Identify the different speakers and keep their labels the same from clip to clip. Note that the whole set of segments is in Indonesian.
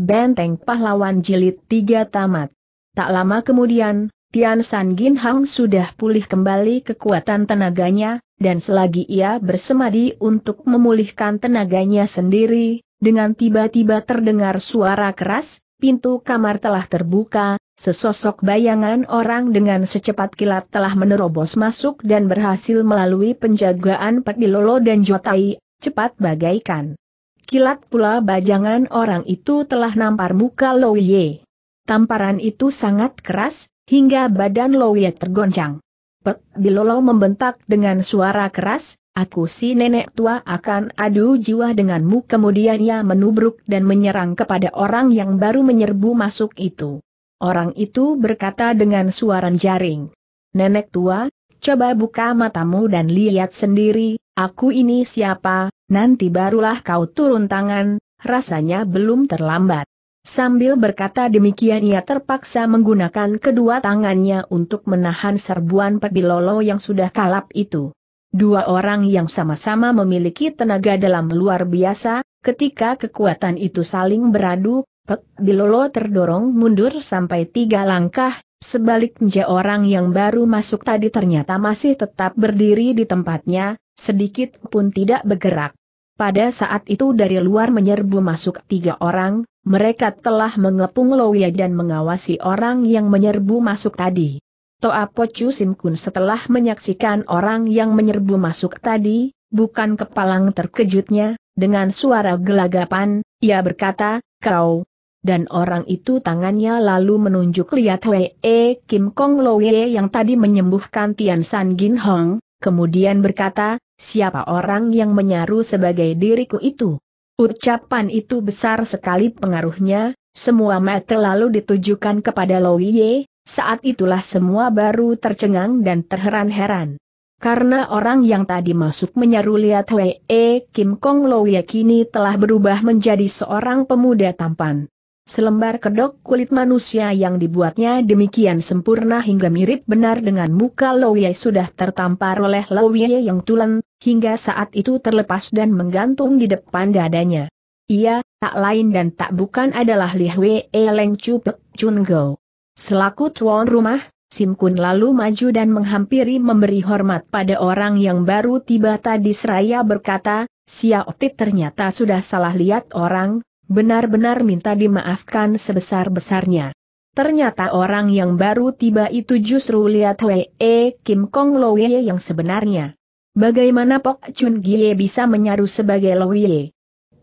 Speaker 1: Benteng Pahlawan Jilid 3 tamat. Tak lama kemudian, Tian San Gin Hang sudah pulih kembali kekuatan tenaganya, dan selagi ia bersemadi untuk memulihkan tenaganya sendiri, dengan tiba-tiba terdengar suara keras, pintu kamar telah terbuka, sesosok bayangan orang dengan secepat kilat telah menerobos masuk dan berhasil melalui penjagaan Pak Lolo dan Jotai, cepat bagaikan Kilat pula bajangan orang itu telah nampar muka Louie. Tamparan itu sangat keras, hingga badan Louie tergoncang. Pek Bilolo membentak dengan suara keras, aku si nenek tua akan adu jiwa denganmu. Kemudian ia menubruk dan menyerang kepada orang yang baru menyerbu masuk itu. Orang itu berkata dengan suara jaring. Nenek tua, coba buka matamu dan lihat sendiri, aku ini siapa, nanti barulah kau turun tangan, rasanya belum terlambat. Sambil berkata demikian ia terpaksa menggunakan kedua tangannya untuk menahan serbuan pebilolo yang sudah kalap itu. Dua orang yang sama-sama memiliki tenaga dalam luar biasa, ketika kekuatan itu saling beradu, Pek Bilolo terdorong mundur sampai tiga langkah, sebaliknya orang yang baru masuk tadi ternyata masih tetap berdiri di tempatnya, sedikit pun tidak bergerak. Pada saat itu dari luar menyerbu masuk tiga orang, mereka telah mengepung Loya dan mengawasi orang yang menyerbu masuk tadi. Toa Pocu Simkun setelah menyaksikan orang yang menyerbu masuk tadi, bukan kepalang terkejutnya, dengan suara gelagapan, ia berkata, kau. Dan orang itu tangannya lalu menunjuk lihat Wei e, Kim Kong Lowie yang tadi menyembuhkan Tian San Gin Hong, kemudian berkata, siapa orang yang menyaru sebagai diriku itu? Ucapan itu besar sekali pengaruhnya, semua mata lalu ditujukan kepada Ye. saat itulah semua baru tercengang dan terheran-heran. Karena orang yang tadi masuk menyaru lihat Wee Kim Kong Louie Ye kini telah berubah menjadi seorang pemuda tampan. Selembar kedok kulit manusia yang dibuatnya demikian sempurna hingga mirip benar dengan muka Louie Ye sudah tertampar oleh Louie Ye yang tulen, hingga saat itu terlepas dan menggantung di depan dadanya. Ia, tak lain dan tak bukan adalah Li Hwe e Leng Chu Pek Chun Go. Selaku tuan rumah, Sim Kun lalu maju dan menghampiri memberi hormat pada orang yang baru tiba tadi seraya berkata, Xiao Tit ternyata sudah salah lihat orang, benar-benar minta dimaafkan sebesar-besarnya. Ternyata orang yang baru tiba itu justru lihat Wei Kim Kong Loe yang sebenarnya. Bagaimana Pok Chun Gie bisa menyaru sebagai Lowie?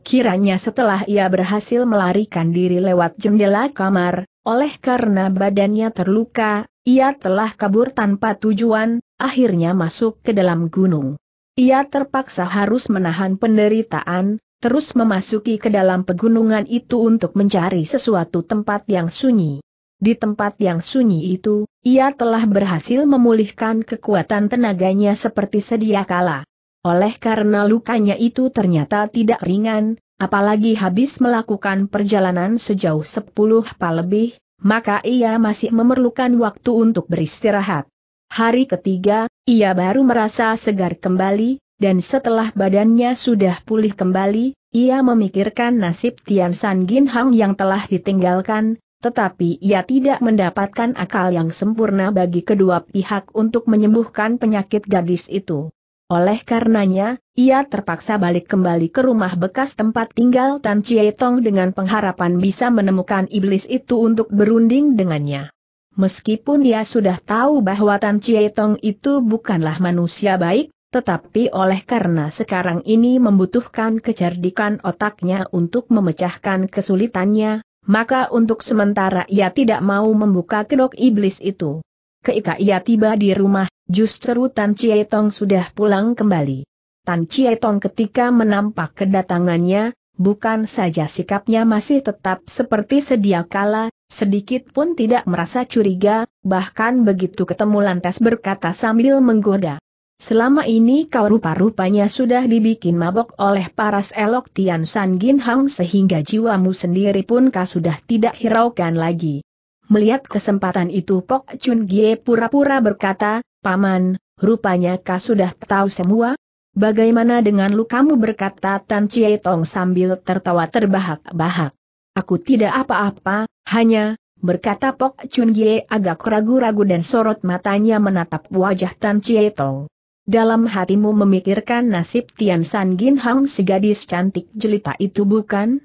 Speaker 1: Kiranya setelah ia berhasil melarikan diri lewat jendela kamar, oleh karena badannya terluka, ia telah kabur tanpa tujuan, akhirnya masuk ke dalam gunung. Ia terpaksa harus menahan penderitaan, terus memasuki ke dalam pegunungan itu untuk mencari sesuatu tempat yang sunyi. Di tempat yang sunyi itu, ia telah berhasil memulihkan kekuatan tenaganya seperti sedia kala. Oleh karena lukanya itu ternyata tidak ringan, apalagi habis melakukan perjalanan sejauh 10 pa lebih, maka ia masih memerlukan waktu untuk beristirahat. Hari ketiga, ia baru merasa segar kembali, dan setelah badannya sudah pulih kembali, ia memikirkan nasib Tian San Gin Hang yang telah ditinggalkan, tetapi ia tidak mendapatkan akal yang sempurna bagi kedua pihak untuk menyembuhkan penyakit gadis itu. Oleh karenanya, ia terpaksa balik kembali ke rumah bekas tempat tinggal Tan Tong dengan pengharapan bisa menemukan iblis itu untuk berunding dengannya. Meskipun ia sudah tahu bahwa Tan Tong itu bukanlah manusia baik, tetapi oleh karena sekarang ini membutuhkan kecerdikan otaknya untuk memecahkan kesulitannya, maka untuk sementara ia tidak mau membuka kedok iblis itu. Ketika ia tiba di rumah, justru Tan Tong sudah pulang kembali. Tan Tong ketika menampak kedatangannya, bukan saja sikapnya masih tetap seperti sedia kala, sedikit pun tidak merasa curiga, bahkan begitu ketemu lantas berkata sambil menggoda. Selama ini kau rupa-rupanya sudah dibikin mabok oleh paras elok Tian San Gin Hang sehingga jiwamu sendiri pun kau sudah tidak hiraukan lagi. Melihat kesempatan itu Pok Chun Gie pura-pura berkata, Paman, rupanya kau sudah tahu semua? Bagaimana dengan lukamu berkata Tan Chie Tong sambil tertawa terbahak-bahak. Aku tidak apa-apa, hanya, berkata Pok Chun Gie agak ragu-ragu dan sorot matanya menatap wajah Tan Chie Tong. Dalam hatimu memikirkan nasib Tian San Gin Hang si gadis cantik jelita itu bukan?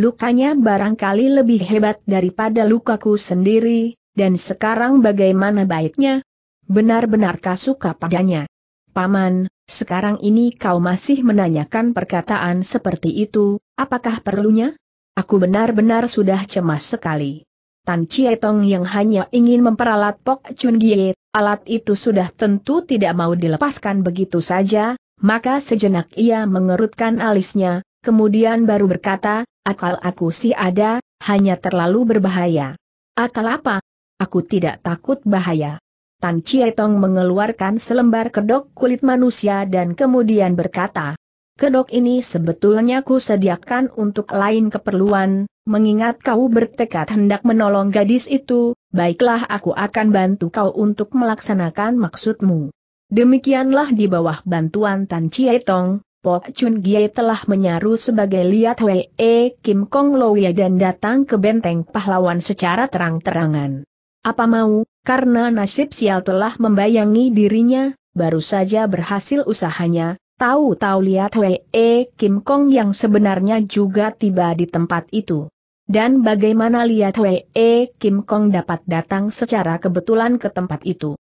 Speaker 1: Lukanya barangkali lebih hebat daripada lukaku sendiri, dan sekarang bagaimana baiknya? Benar-benar kasuka padanya. Paman, sekarang ini kau masih menanyakan perkataan seperti itu, apakah perlunya? Aku benar-benar sudah cemas sekali. Tan Chietong yang hanya ingin memperalat Pok Chun Gie Alat itu sudah tentu tidak mau dilepaskan begitu saja, maka sejenak ia mengerutkan alisnya, kemudian baru berkata, akal aku si ada, hanya terlalu berbahaya. Akal apa? Aku tidak takut bahaya. Tan Chietong mengeluarkan selembar kedok kulit manusia dan kemudian berkata, Kedok ini sebetulnya ku sediakan untuk lain keperluan, mengingat kau bertekad hendak menolong gadis itu, baiklah aku akan bantu kau untuk melaksanakan maksudmu. Demikianlah di bawah bantuan Tan Chie Tong, Pok Chun Gie telah menyaru sebagai Liat Wei e, Kim Kong Loya dan datang ke benteng pahlawan secara terang-terangan. Apa mau, karena nasib sial telah membayangi dirinya, baru saja berhasil usahanya, tahu-tahu Liat Wei e, Kim Kong yang sebenarnya juga tiba di tempat itu. Dan bagaimana lihat Wei e, Kim Kong dapat datang secara kebetulan ke tempat itu?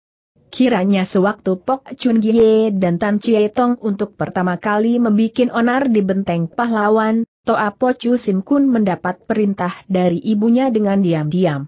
Speaker 1: Kiranya sewaktu Pok Chun Gie dan Tan Chie Tong untuk pertama kali membuat onar di benteng pahlawan, Toa Po Chu Sim Kun mendapat perintah dari ibunya dengan diam-diam.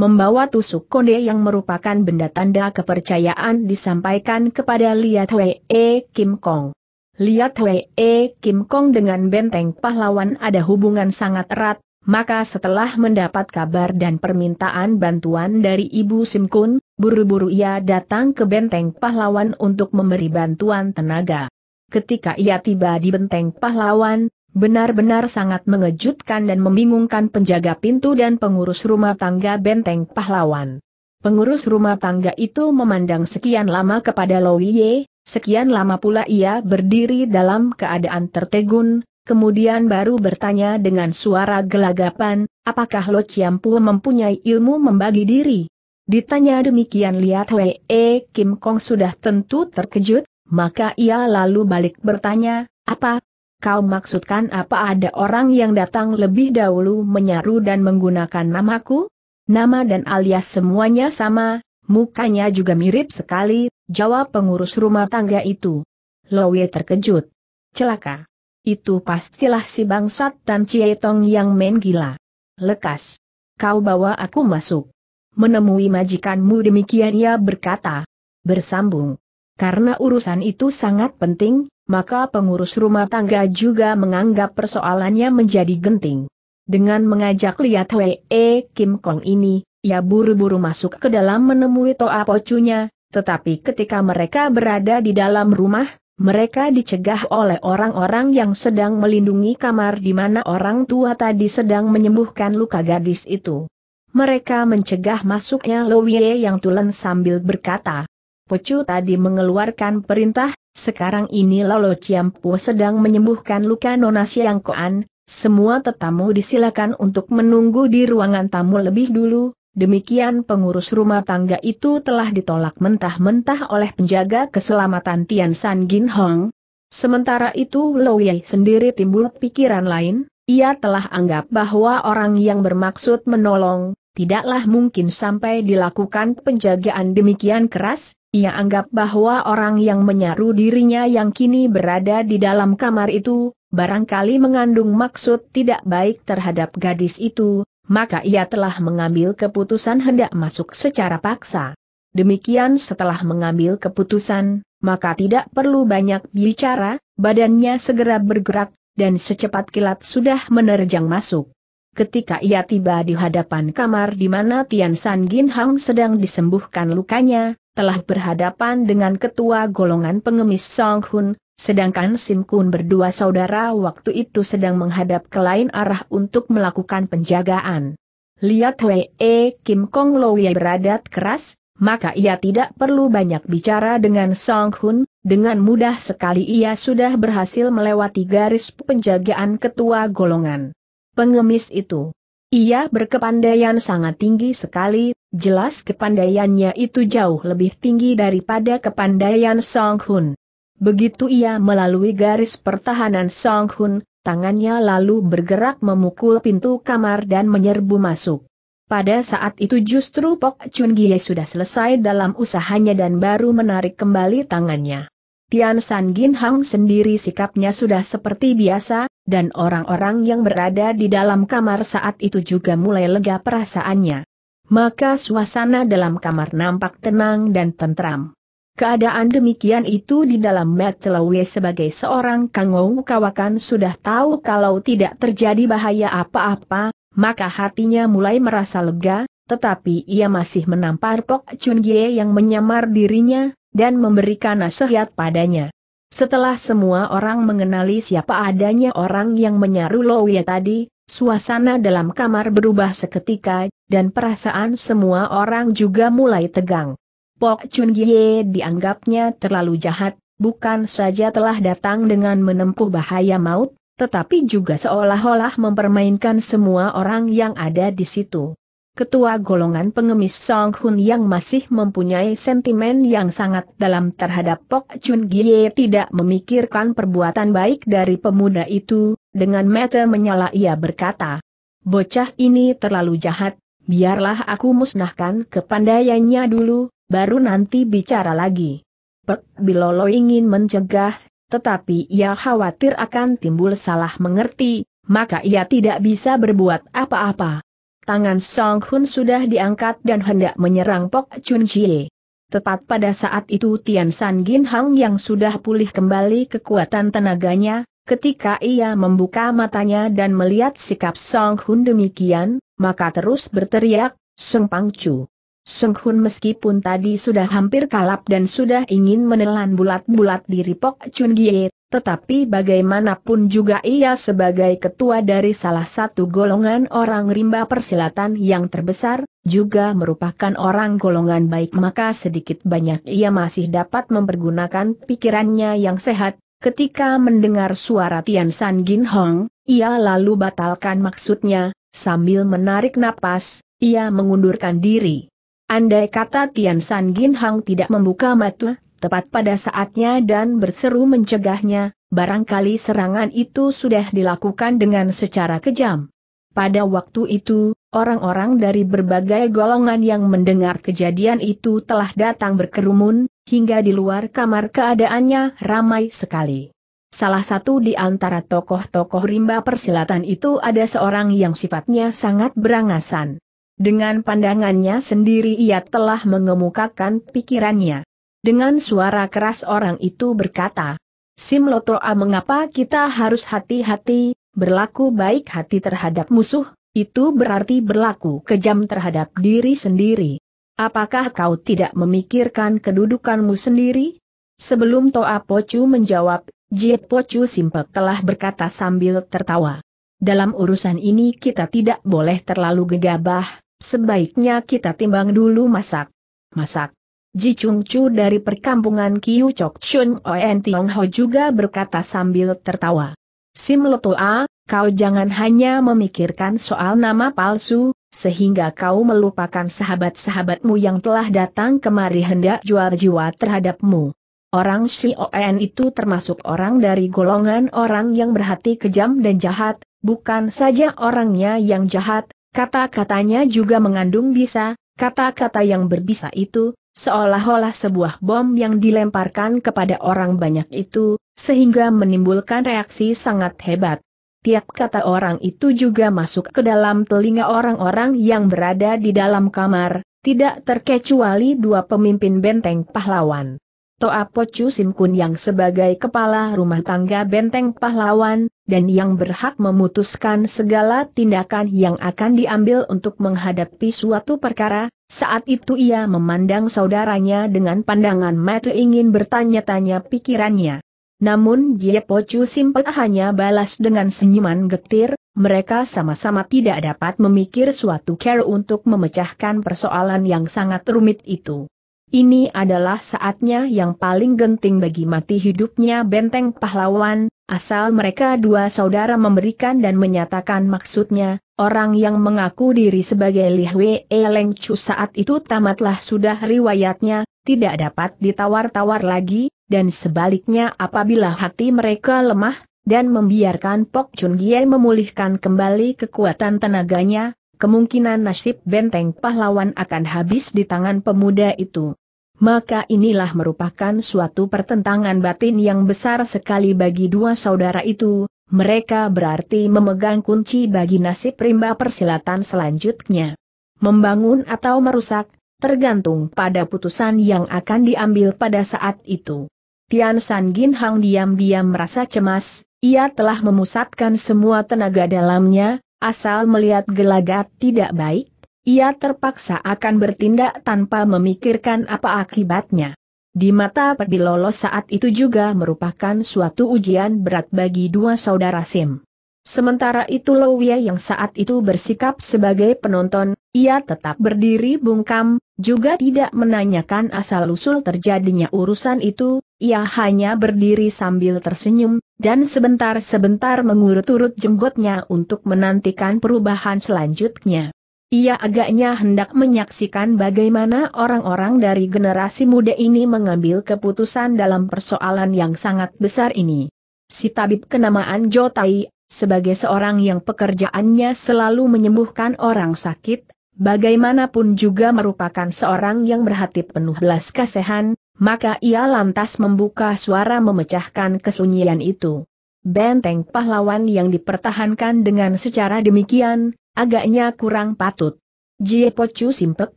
Speaker 1: Membawa tusuk konde yang merupakan benda tanda kepercayaan disampaikan kepada Liat Wei e, Kim Kong. Liat Wei e, Kim Kong dengan benteng pahlawan ada hubungan sangat erat, maka setelah mendapat kabar dan permintaan bantuan dari Ibu Simkun, buru-buru ia datang ke benteng pahlawan untuk memberi bantuan tenaga. Ketika ia tiba di benteng pahlawan, benar-benar sangat mengejutkan dan membingungkan penjaga pintu dan pengurus rumah tangga benteng pahlawan. Pengurus rumah tangga itu memandang sekian lama kepada Lowie, sekian lama pula ia berdiri dalam keadaan tertegun, kemudian baru bertanya dengan suara gelagapan, apakah Lo Chiampu mempunyai ilmu membagi diri? Ditanya demikian lihat Wei e. Kim Kong sudah tentu terkejut, maka ia lalu balik bertanya, apa? Kau maksudkan apa ada orang yang datang lebih dahulu menyaru dan menggunakan namaku? Nama dan alias semuanya sama, mukanya juga mirip sekali, jawab pengurus rumah tangga itu. Lowe terkejut. Celaka. Itu pastilah si bangsat Tan Cietong yang main gila. Lekas. Kau bawa aku masuk. Menemui majikanmu demikian ia berkata. Bersambung. Karena urusan itu sangat penting, maka pengurus rumah tangga juga menganggap persoalannya menjadi genting. Dengan mengajak lihat Wei e Kim Kong ini, ia buru-buru masuk ke dalam menemui Toa Pocunya, tetapi ketika mereka berada di dalam rumah, mereka dicegah oleh orang-orang yang sedang melindungi kamar di mana orang tua tadi sedang menyembuhkan luka gadis itu. Mereka mencegah masuknya Lowie yang tulen sambil berkata, Pecu tadi mengeluarkan perintah, sekarang ini Lolo Ciampu sedang menyembuhkan luka Nona Siangkoan, semua tetamu disilakan untuk menunggu di ruangan tamu lebih dulu, Demikian pengurus rumah tangga itu telah ditolak mentah-mentah oleh penjaga keselamatan Tian San Gin Hong. Sementara itu Lo Wei sendiri timbul pikiran lain, ia telah anggap bahwa orang yang bermaksud menolong, tidaklah mungkin sampai dilakukan penjagaan demikian keras, ia anggap bahwa orang yang menyaru dirinya yang kini berada di dalam kamar itu, barangkali mengandung maksud tidak baik terhadap gadis itu, maka ia telah mengambil keputusan hendak masuk secara paksa. Demikian setelah mengambil keputusan, maka tidak perlu banyak bicara, badannya segera bergerak, dan secepat kilat sudah menerjang masuk. Ketika ia tiba di hadapan kamar di mana Tian San Gin Hang sedang disembuhkan lukanya, telah berhadapan dengan ketua golongan pengemis Song Hun, Sedangkan Sim Kun berdua saudara waktu itu sedang menghadap ke lain arah untuk melakukan penjagaan. Lihat Wei e, eh, Kim Kong Loye ya beradat keras, maka ia tidak perlu banyak bicara dengan Song Hun, dengan mudah sekali ia sudah berhasil melewati garis penjagaan ketua golongan. Pengemis itu. Ia berkepandaian sangat tinggi sekali, jelas kepandaiannya itu jauh lebih tinggi daripada kepandaian Song Hun. Begitu ia melalui garis pertahanan Song Hun, tangannya lalu bergerak memukul pintu kamar dan menyerbu masuk. Pada saat itu justru Pok Chun Gie sudah selesai dalam usahanya dan baru menarik kembali tangannya. Tian San Gin Hang sendiri sikapnya sudah seperti biasa, dan orang-orang yang berada di dalam kamar saat itu juga mulai lega perasaannya. Maka suasana dalam kamar nampak tenang dan tentram. Keadaan demikian itu di dalam Mat sebagai seorang kangou kawakan sudah tahu kalau tidak terjadi bahaya apa-apa, maka hatinya mulai merasa lega, tetapi ia masih menampar Pok Chun Gie yang menyamar dirinya, dan memberikan nasihat padanya. Setelah semua orang mengenali siapa adanya orang yang menyaru Lowe tadi, suasana dalam kamar berubah seketika, dan perasaan semua orang juga mulai tegang. Pok Chun Gie dianggapnya terlalu jahat, bukan saja telah datang dengan menempuh bahaya maut, tetapi juga seolah-olah mempermainkan semua orang yang ada di situ. Ketua golongan pengemis Song Hun yang masih mempunyai sentimen yang sangat dalam terhadap Pok Chun Gie tidak memikirkan perbuatan baik dari pemuda itu, dengan mata menyala ia berkata, Bocah ini terlalu jahat, biarlah aku musnahkan kepandaiannya dulu, baru nanti bicara lagi. Pek Bilolo ingin mencegah, tetapi ia khawatir akan timbul salah mengerti, maka ia tidak bisa berbuat apa-apa. Tangan Song Hun sudah diangkat dan hendak menyerang Pok Chun Chie. Tepat pada saat itu Tian San Gin Hang yang sudah pulih kembali kekuatan tenaganya, ketika ia membuka matanya dan melihat sikap Song Hun demikian, maka terus berteriak, Seng Pang Chu. Seng Hun meskipun tadi sudah hampir kalap dan sudah ingin menelan bulat-bulat diri Pok Chun Gie, tetapi bagaimanapun juga ia sebagai ketua dari salah satu golongan orang rimba persilatan yang terbesar, juga merupakan orang golongan baik maka sedikit banyak ia masih dapat mempergunakan pikirannya yang sehat, Ketika mendengar suara Tian San Gin Hong, ia lalu batalkan maksudnya, sambil menarik napas, ia mengundurkan diri. Andai kata Tian San Gin Hang tidak membuka mata, tepat pada saatnya dan berseru mencegahnya, barangkali serangan itu sudah dilakukan dengan secara kejam. Pada waktu itu, orang-orang dari berbagai golongan yang mendengar kejadian itu telah datang berkerumun, hingga di luar kamar keadaannya ramai sekali. Salah satu di antara tokoh-tokoh rimba persilatan itu ada seorang yang sifatnya sangat berangasan. Dengan pandangannya sendiri ia telah mengemukakan pikirannya. Dengan suara keras orang itu berkata, Simlotoa mengapa kita harus hati-hati, berlaku baik hati terhadap musuh, itu berarti berlaku kejam terhadap diri sendiri. Apakah kau tidak memikirkan kedudukanmu sendiri? Sebelum Toa Pocu menjawab, Jiet Pocu Simpek telah berkata sambil tertawa. Dalam urusan ini kita tidak boleh terlalu gegabah, Sebaiknya kita timbang dulu masak. Masak. Ji Chung Chu dari perkampungan Kiu Chok Chun Oen Tiong Ho juga berkata sambil tertawa. Sim A, kau jangan hanya memikirkan soal nama palsu, sehingga kau melupakan sahabat-sahabatmu yang telah datang kemari hendak jual jiwa terhadapmu. Orang Si Oen itu termasuk orang dari golongan orang yang berhati kejam dan jahat, bukan saja orangnya yang jahat, Kata-katanya juga mengandung bisa, kata-kata yang berbisa itu, seolah-olah sebuah bom yang dilemparkan kepada orang banyak itu, sehingga menimbulkan reaksi sangat hebat. Tiap kata orang itu juga masuk ke dalam telinga orang-orang yang berada di dalam kamar, tidak terkecuali dua pemimpin benteng pahlawan. Toa Pocu Simkun yang sebagai kepala rumah tangga benteng pahlawan, dan yang berhak memutuskan segala tindakan yang akan diambil untuk menghadapi suatu perkara, saat itu ia memandang saudaranya dengan pandangan mata ingin bertanya-tanya pikirannya. Namun Jie Pocu Simpel hanya balas dengan senyuman getir, mereka sama-sama tidak dapat memikir suatu cara untuk memecahkan persoalan yang sangat rumit itu. Ini adalah saatnya yang paling genting bagi mati hidupnya benteng pahlawan, asal mereka dua saudara memberikan dan menyatakan maksudnya, orang yang mengaku diri sebagai Lihwe Eleng Chu saat itu tamatlah sudah riwayatnya, tidak dapat ditawar-tawar lagi, dan sebaliknya apabila hati mereka lemah, dan membiarkan Pok Chun Gie memulihkan kembali kekuatan tenaganya, kemungkinan nasib benteng pahlawan akan habis di tangan pemuda itu maka inilah merupakan suatu pertentangan batin yang besar sekali bagi dua saudara itu, mereka berarti memegang kunci bagi nasib rimba persilatan selanjutnya. Membangun atau merusak, tergantung pada putusan yang akan diambil pada saat itu. Tian San Gin Hang diam-diam merasa cemas, ia telah memusatkan semua tenaga dalamnya, asal melihat gelagat tidak baik, ia terpaksa akan bertindak tanpa memikirkan apa akibatnya. Di mata Pebilolo saat itu juga merupakan suatu ujian berat bagi dua saudara Sim. Sementara itu Lowia yang saat itu bersikap sebagai penonton, ia tetap berdiri bungkam, juga tidak menanyakan asal-usul terjadinya urusan itu, ia hanya berdiri sambil tersenyum, dan sebentar-sebentar mengurut-urut jenggotnya untuk menantikan perubahan selanjutnya. Ia agaknya hendak menyaksikan bagaimana orang-orang dari generasi muda ini mengambil keputusan dalam persoalan yang sangat besar ini. Si tabib kenamaan Jotai, sebagai seorang yang pekerjaannya selalu menyembuhkan orang sakit, bagaimanapun juga merupakan seorang yang berhati penuh belas kasihan, maka ia lantas membuka suara memecahkan kesunyian itu. Benteng pahlawan yang dipertahankan dengan secara demikian, Agaknya kurang patut. Jie Po Chu Simpek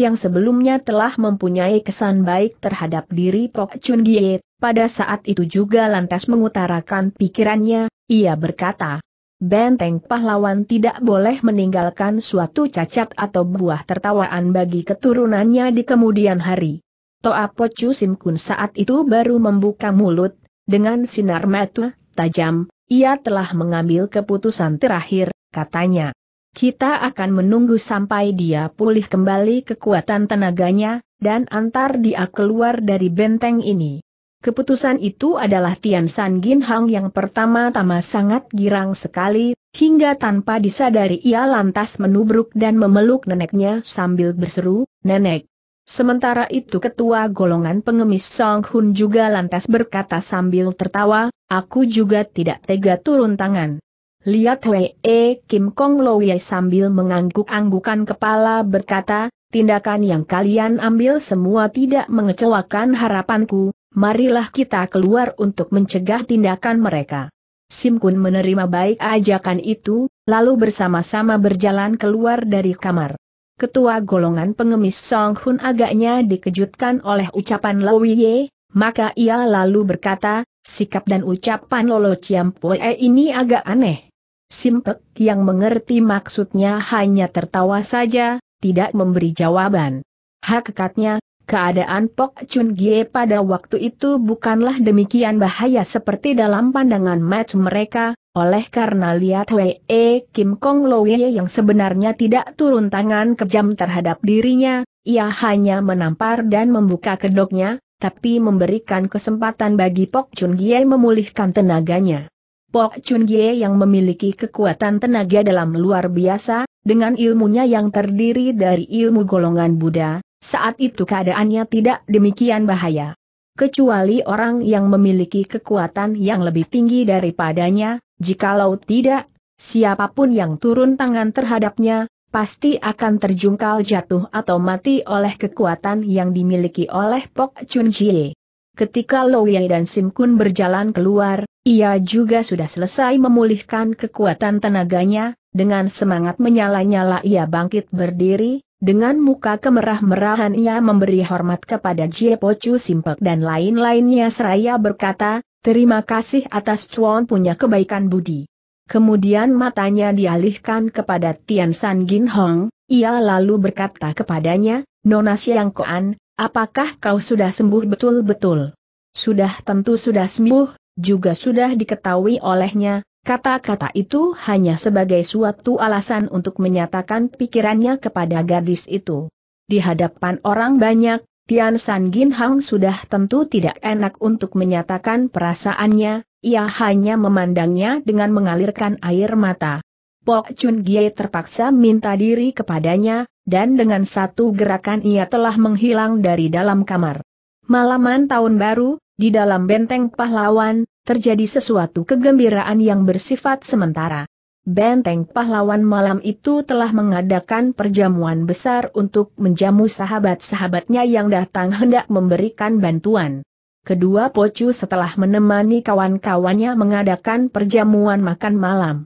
Speaker 1: yang sebelumnya telah mempunyai kesan baik terhadap diri Pok Chun Gie, pada saat itu juga lantas mengutarakan pikirannya, ia berkata, Benteng pahlawan tidak boleh meninggalkan suatu cacat atau buah tertawaan bagi keturunannya di kemudian hari. Toa Po Chu Sim saat itu baru membuka mulut, dengan sinar mata tajam, ia telah mengambil keputusan terakhir, katanya. Kita akan menunggu sampai dia pulih kembali kekuatan tenaganya, dan antar dia keluar dari benteng ini. Keputusan itu adalah Tian San Gin Hang yang pertama-tama sangat girang sekali, hingga tanpa disadari ia lantas menubruk dan memeluk neneknya sambil berseru, Nenek. Sementara itu ketua golongan pengemis Song Hun juga lantas berkata sambil tertawa, aku juga tidak tega turun tangan. Lihat Wei e Kim Kong Loye sambil mengangguk-anggukan kepala berkata, tindakan yang kalian ambil semua tidak mengecewakan harapanku, marilah kita keluar untuk mencegah tindakan mereka. Sim Kun menerima baik ajakan itu, lalu bersama-sama berjalan keluar dari kamar. Ketua golongan pengemis Song Hun agaknya dikejutkan oleh ucapan Loye, maka ia lalu berkata, sikap dan ucapan Lolo Ciampue ini agak aneh. Simpek yang mengerti maksudnya hanya tertawa saja, tidak memberi jawaban. Hakikatnya, keadaan Pok Chun Gie pada waktu itu bukanlah demikian bahaya seperti dalam pandangan match mereka, oleh karena lihat Wei e, Kim Kong Loye yang sebenarnya tidak turun tangan kejam terhadap dirinya, ia hanya menampar dan membuka kedoknya, tapi memberikan kesempatan bagi Pok Chun Gie memulihkan tenaganya. Pok Chun Gie yang memiliki kekuatan tenaga dalam luar biasa, dengan ilmunya yang terdiri dari ilmu golongan Buddha, saat itu keadaannya tidak demikian bahaya. Kecuali orang yang memiliki kekuatan yang lebih tinggi daripadanya, jikalau tidak, siapapun yang turun tangan terhadapnya, pasti akan terjungkal jatuh atau mati oleh kekuatan yang dimiliki oleh Pok Chun Jie. Ketika Loyai dan Sim Kun berjalan keluar, ia juga sudah selesai memulihkan kekuatan tenaganya, dengan semangat menyala-nyala ia bangkit berdiri, dengan muka kemerah-merahan ia memberi hormat kepada Jiepochu Simpek dan lain-lainnya seraya berkata, terima kasih atas Chuan punya kebaikan budi. Kemudian matanya dialihkan kepada Tian San Gin Hong, ia lalu berkata kepadanya, Nona Siang Koan, Apakah kau sudah sembuh betul-betul? Sudah tentu sudah sembuh, juga sudah diketahui olehnya, kata-kata itu hanya sebagai suatu alasan untuk menyatakan pikirannya kepada gadis itu. Di hadapan orang banyak, Tian San Gin Hang sudah tentu tidak enak untuk menyatakan perasaannya, ia hanya memandangnya dengan mengalirkan air mata. Pok Chun Gye terpaksa minta diri kepadanya, dan dengan satu gerakan ia telah menghilang dari dalam kamar. Malaman tahun baru, di dalam benteng pahlawan, terjadi sesuatu kegembiraan yang bersifat sementara. Benteng pahlawan malam itu telah mengadakan perjamuan besar untuk menjamu sahabat-sahabatnya yang datang hendak memberikan bantuan. Kedua pocu setelah menemani kawan-kawannya mengadakan perjamuan makan malam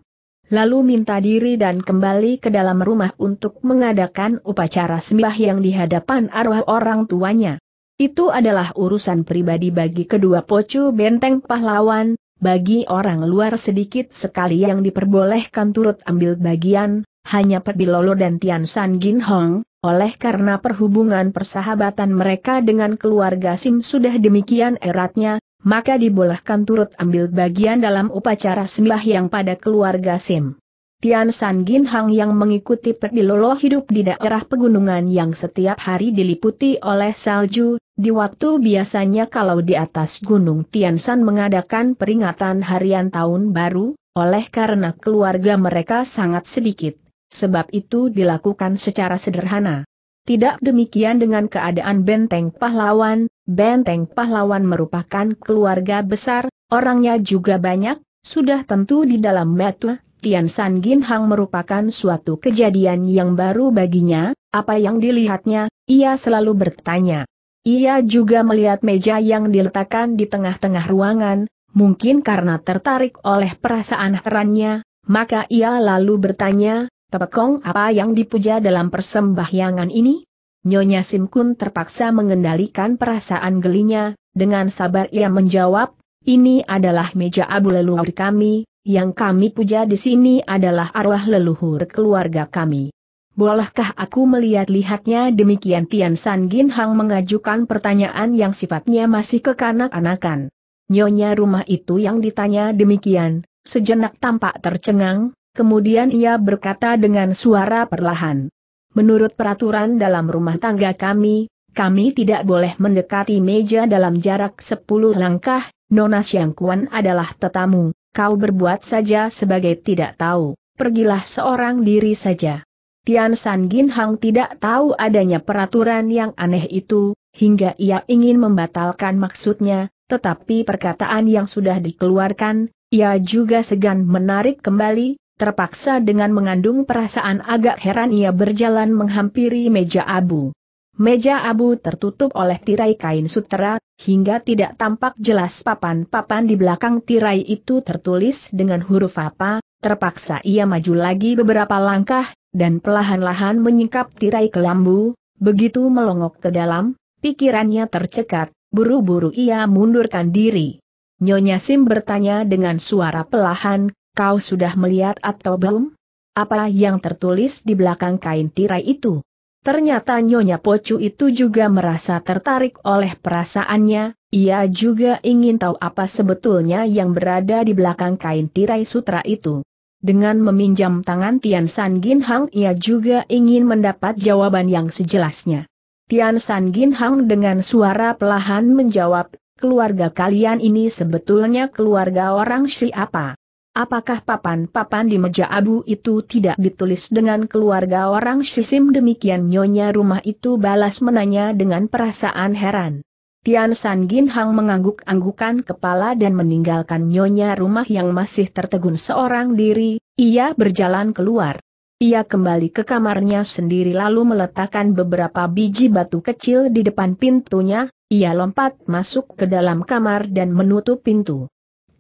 Speaker 1: lalu minta diri dan kembali ke dalam rumah untuk mengadakan upacara sembah yang dihadapan arwah orang tuanya. Itu adalah urusan pribadi bagi kedua pocu benteng pahlawan, bagi orang luar sedikit sekali yang diperbolehkan turut ambil bagian, hanya Lolo dan Tian San Gin Hong, oleh karena perhubungan persahabatan mereka dengan keluarga Sim sudah demikian eratnya, maka dibolehkan turut ambil bagian dalam upacara sembah yang pada keluarga Sim. Tian San Gin Hang yang mengikuti Perdilolo hidup di daerah pegunungan yang setiap hari diliputi oleh salju, di waktu biasanya kalau di atas gunung Tian San mengadakan peringatan harian tahun baru, oleh karena keluarga mereka sangat sedikit, sebab itu dilakukan secara sederhana. Tidak demikian dengan keadaan benteng pahlawan, Benteng Pahlawan merupakan keluarga besar, orangnya juga banyak, sudah tentu di dalam metu, Tian San Gin Hang merupakan suatu kejadian yang baru baginya, apa yang dilihatnya, ia selalu bertanya. Ia juga melihat meja yang diletakkan di tengah-tengah ruangan, mungkin karena tertarik oleh perasaan herannya, maka ia lalu bertanya, Tepekong apa yang dipuja dalam persembahyangan ini? Nyonya Simkun terpaksa mengendalikan perasaan gelinya, dengan sabar ia menjawab, ini adalah meja abu leluhur kami, yang kami puja di sini adalah arwah leluhur keluarga kami. Bolehkah aku melihat-lihatnya demikian Tian San Gin Hang mengajukan pertanyaan yang sifatnya masih kekanak-anakan. Nyonya rumah itu yang ditanya demikian, sejenak tampak tercengang, kemudian ia berkata dengan suara perlahan, Menurut peraturan dalam rumah tangga kami, kami tidak boleh mendekati meja dalam jarak 10 langkah, Nona Kuan adalah tetamu, kau berbuat saja sebagai tidak tahu, pergilah seorang diri saja. Tian San Gin Hang tidak tahu adanya peraturan yang aneh itu, hingga ia ingin membatalkan maksudnya, tetapi perkataan yang sudah dikeluarkan, ia juga segan menarik kembali, Terpaksa dengan mengandung perasaan agak heran ia berjalan menghampiri meja abu. Meja abu tertutup oleh tirai kain sutera, hingga tidak tampak jelas papan-papan di belakang tirai itu tertulis dengan huruf apa, terpaksa ia maju lagi beberapa langkah, dan pelahan lahan menyingkap tirai kelambu, begitu melongok ke dalam, pikirannya tercekat, buru-buru ia mundurkan diri. Nyonya Sim bertanya dengan suara pelahan, Kau sudah melihat atau belum? Apa yang tertulis di belakang kain tirai itu? Ternyata Nyonya Pocu itu juga merasa tertarik oleh perasaannya, ia juga ingin tahu apa sebetulnya yang berada di belakang kain tirai sutra itu. Dengan meminjam tangan Tian San Gin Hang ia juga ingin mendapat jawaban yang sejelasnya. Tian San Gin Hang dengan suara pelahan menjawab, keluarga kalian ini sebetulnya keluarga orang siapa? Apakah papan-papan di meja abu itu tidak ditulis dengan keluarga orang Sisim demikian nyonya rumah itu balas menanya dengan perasaan heran. Tian San Gin Hang mengangguk-anggukan kepala dan meninggalkan nyonya rumah yang masih tertegun seorang diri, ia berjalan keluar. Ia kembali ke kamarnya sendiri lalu meletakkan beberapa biji batu kecil di depan pintunya, ia lompat masuk ke dalam kamar dan menutup pintu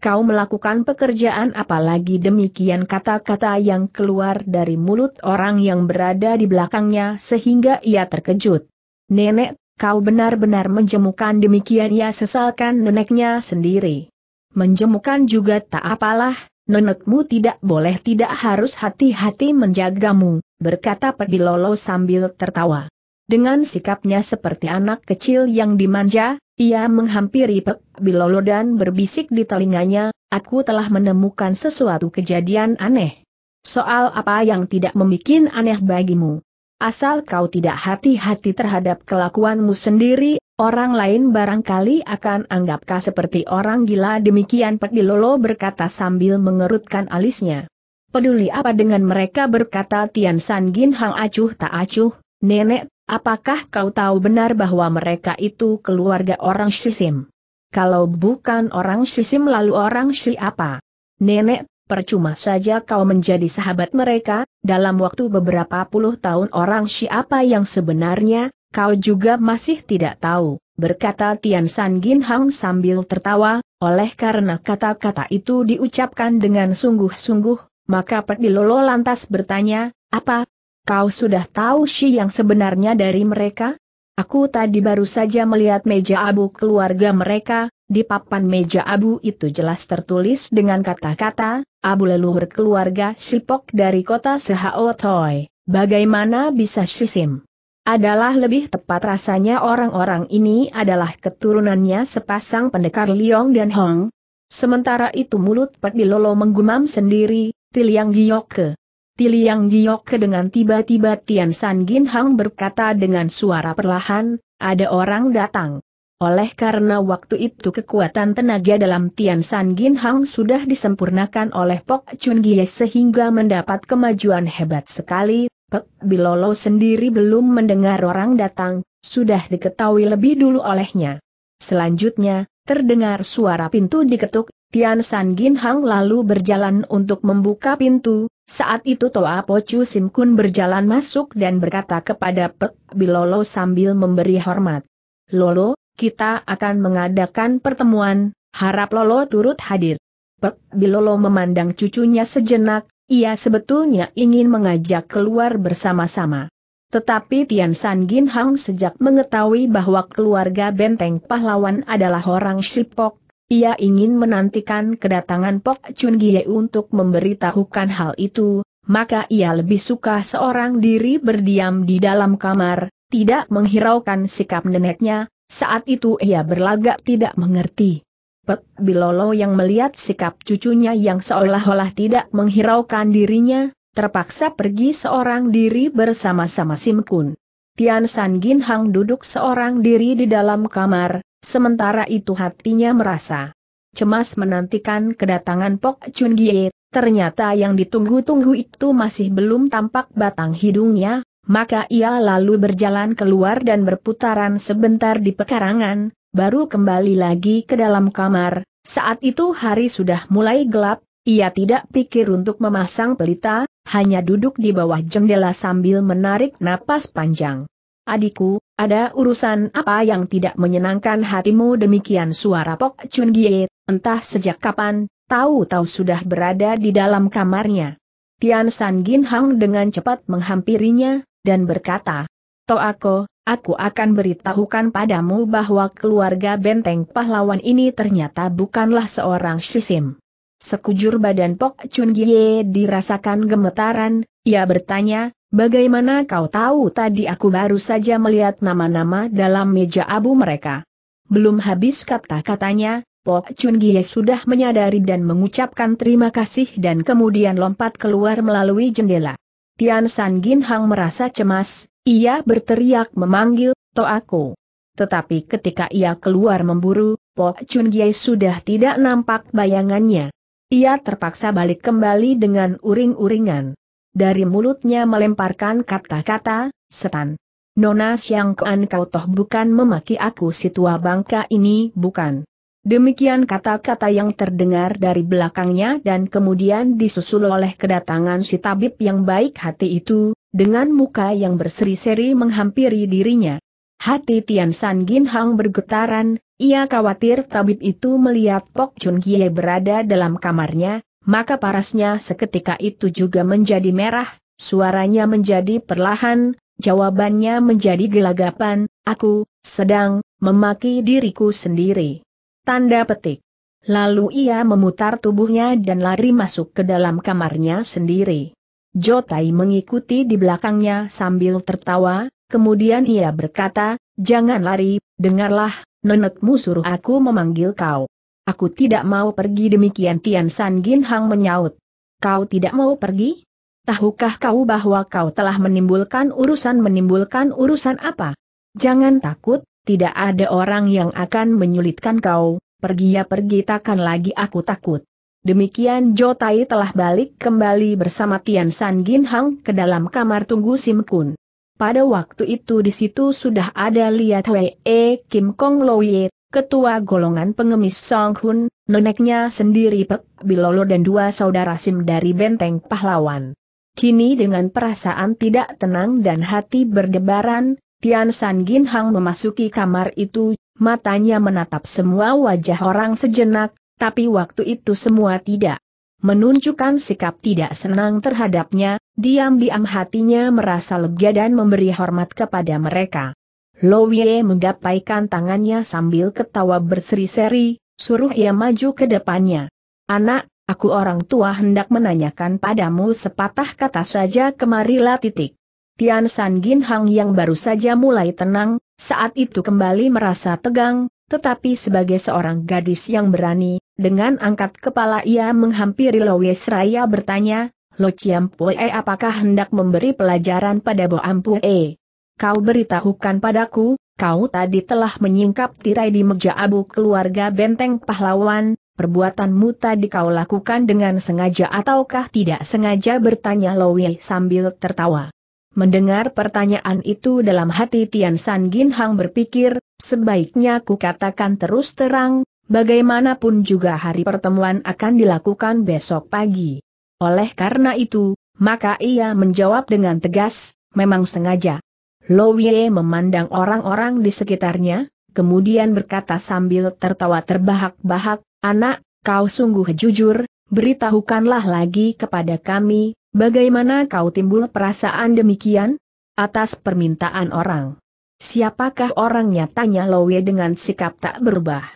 Speaker 1: kau melakukan pekerjaan apalagi demikian kata-kata yang keluar dari mulut orang yang berada di belakangnya sehingga ia terkejut. Nenek, kau benar-benar menjemukan demikian ia sesalkan neneknya sendiri. Menjemukan juga tak apalah, nenekmu tidak boleh tidak harus hati-hati menjagamu, berkata Pedilolo sambil tertawa. Dengan sikapnya seperti anak kecil yang dimanja, ia menghampiri Pek Bilolo dan berbisik di telinganya, aku telah menemukan sesuatu kejadian aneh. Soal apa yang tidak membuat aneh bagimu? Asal kau tidak hati-hati terhadap kelakuanmu sendiri, orang lain barangkali akan anggap kau seperti orang gila demikian Pek Bilolo berkata sambil mengerutkan alisnya. Peduli apa dengan mereka berkata Tian San Gin Hang acuh tak acuh, nenek Apakah kau tahu benar bahwa mereka itu keluarga orang Sisim? Kalau bukan orang Sisim lalu orang siapa? Nenek, percuma saja kau menjadi sahabat mereka, dalam waktu beberapa puluh tahun orang siapa yang sebenarnya, kau juga masih tidak tahu, berkata Tian San Gin Hang sambil tertawa, oleh karena kata-kata itu diucapkan dengan sungguh-sungguh, maka Pek lantas bertanya, apa, Kau sudah tahu si yang sebenarnya dari mereka? Aku tadi baru saja melihat meja abu keluarga mereka, di papan meja abu itu jelas tertulis dengan kata-kata, abu leluhur keluarga Sipok dari kota Sehao Toy, bagaimana bisa Sisim? Adalah lebih tepat rasanya orang-orang ini adalah keturunannya sepasang pendekar Liong dan Hong. Sementara itu mulut Pak Bilolo menggumam sendiri, Tiliang ke. Tiliang Giok dengan tiba-tiba Tian San Gin Hang berkata dengan suara perlahan, ada orang datang. Oleh karena waktu itu kekuatan tenaga dalam Tian San Gin Hang sudah disempurnakan oleh Pok Chun Gie sehingga mendapat kemajuan hebat sekali, Pek Bilolo sendiri belum mendengar orang datang, sudah diketahui lebih dulu olehnya. Selanjutnya, terdengar suara pintu diketuk, Tian San Gin Hang lalu berjalan untuk membuka pintu, saat itu Toa Pocu Simkun berjalan masuk dan berkata kepada Pek Bilolo sambil memberi hormat. Lolo, kita akan mengadakan pertemuan, harap Lolo turut hadir. Pek Bilolo memandang cucunya sejenak, ia sebetulnya ingin mengajak keluar bersama-sama. Tetapi Tian San Gin Hang sejak mengetahui bahwa keluarga Benteng Pahlawan adalah orang Shipok, ia ingin menantikan kedatangan Pok Chun Gie untuk memberitahukan hal itu, maka ia lebih suka seorang diri berdiam di dalam kamar, tidak menghiraukan sikap neneknya, saat itu ia berlagak tidak mengerti. Pek Bilolo yang melihat sikap cucunya yang seolah-olah tidak menghiraukan dirinya, terpaksa pergi seorang diri bersama-sama Simkun. Tian San Gin Hang duduk seorang diri di dalam kamar, sementara itu hatinya merasa cemas menantikan kedatangan Pok Chun Gie, ternyata yang ditunggu-tunggu itu masih belum tampak batang hidungnya, maka ia lalu berjalan keluar dan berputaran sebentar di pekarangan, baru kembali lagi ke dalam kamar, saat itu hari sudah mulai gelap, ia tidak pikir untuk memasang pelita, hanya duduk di bawah jendela sambil menarik napas panjang. Adikku, ada urusan apa yang tidak menyenangkan hatimu demikian suara Pok Chun Gie, entah sejak kapan, tahu-tahu sudah berada di dalam kamarnya. Tian San Gin Hang dengan cepat menghampirinya, dan berkata, Toako, aku akan beritahukan padamu bahwa keluarga benteng pahlawan ini ternyata bukanlah seorang sisim. Sekujur badan Pok Chun Gie dirasakan gemetaran, ia bertanya, bagaimana kau tahu tadi aku baru saja melihat nama-nama dalam meja abu mereka. Belum habis kata-katanya, Pok Chun Gie sudah menyadari dan mengucapkan terima kasih dan kemudian lompat keluar melalui jendela. Tian San Gin Hang merasa cemas, ia berteriak memanggil, to aku. Tetapi ketika ia keluar memburu, Pok Chun Gie sudah tidak nampak bayangannya. Ia terpaksa balik kembali dengan uring-uringan. Dari mulutnya melemparkan kata-kata, setan. Nona Siang kean kau toh bukan memaki aku si tua bangka ini, bukan. Demikian kata-kata yang terdengar dari belakangnya dan kemudian disusul oleh kedatangan si tabib yang baik hati itu, dengan muka yang berseri-seri menghampiri dirinya. Hati Tian San Gin Hang bergetaran, ia khawatir tabib itu melihat Pok Chun Kie berada dalam kamarnya, maka parasnya seketika itu juga menjadi merah, suaranya menjadi perlahan, jawabannya menjadi gelagapan, aku, sedang, memaki diriku sendiri. Tanda petik. Lalu ia memutar tubuhnya dan lari masuk ke dalam kamarnya sendiri. Jotai mengikuti di belakangnya sambil tertawa, kemudian ia berkata, jangan lari, dengarlah, nenekmu suruh aku memanggil kau. Aku tidak mau pergi demikian Tian San Gin Hang menyaut. Kau tidak mau pergi? Tahukah kau bahwa kau telah menimbulkan urusan menimbulkan urusan apa? Jangan takut, tidak ada orang yang akan menyulitkan kau, pergi ya pergi takkan lagi aku takut. Demikian Jotai telah balik kembali bersama Tian San Gin Hang ke dalam kamar tunggu Sim Kun. Pada waktu itu di situ sudah ada Lia Twe e. Kim Kong Loye, ketua golongan pengemis Song Hun, neneknya sendiri Pek Bilolo dan dua saudara Sim dari Benteng Pahlawan. Kini dengan perasaan tidak tenang dan hati berdebaran, Tian San Gin Hang memasuki kamar itu, matanya menatap semua wajah orang sejenak, tapi waktu itu semua tidak menunjukkan sikap tidak senang terhadapnya, diam-diam hatinya merasa lega dan memberi hormat kepada mereka. Lowie menggapaikan tangannya sambil ketawa berseri-seri, suruh ia maju ke depannya. Anak, aku orang tua hendak menanyakan padamu sepatah kata saja kemarilah titik. Tian San Gin Hang yang baru saja mulai tenang, saat itu kembali merasa tegang, tetapi sebagai seorang gadis yang berani, dengan angkat kepala ia menghampiri Lois Raya bertanya, Lo Chiampue apakah hendak memberi pelajaran pada Bo E? Kau beritahukan padaku, kau tadi telah menyingkap tirai di meja abu keluarga benteng pahlawan, perbuatanmu tadi kau lakukan dengan sengaja ataukah tidak sengaja bertanya Lois sambil tertawa. Mendengar pertanyaan itu dalam hati Tian San Gin Hang berpikir, sebaiknya ku katakan terus terang, bagaimanapun juga hari pertemuan akan dilakukan besok pagi. Oleh karena itu, maka ia menjawab dengan tegas, memang sengaja. Lowie memandang orang-orang di sekitarnya, kemudian berkata sambil tertawa terbahak-bahak, anak, kau sungguh jujur, beritahukanlah lagi kepada kami, bagaimana kau timbul perasaan demikian? Atas permintaan orang. Siapakah orangnya tanya Lowe dengan sikap tak berubah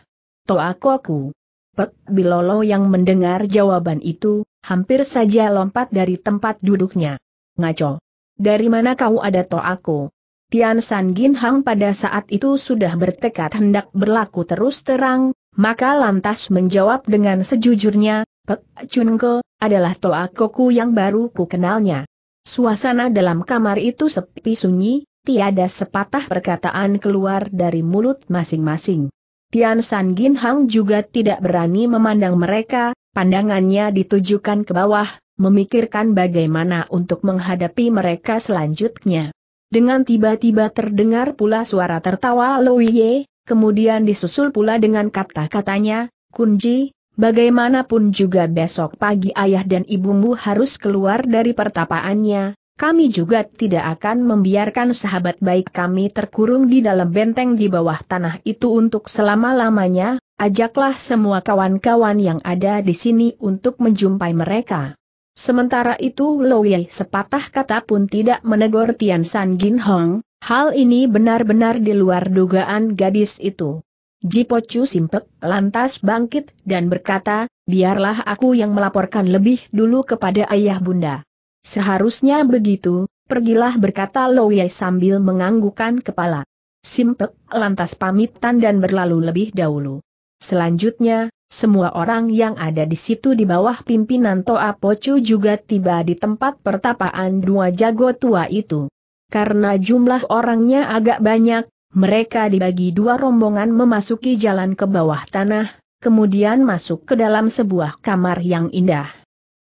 Speaker 1: koku. Pek Bilolo yang mendengar jawaban itu, hampir saja lompat dari tempat duduknya. Ngaco. Dari mana kau ada Toako? Tian San Gin Hang pada saat itu sudah bertekad hendak berlaku terus terang, maka lantas menjawab dengan sejujurnya, Pek Chunko, adalah Toakoku yang baru ku kenalnya. Suasana dalam kamar itu sepi sunyi, tiada sepatah perkataan keluar dari mulut masing-masing. Tian San Gin Hang juga tidak berani memandang mereka, pandangannya ditujukan ke bawah, memikirkan bagaimana untuk menghadapi mereka selanjutnya. Dengan tiba-tiba terdengar pula suara tertawa Louie, kemudian disusul pula dengan kata-katanya, Kunji, bagaimanapun juga besok pagi ayah dan ibumu harus keluar dari pertapaannya, kami juga tidak akan membiarkan sahabat baik kami terkurung di dalam benteng di bawah tanah itu untuk selama-lamanya, ajaklah semua kawan-kawan yang ada di sini untuk menjumpai mereka. Sementara itu Loye sepatah kata pun tidak menegur Tian San Gin Hong, hal ini benar-benar di luar dugaan gadis itu. Jipo Chu Simpek lantas bangkit dan berkata, biarlah aku yang melaporkan lebih dulu kepada ayah bunda. Seharusnya begitu, pergilah berkata Louie sambil menganggukan kepala. Simpek lantas pamitan dan berlalu lebih dahulu. Selanjutnya, semua orang yang ada di situ di bawah pimpinan Toa Pocu juga tiba di tempat pertapaan dua jago tua itu. Karena jumlah orangnya agak banyak, mereka dibagi dua rombongan memasuki jalan ke bawah tanah, kemudian masuk ke dalam sebuah kamar yang indah.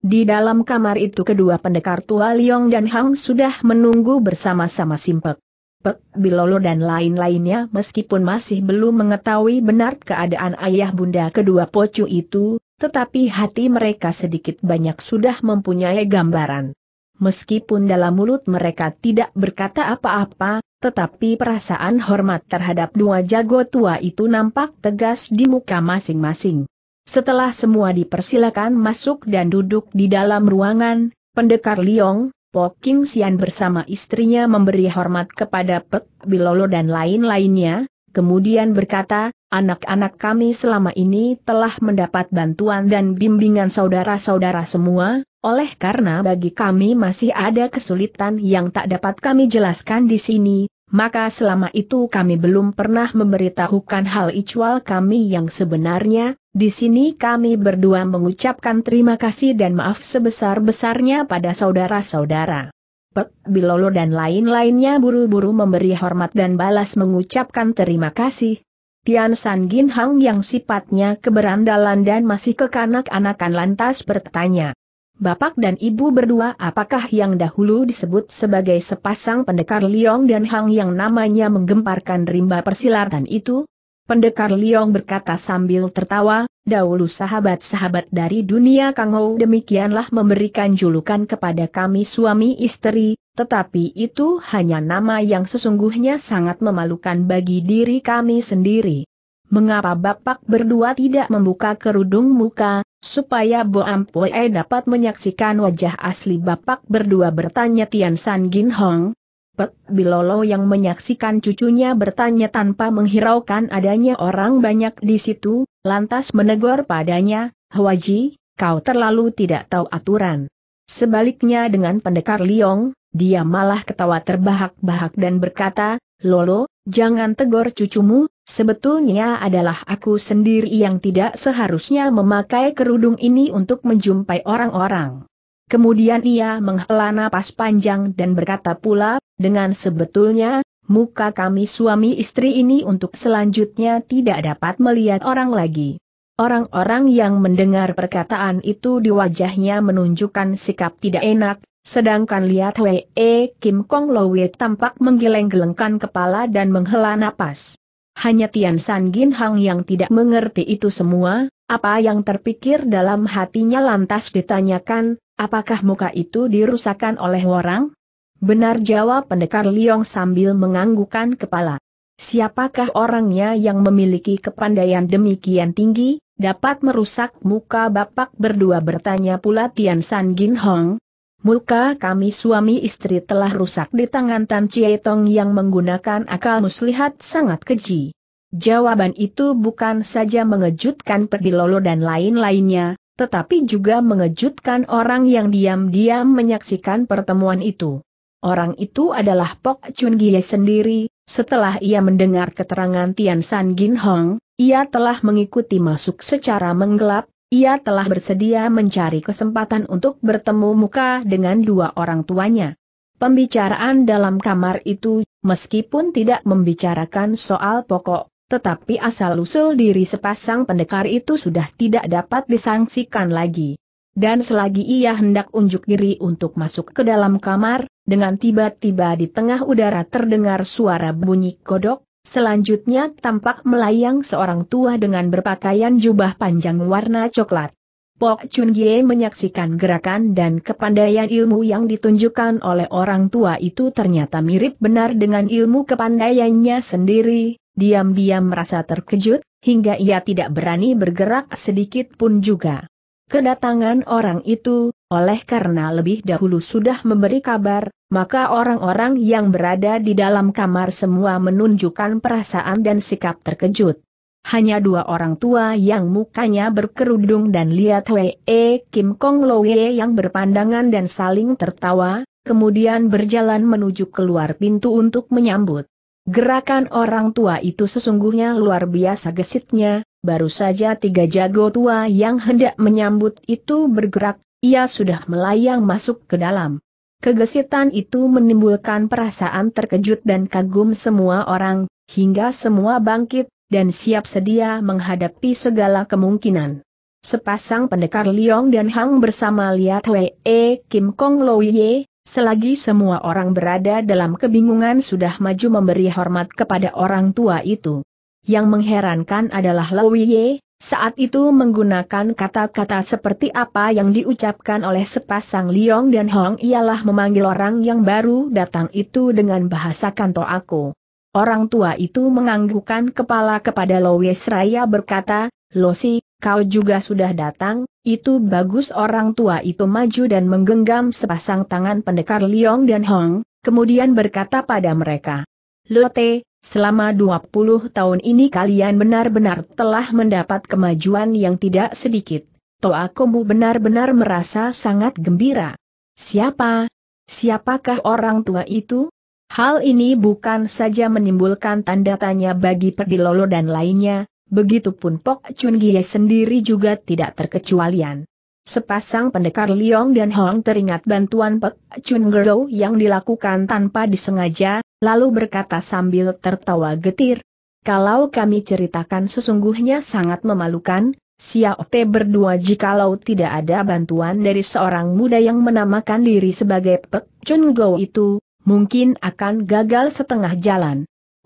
Speaker 1: Di dalam kamar itu kedua pendekar tua Liong dan Hang sudah menunggu bersama-sama Simpek. Pek Bilolo dan lain-lainnya meskipun masih belum mengetahui benar keadaan ayah bunda kedua pocu itu, tetapi hati mereka sedikit banyak sudah mempunyai gambaran. Meskipun dalam mulut mereka tidak berkata apa-apa, tetapi perasaan hormat terhadap dua jago tua itu nampak tegas di muka masing-masing. Setelah semua dipersilakan masuk dan duduk di dalam ruangan, pendekar Liong, Po King Sian bersama istrinya memberi hormat kepada Pek Bilolo dan lain-lainnya, kemudian berkata, anak-anak kami selama ini telah mendapat bantuan dan bimbingan saudara-saudara semua, oleh karena bagi kami masih ada kesulitan yang tak dapat kami jelaskan di sini, maka selama itu kami belum pernah memberitahukan hal icual kami yang sebenarnya, di sini kami berdua mengucapkan terima kasih dan maaf sebesar-besarnya pada saudara-saudara. Pek, Bilolo dan lain-lainnya buru-buru memberi hormat dan balas mengucapkan terima kasih. Tian San Gin Hang yang sifatnya keberandalan dan masih kekanak-anakan lantas bertanya. Bapak dan ibu berdua apakah yang dahulu disebut sebagai sepasang pendekar Liong dan Hang yang namanya menggemparkan rimba persilatan itu? Pendekar Liong berkata sambil tertawa, dahulu sahabat-sahabat dari dunia Kangou demikianlah memberikan julukan kepada kami suami istri, tetapi itu hanya nama yang sesungguhnya sangat memalukan bagi diri kami sendiri. Mengapa Bapak berdua tidak membuka kerudung muka, supaya Bo Ampue dapat menyaksikan wajah asli Bapak berdua bertanya Tian San Gin Hong, Pek Bilolo yang menyaksikan cucunya bertanya tanpa menghiraukan adanya orang banyak di situ, lantas menegur padanya, Hwaji, kau terlalu tidak tahu aturan. Sebaliknya dengan pendekar Liong, dia malah ketawa terbahak-bahak dan berkata, Lolo, jangan tegur cucumu, sebetulnya adalah aku sendiri yang tidak seharusnya memakai kerudung ini untuk menjumpai orang-orang. Kemudian ia menghela napas panjang dan berkata pula, dengan sebetulnya, muka kami suami istri ini untuk selanjutnya tidak dapat melihat orang lagi. Orang-orang yang mendengar perkataan itu di wajahnya menunjukkan sikap tidak enak, sedangkan lihat Wei e, Kim Kong Lowe tampak menggeleng-gelengkan kepala dan menghela napas. Hanya Tian San Gin Hang yang tidak mengerti itu semua, apa yang terpikir dalam hatinya lantas ditanyakan, apakah muka itu dirusakan oleh orang? Benar jawab pendekar Liong sambil menganggukkan kepala. Siapakah orangnya yang memiliki kepandaian demikian tinggi, dapat merusak muka bapak berdua bertanya pula Tian San Gin Hong. Muka kami suami istri telah rusak di tangan Tan Tong yang menggunakan akal muslihat sangat keji. Jawaban itu bukan saja mengejutkan Perdi Lolo dan lain-lainnya, tetapi juga mengejutkan orang yang diam-diam menyaksikan pertemuan itu. Orang itu adalah Pok Chun Gie sendiri, setelah ia mendengar keterangan Tian San Gin Hong, ia telah mengikuti masuk secara menggelap, ia telah bersedia mencari kesempatan untuk bertemu muka dengan dua orang tuanya. Pembicaraan dalam kamar itu, meskipun tidak membicarakan soal pokok, tetapi asal-usul diri sepasang pendekar itu sudah tidak dapat disangsikan lagi dan selagi ia hendak unjuk diri untuk masuk ke dalam kamar, dengan tiba-tiba di tengah udara terdengar suara bunyi kodok, selanjutnya tampak melayang seorang tua dengan berpakaian jubah panjang warna coklat. Pok Chun Gie menyaksikan gerakan dan kepandaian ilmu yang ditunjukkan oleh orang tua itu ternyata mirip benar dengan ilmu kepandaiannya sendiri, diam-diam merasa terkejut, hingga ia tidak berani bergerak sedikit pun juga kedatangan orang itu, oleh karena lebih dahulu sudah memberi kabar, maka orang-orang yang berada di dalam kamar semua menunjukkan perasaan dan sikap terkejut. Hanya dua orang tua yang mukanya berkerudung dan lihat Wei e, Kim Kong Loe yang berpandangan dan saling tertawa, kemudian berjalan menuju keluar pintu untuk menyambut. Gerakan orang tua itu sesungguhnya luar biasa gesitnya, baru saja tiga jago tua yang hendak menyambut itu bergerak, ia sudah melayang masuk ke dalam. Kegesitan itu menimbulkan perasaan terkejut dan kagum semua orang, hingga semua bangkit, dan siap sedia menghadapi segala kemungkinan. Sepasang pendekar Liong dan Hang bersama Liat Wei Kim Kong Lo Ye, selagi semua orang berada dalam kebingungan sudah maju memberi hormat kepada orang tua itu. Yang mengherankan adalah Ye, saat itu menggunakan kata-kata seperti apa yang diucapkan oleh sepasang Liong dan Hong ialah memanggil orang yang baru datang itu dengan bahasa kanto aku. Orang tua itu menganggukkan kepala kepada Ye seraya berkata, Lo Si, kau juga sudah datang, itu bagus orang tua itu maju dan menggenggam sepasang tangan pendekar Liong dan Hong, kemudian berkata pada mereka. Lo Lote, Selama 20 tahun ini kalian benar-benar telah mendapat kemajuan yang tidak sedikit. Toa Komu benar-benar merasa sangat gembira. Siapa? Siapakah orang tua itu? Hal ini bukan saja menimbulkan tanda tanya bagi Perdilolo dan lainnya, begitupun Pok Chun Gie sendiri juga tidak terkecualian. Sepasang pendekar Liong dan Hong teringat bantuan Pek Chun Gero yang dilakukan tanpa disengaja, lalu berkata sambil tertawa getir. Kalau kami ceritakan sesungguhnya sangat memalukan, Xiao Te berdua jikalau tidak ada bantuan dari seorang muda yang menamakan diri sebagai Pek Chun Gerou itu, mungkin akan gagal setengah jalan.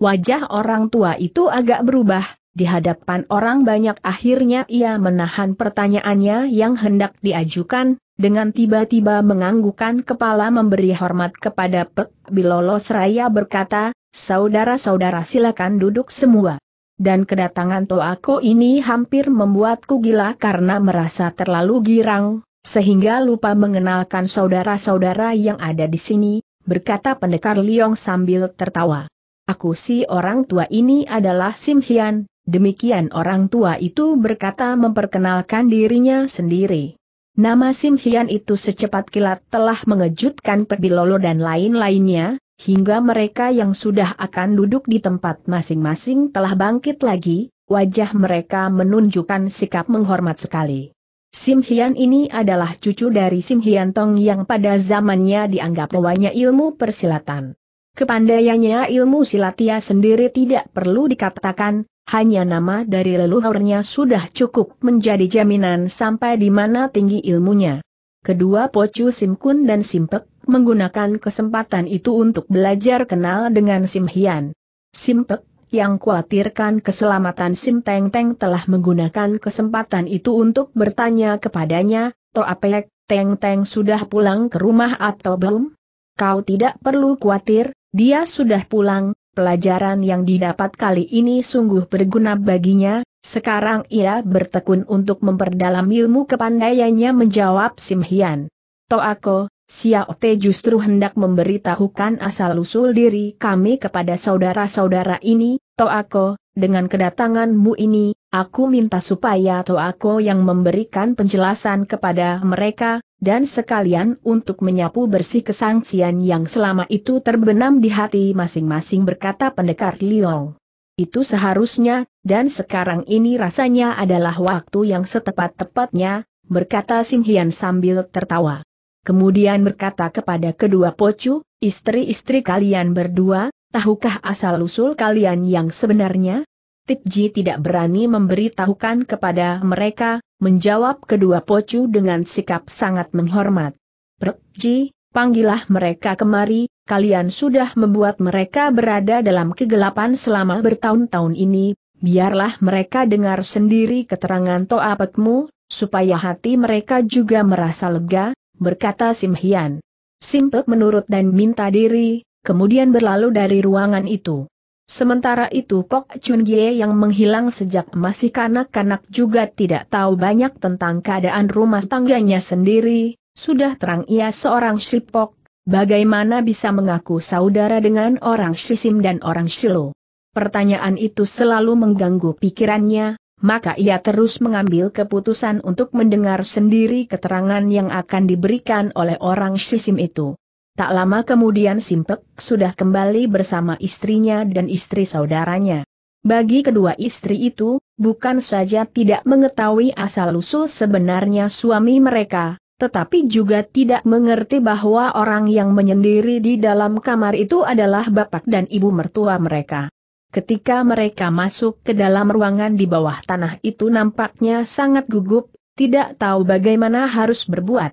Speaker 1: Wajah orang tua itu agak berubah, di hadapan orang banyak akhirnya ia menahan pertanyaannya yang hendak diajukan, dengan tiba-tiba menganggukan kepala memberi hormat kepada Pek Bilolo Seraya berkata, Saudara-saudara silakan duduk semua. Dan kedatangan Toako ini hampir membuatku gila karena merasa terlalu girang, sehingga lupa mengenalkan saudara-saudara yang ada di sini, berkata pendekar Liong sambil tertawa. Aku si orang tua ini adalah Sim Hian, Demikian orang tua itu berkata memperkenalkan dirinya sendiri. Nama Sim Hian itu secepat kilat telah mengejutkan Pebilolo dan lain-lainnya, hingga mereka yang sudah akan duduk di tempat masing-masing telah bangkit lagi, wajah mereka menunjukkan sikap menghormat sekali. Sim Hian ini adalah cucu dari Sim Hian Tong yang pada zamannya dianggap tuanya ilmu persilatan. Kepandaiannya ilmu silatia sendiri tidak perlu dikatakan, hanya nama dari leluhurnya sudah cukup menjadi jaminan sampai di mana tinggi ilmunya. Kedua Pocu Simkun dan Simpek menggunakan kesempatan itu untuk belajar kenal dengan Simhian. Hian. Simpek, yang khawatirkan keselamatan Sim Teng Teng telah menggunakan kesempatan itu untuk bertanya kepadanya, Toapek, ya, Teng Teng sudah pulang ke rumah atau belum? Kau tidak perlu khawatir, dia sudah pulang, Pelajaran yang didapat kali ini sungguh berguna baginya, sekarang ia bertekun untuk memperdalam ilmu kepandaiannya menjawab Sim Hian. Toako, Xiao Te justru hendak memberitahukan asal-usul diri kami kepada saudara-saudara ini, Toako, dengan kedatanganmu ini, aku minta supaya Toako yang memberikan penjelasan kepada mereka, dan sekalian untuk menyapu bersih kesangsian yang selama itu terbenam di hati masing-masing berkata pendekar Liong. Itu seharusnya, dan sekarang ini rasanya adalah waktu yang setepat-tepatnya, berkata Sim Hian sambil tertawa. Kemudian berkata kepada kedua pocu, istri-istri kalian berdua, tahukah asal-usul kalian yang sebenarnya? Tikji tidak berani memberitahukan kepada mereka, menjawab kedua pocu dengan sikap sangat menghormat. Perkji, panggillah mereka kemari, kalian sudah membuat mereka berada dalam kegelapan selama bertahun-tahun ini, biarlah mereka dengar sendiri keterangan toapekmu, supaya hati mereka juga merasa lega, berkata Simhian. Simpek menurut dan minta diri, kemudian berlalu dari ruangan itu. Sementara itu Pok Chun Gie yang menghilang sejak masih kanak-kanak juga tidak tahu banyak tentang keadaan rumah tangganya sendiri, sudah terang ia seorang Shipok, bagaimana bisa mengaku saudara dengan orang Shisim dan orang Shilo. Pertanyaan itu selalu mengganggu pikirannya, maka ia terus mengambil keputusan untuk mendengar sendiri keterangan yang akan diberikan oleh orang Shisim itu. Tak lama kemudian Simpek sudah kembali bersama istrinya dan istri saudaranya. Bagi kedua istri itu, bukan saja tidak mengetahui asal-usul sebenarnya suami mereka, tetapi juga tidak mengerti bahwa orang yang menyendiri di dalam kamar itu adalah bapak dan ibu mertua mereka. Ketika mereka masuk ke dalam ruangan di bawah tanah itu nampaknya sangat gugup, tidak tahu bagaimana harus berbuat.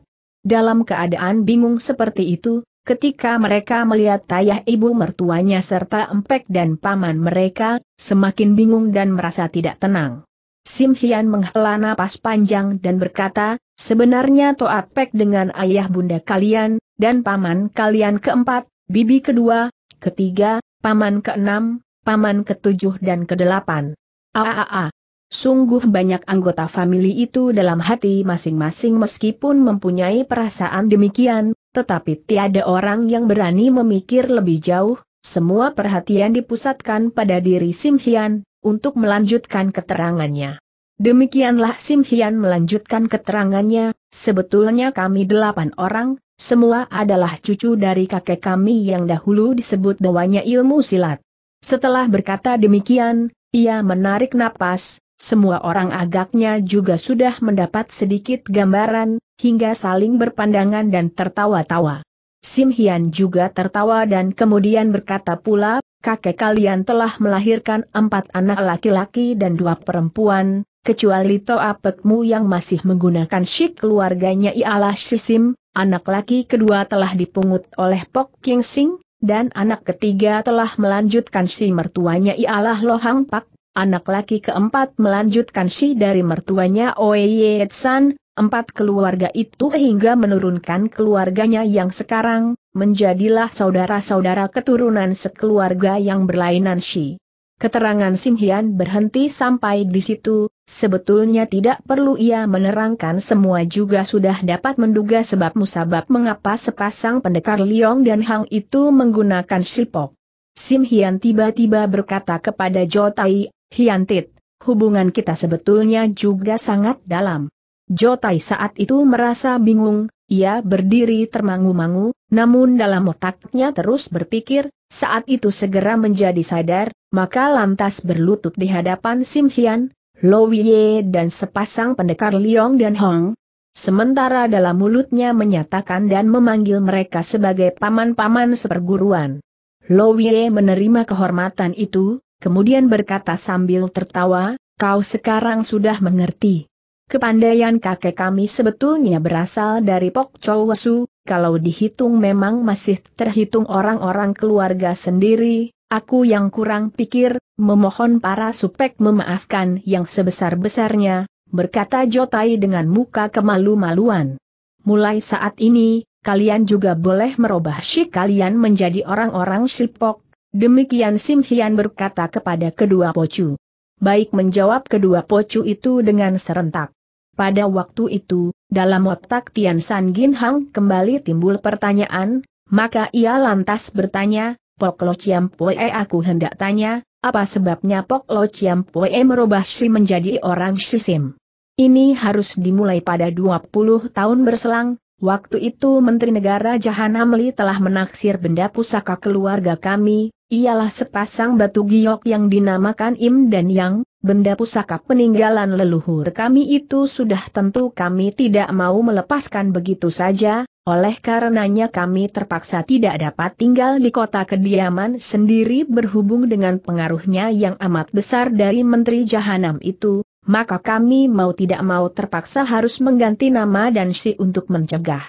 Speaker 1: Dalam keadaan bingung seperti itu, ketika mereka melihat tayah ibu mertuanya serta empek dan paman mereka, semakin bingung dan merasa tidak tenang. Sim Hian menghela napas panjang dan berkata, sebenarnya Toa Pek dengan ayah bunda kalian, dan paman kalian keempat, bibi kedua, ketiga, paman keenam, paman ketujuh dan kedelapan. Aaa, Sungguh banyak anggota famili itu dalam hati masing-masing meskipun mempunyai perasaan demikian, tetapi tiada orang yang berani memikir lebih jauh, semua perhatian dipusatkan pada diri Sim Hian, untuk melanjutkan keterangannya. Demikianlah Sim Hian melanjutkan keterangannya, sebetulnya kami delapan orang, semua adalah cucu dari kakek kami yang dahulu disebut dewanya ilmu silat. Setelah berkata demikian, ia menarik napas, semua orang agaknya juga sudah mendapat sedikit gambaran, hingga saling berpandangan dan tertawa-tawa. Sim Hian juga tertawa dan kemudian berkata pula, kakek kalian telah melahirkan empat anak laki-laki dan dua perempuan, kecuali toa Pekmu yang masih menggunakan syik keluarganya ialah Sim, anak laki kedua telah dipungut oleh Pok King Sing, dan anak ketiga telah melanjutkan si mertuanya ialah Lohang Pak, anak laki keempat melanjutkan si dari mertuanya Oye San, empat keluarga itu hingga menurunkan keluarganya yang sekarang, menjadilah saudara-saudara keturunan sekeluarga yang berlainan si. Keterangan Simhian berhenti sampai di situ, sebetulnya tidak perlu ia menerangkan semua juga sudah dapat menduga sebab musabab mengapa sepasang pendekar Liong dan Hang itu menggunakan sipok. Simhian tiba-tiba berkata kepada Jotai, Hiantit, hubungan kita sebetulnya juga sangat dalam. Jotai saat itu merasa bingung, ia berdiri termangu-mangu, namun dalam otaknya terus berpikir, saat itu segera menjadi sadar, maka lantas berlutut di hadapan Sim Hian, Wie dan sepasang pendekar Liong dan Hong, sementara dalam mulutnya menyatakan dan memanggil mereka sebagai paman-paman seperguruan. Wie menerima kehormatan itu, kemudian berkata sambil tertawa, kau sekarang sudah mengerti. Kepandaian kakek kami sebetulnya berasal dari Pok Chow Wasu, kalau dihitung memang masih terhitung orang-orang keluarga sendiri, aku yang kurang pikir, memohon para supek memaafkan yang sebesar-besarnya, berkata Jotai dengan muka kemalu-maluan. Mulai saat ini, kalian juga boleh merubah si kalian menjadi orang-orang sipok, Demikian Sim Hian berkata kepada kedua pocu. Baik menjawab kedua pocu itu dengan serentak. Pada waktu itu, dalam otak Tian San Gin Hang kembali timbul pertanyaan, maka ia lantas bertanya, Pok Lo Chiam Pue aku hendak tanya, apa sebabnya Pok Lo Chiam Pue merubah si menjadi orang sisim? Ini harus dimulai pada 20 tahun berselang, Waktu itu Menteri Negara Jahanamli telah menaksir benda pusaka keluarga kami, ialah sepasang batu giok yang dinamakan Im dan Yang, benda pusaka peninggalan leluhur kami itu sudah tentu kami tidak mau melepaskan begitu saja, oleh karenanya kami terpaksa tidak dapat tinggal di kota kediaman sendiri berhubung dengan pengaruhnya yang amat besar dari Menteri Jahanam itu, maka kami mau tidak mau terpaksa harus mengganti nama dan si untuk mencegah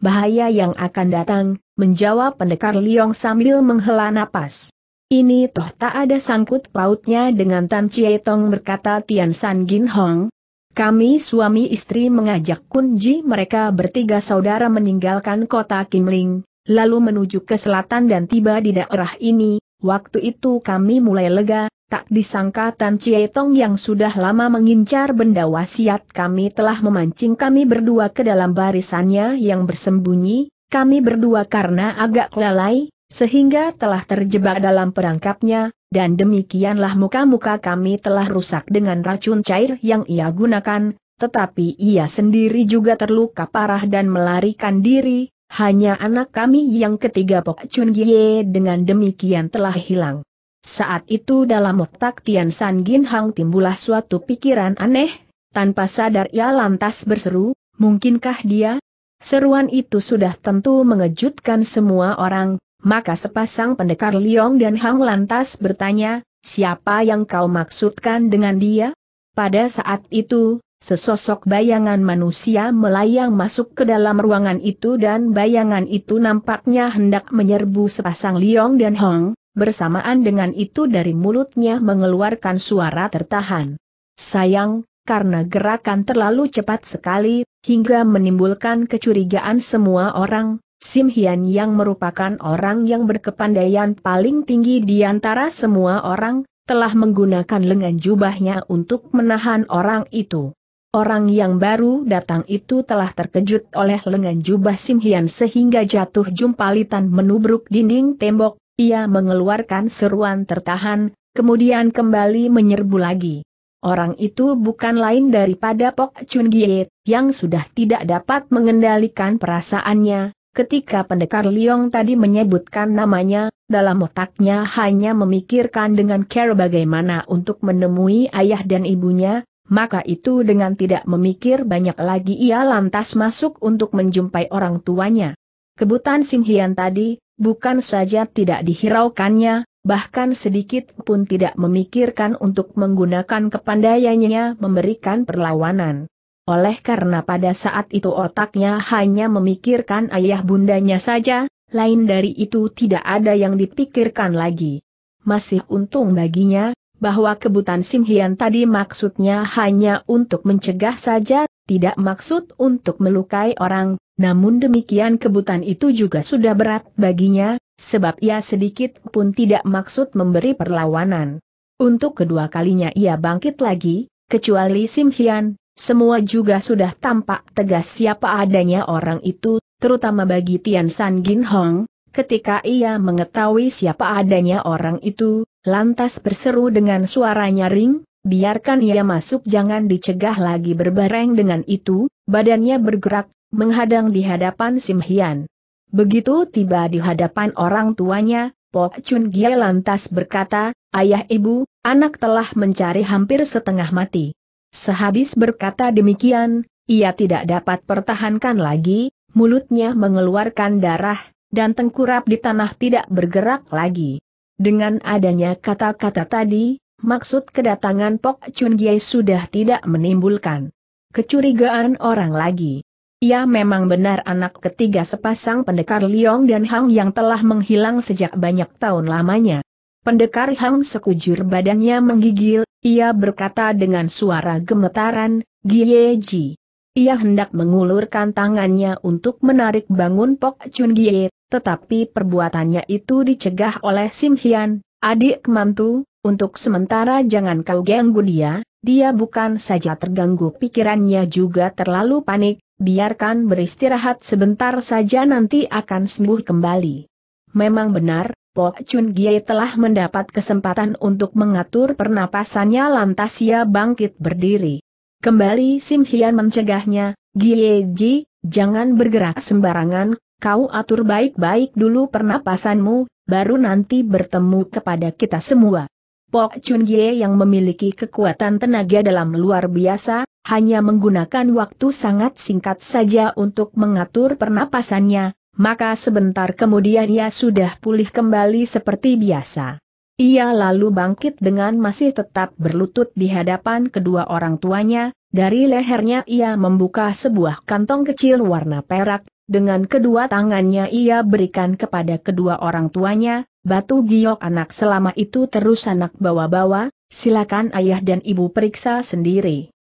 Speaker 1: bahaya yang akan datang, menjawab pendekar Liong sambil menghela napas. Ini toh tak ada sangkut pautnya dengan Tan Chie Tong berkata Tian San Gin Hong. Kami suami istri mengajak Kun Ji mereka bertiga saudara meninggalkan kota Kim Ling, lalu menuju ke selatan dan tiba di daerah ini, Waktu itu kami mulai lega, tak disangka Tan Cietong yang sudah lama mengincar benda wasiat kami telah memancing kami berdua ke dalam barisannya yang bersembunyi, kami berdua karena agak lalai, sehingga telah terjebak dalam perangkapnya, dan demikianlah muka-muka kami telah rusak dengan racun cair yang ia gunakan, tetapi ia sendiri juga terluka parah dan melarikan diri, hanya anak kami yang ketiga Pok Chun Gie dengan demikian telah hilang. Saat itu dalam otak Tian San Gin Hang timbullah suatu pikiran aneh, tanpa sadar ia lantas berseru, mungkinkah dia? Seruan itu sudah tentu mengejutkan semua orang, maka sepasang pendekar Liong dan Hang lantas bertanya, siapa yang kau maksudkan dengan dia? Pada saat itu, Sesosok bayangan manusia melayang masuk ke dalam ruangan itu dan bayangan itu nampaknya hendak menyerbu sepasang Liong dan Hong, bersamaan dengan itu dari mulutnya mengeluarkan suara tertahan. Sayang, karena gerakan terlalu cepat sekali, hingga menimbulkan kecurigaan semua orang, Sim Hian yang merupakan orang yang berkepandaian paling tinggi di antara semua orang, telah menggunakan lengan jubahnya untuk menahan orang itu. Orang yang baru datang itu telah terkejut oleh lengan jubah Simhian sehingga jatuh jumpalitan menubruk dinding tembok, ia mengeluarkan seruan tertahan, kemudian kembali menyerbu lagi. Orang itu bukan lain daripada Pok Chun Gie, yang sudah tidak dapat mengendalikan perasaannya, ketika pendekar Liong tadi menyebutkan namanya, dalam otaknya hanya memikirkan dengan care bagaimana untuk menemui ayah dan ibunya, maka itu dengan tidak memikir banyak lagi ia lantas masuk untuk menjumpai orang tuanya. Kebutan Sim tadi, bukan saja tidak dihiraukannya, bahkan sedikit pun tidak memikirkan untuk menggunakan kepandaiannya memberikan perlawanan. Oleh karena pada saat itu otaknya hanya memikirkan ayah bundanya saja, lain dari itu tidak ada yang dipikirkan lagi. Masih untung baginya, bahwa kebutan Sim Hian tadi maksudnya hanya untuk mencegah saja, tidak maksud untuk melukai orang, namun demikian kebutan itu juga sudah berat baginya, sebab ia sedikit pun tidak maksud memberi perlawanan. Untuk kedua kalinya ia bangkit lagi, kecuali Sim Hian, semua juga sudah tampak tegas siapa adanya orang itu, terutama bagi Tian San Gin Hong, ketika ia mengetahui siapa adanya orang itu, Lantas berseru dengan suara nyaring, biarkan ia masuk jangan dicegah lagi berbareng dengan itu, badannya bergerak, menghadang di hadapan Sim Hian. Begitu tiba di hadapan orang tuanya, Pok Chun Gie lantas berkata, Ayah ibu, anak telah mencari hampir setengah mati. Sehabis berkata demikian, ia tidak dapat pertahankan lagi, mulutnya mengeluarkan darah, dan tengkurap di tanah tidak bergerak lagi. Dengan adanya kata-kata tadi, maksud kedatangan Pok Chun Gye sudah tidak menimbulkan kecurigaan orang lagi. Ia memang benar anak ketiga sepasang pendekar Liong dan Hang yang telah menghilang sejak banyak tahun lamanya. Pendekar Hang sekujur badannya menggigil, ia berkata dengan suara gemetaran, Gieji. Ia hendak mengulurkan tangannya untuk menarik bangun Pok Chun Gie, tetapi perbuatannya itu dicegah oleh Sim Hian, adik mantu, untuk sementara jangan kau ganggu dia, dia bukan saja terganggu pikirannya juga terlalu panik, biarkan beristirahat sebentar saja nanti akan sembuh kembali. Memang benar, Pok Chun Gie telah mendapat kesempatan untuk mengatur pernapasannya lantas ia bangkit berdiri. Kembali Sim Hian mencegahnya, Gie Ji, jangan bergerak sembarangan, kau atur baik-baik dulu pernapasanmu, baru nanti bertemu kepada kita semua. Pok Chun Gie yang memiliki kekuatan tenaga dalam luar biasa, hanya menggunakan waktu sangat singkat saja untuk mengatur pernapasannya, maka sebentar kemudian ia sudah pulih kembali seperti biasa. Ia lalu bangkit dengan masih tetap berlutut di hadapan kedua orang tuanya, dari lehernya ia membuka sebuah kantong kecil warna perak, dengan kedua tangannya ia berikan kepada kedua orang tuanya, batu giok anak selama itu terus anak bawa-bawa, silakan ayah dan ibu periksa sendiri.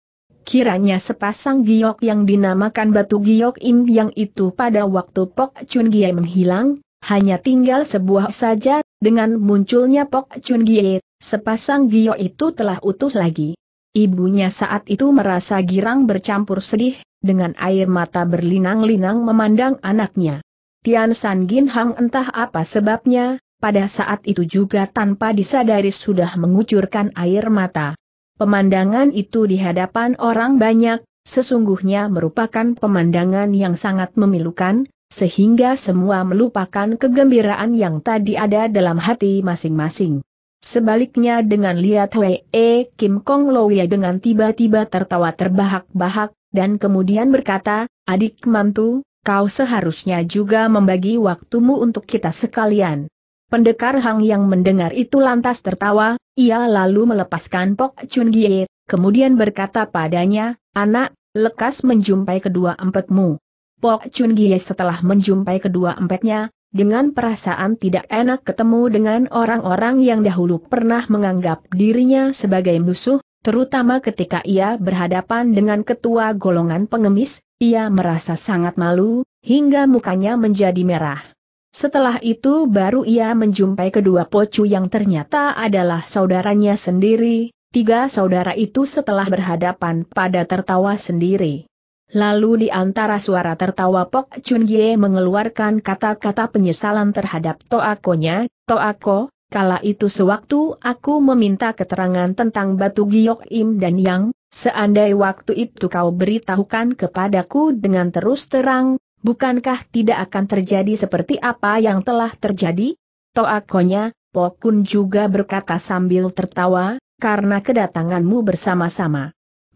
Speaker 1: Kiranya sepasang giok yang dinamakan batu giok im yang itu pada waktu Pok Chun Gie menghilang, hanya tinggal sebuah saja dengan munculnya Pok Chun Gie, sepasang Gio itu telah utuh lagi. Ibunya saat itu merasa girang bercampur sedih, dengan air mata berlinang-linang memandang anaknya. Tian San Gin Hang entah apa sebabnya, pada saat itu juga tanpa disadari sudah mengucurkan air mata. Pemandangan itu di hadapan orang banyak, sesungguhnya merupakan pemandangan yang sangat memilukan, sehingga semua melupakan kegembiraan yang tadi ada dalam hati masing-masing. Sebaliknya dengan lihat Wei e, Kim Kong Loya dengan tiba-tiba tertawa terbahak-bahak, dan kemudian berkata, adik mantu, kau seharusnya juga membagi waktumu untuk kita sekalian. Pendekar Hang yang mendengar itu lantas tertawa, ia lalu melepaskan Pok Chun Gie, kemudian berkata padanya, anak, lekas menjumpai kedua empatmu. Pok Chun Gie setelah menjumpai kedua empatnya, dengan perasaan tidak enak ketemu dengan orang-orang yang dahulu pernah menganggap dirinya sebagai musuh, terutama ketika ia berhadapan dengan ketua golongan pengemis, ia merasa sangat malu, hingga mukanya menjadi merah. Setelah itu baru ia menjumpai kedua pocu yang ternyata adalah saudaranya sendiri, tiga saudara itu setelah berhadapan pada tertawa sendiri. Lalu di antara suara tertawa Pok Chun Gie mengeluarkan kata-kata penyesalan terhadap Toakonya, Toako, kala itu sewaktu aku meminta keterangan tentang batu giok im dan yang, seandai waktu itu kau beritahukan kepadaku dengan terus terang, bukankah tidak akan terjadi seperti apa yang telah terjadi? Toakonya, Kun juga berkata sambil tertawa, karena kedatanganmu bersama-sama.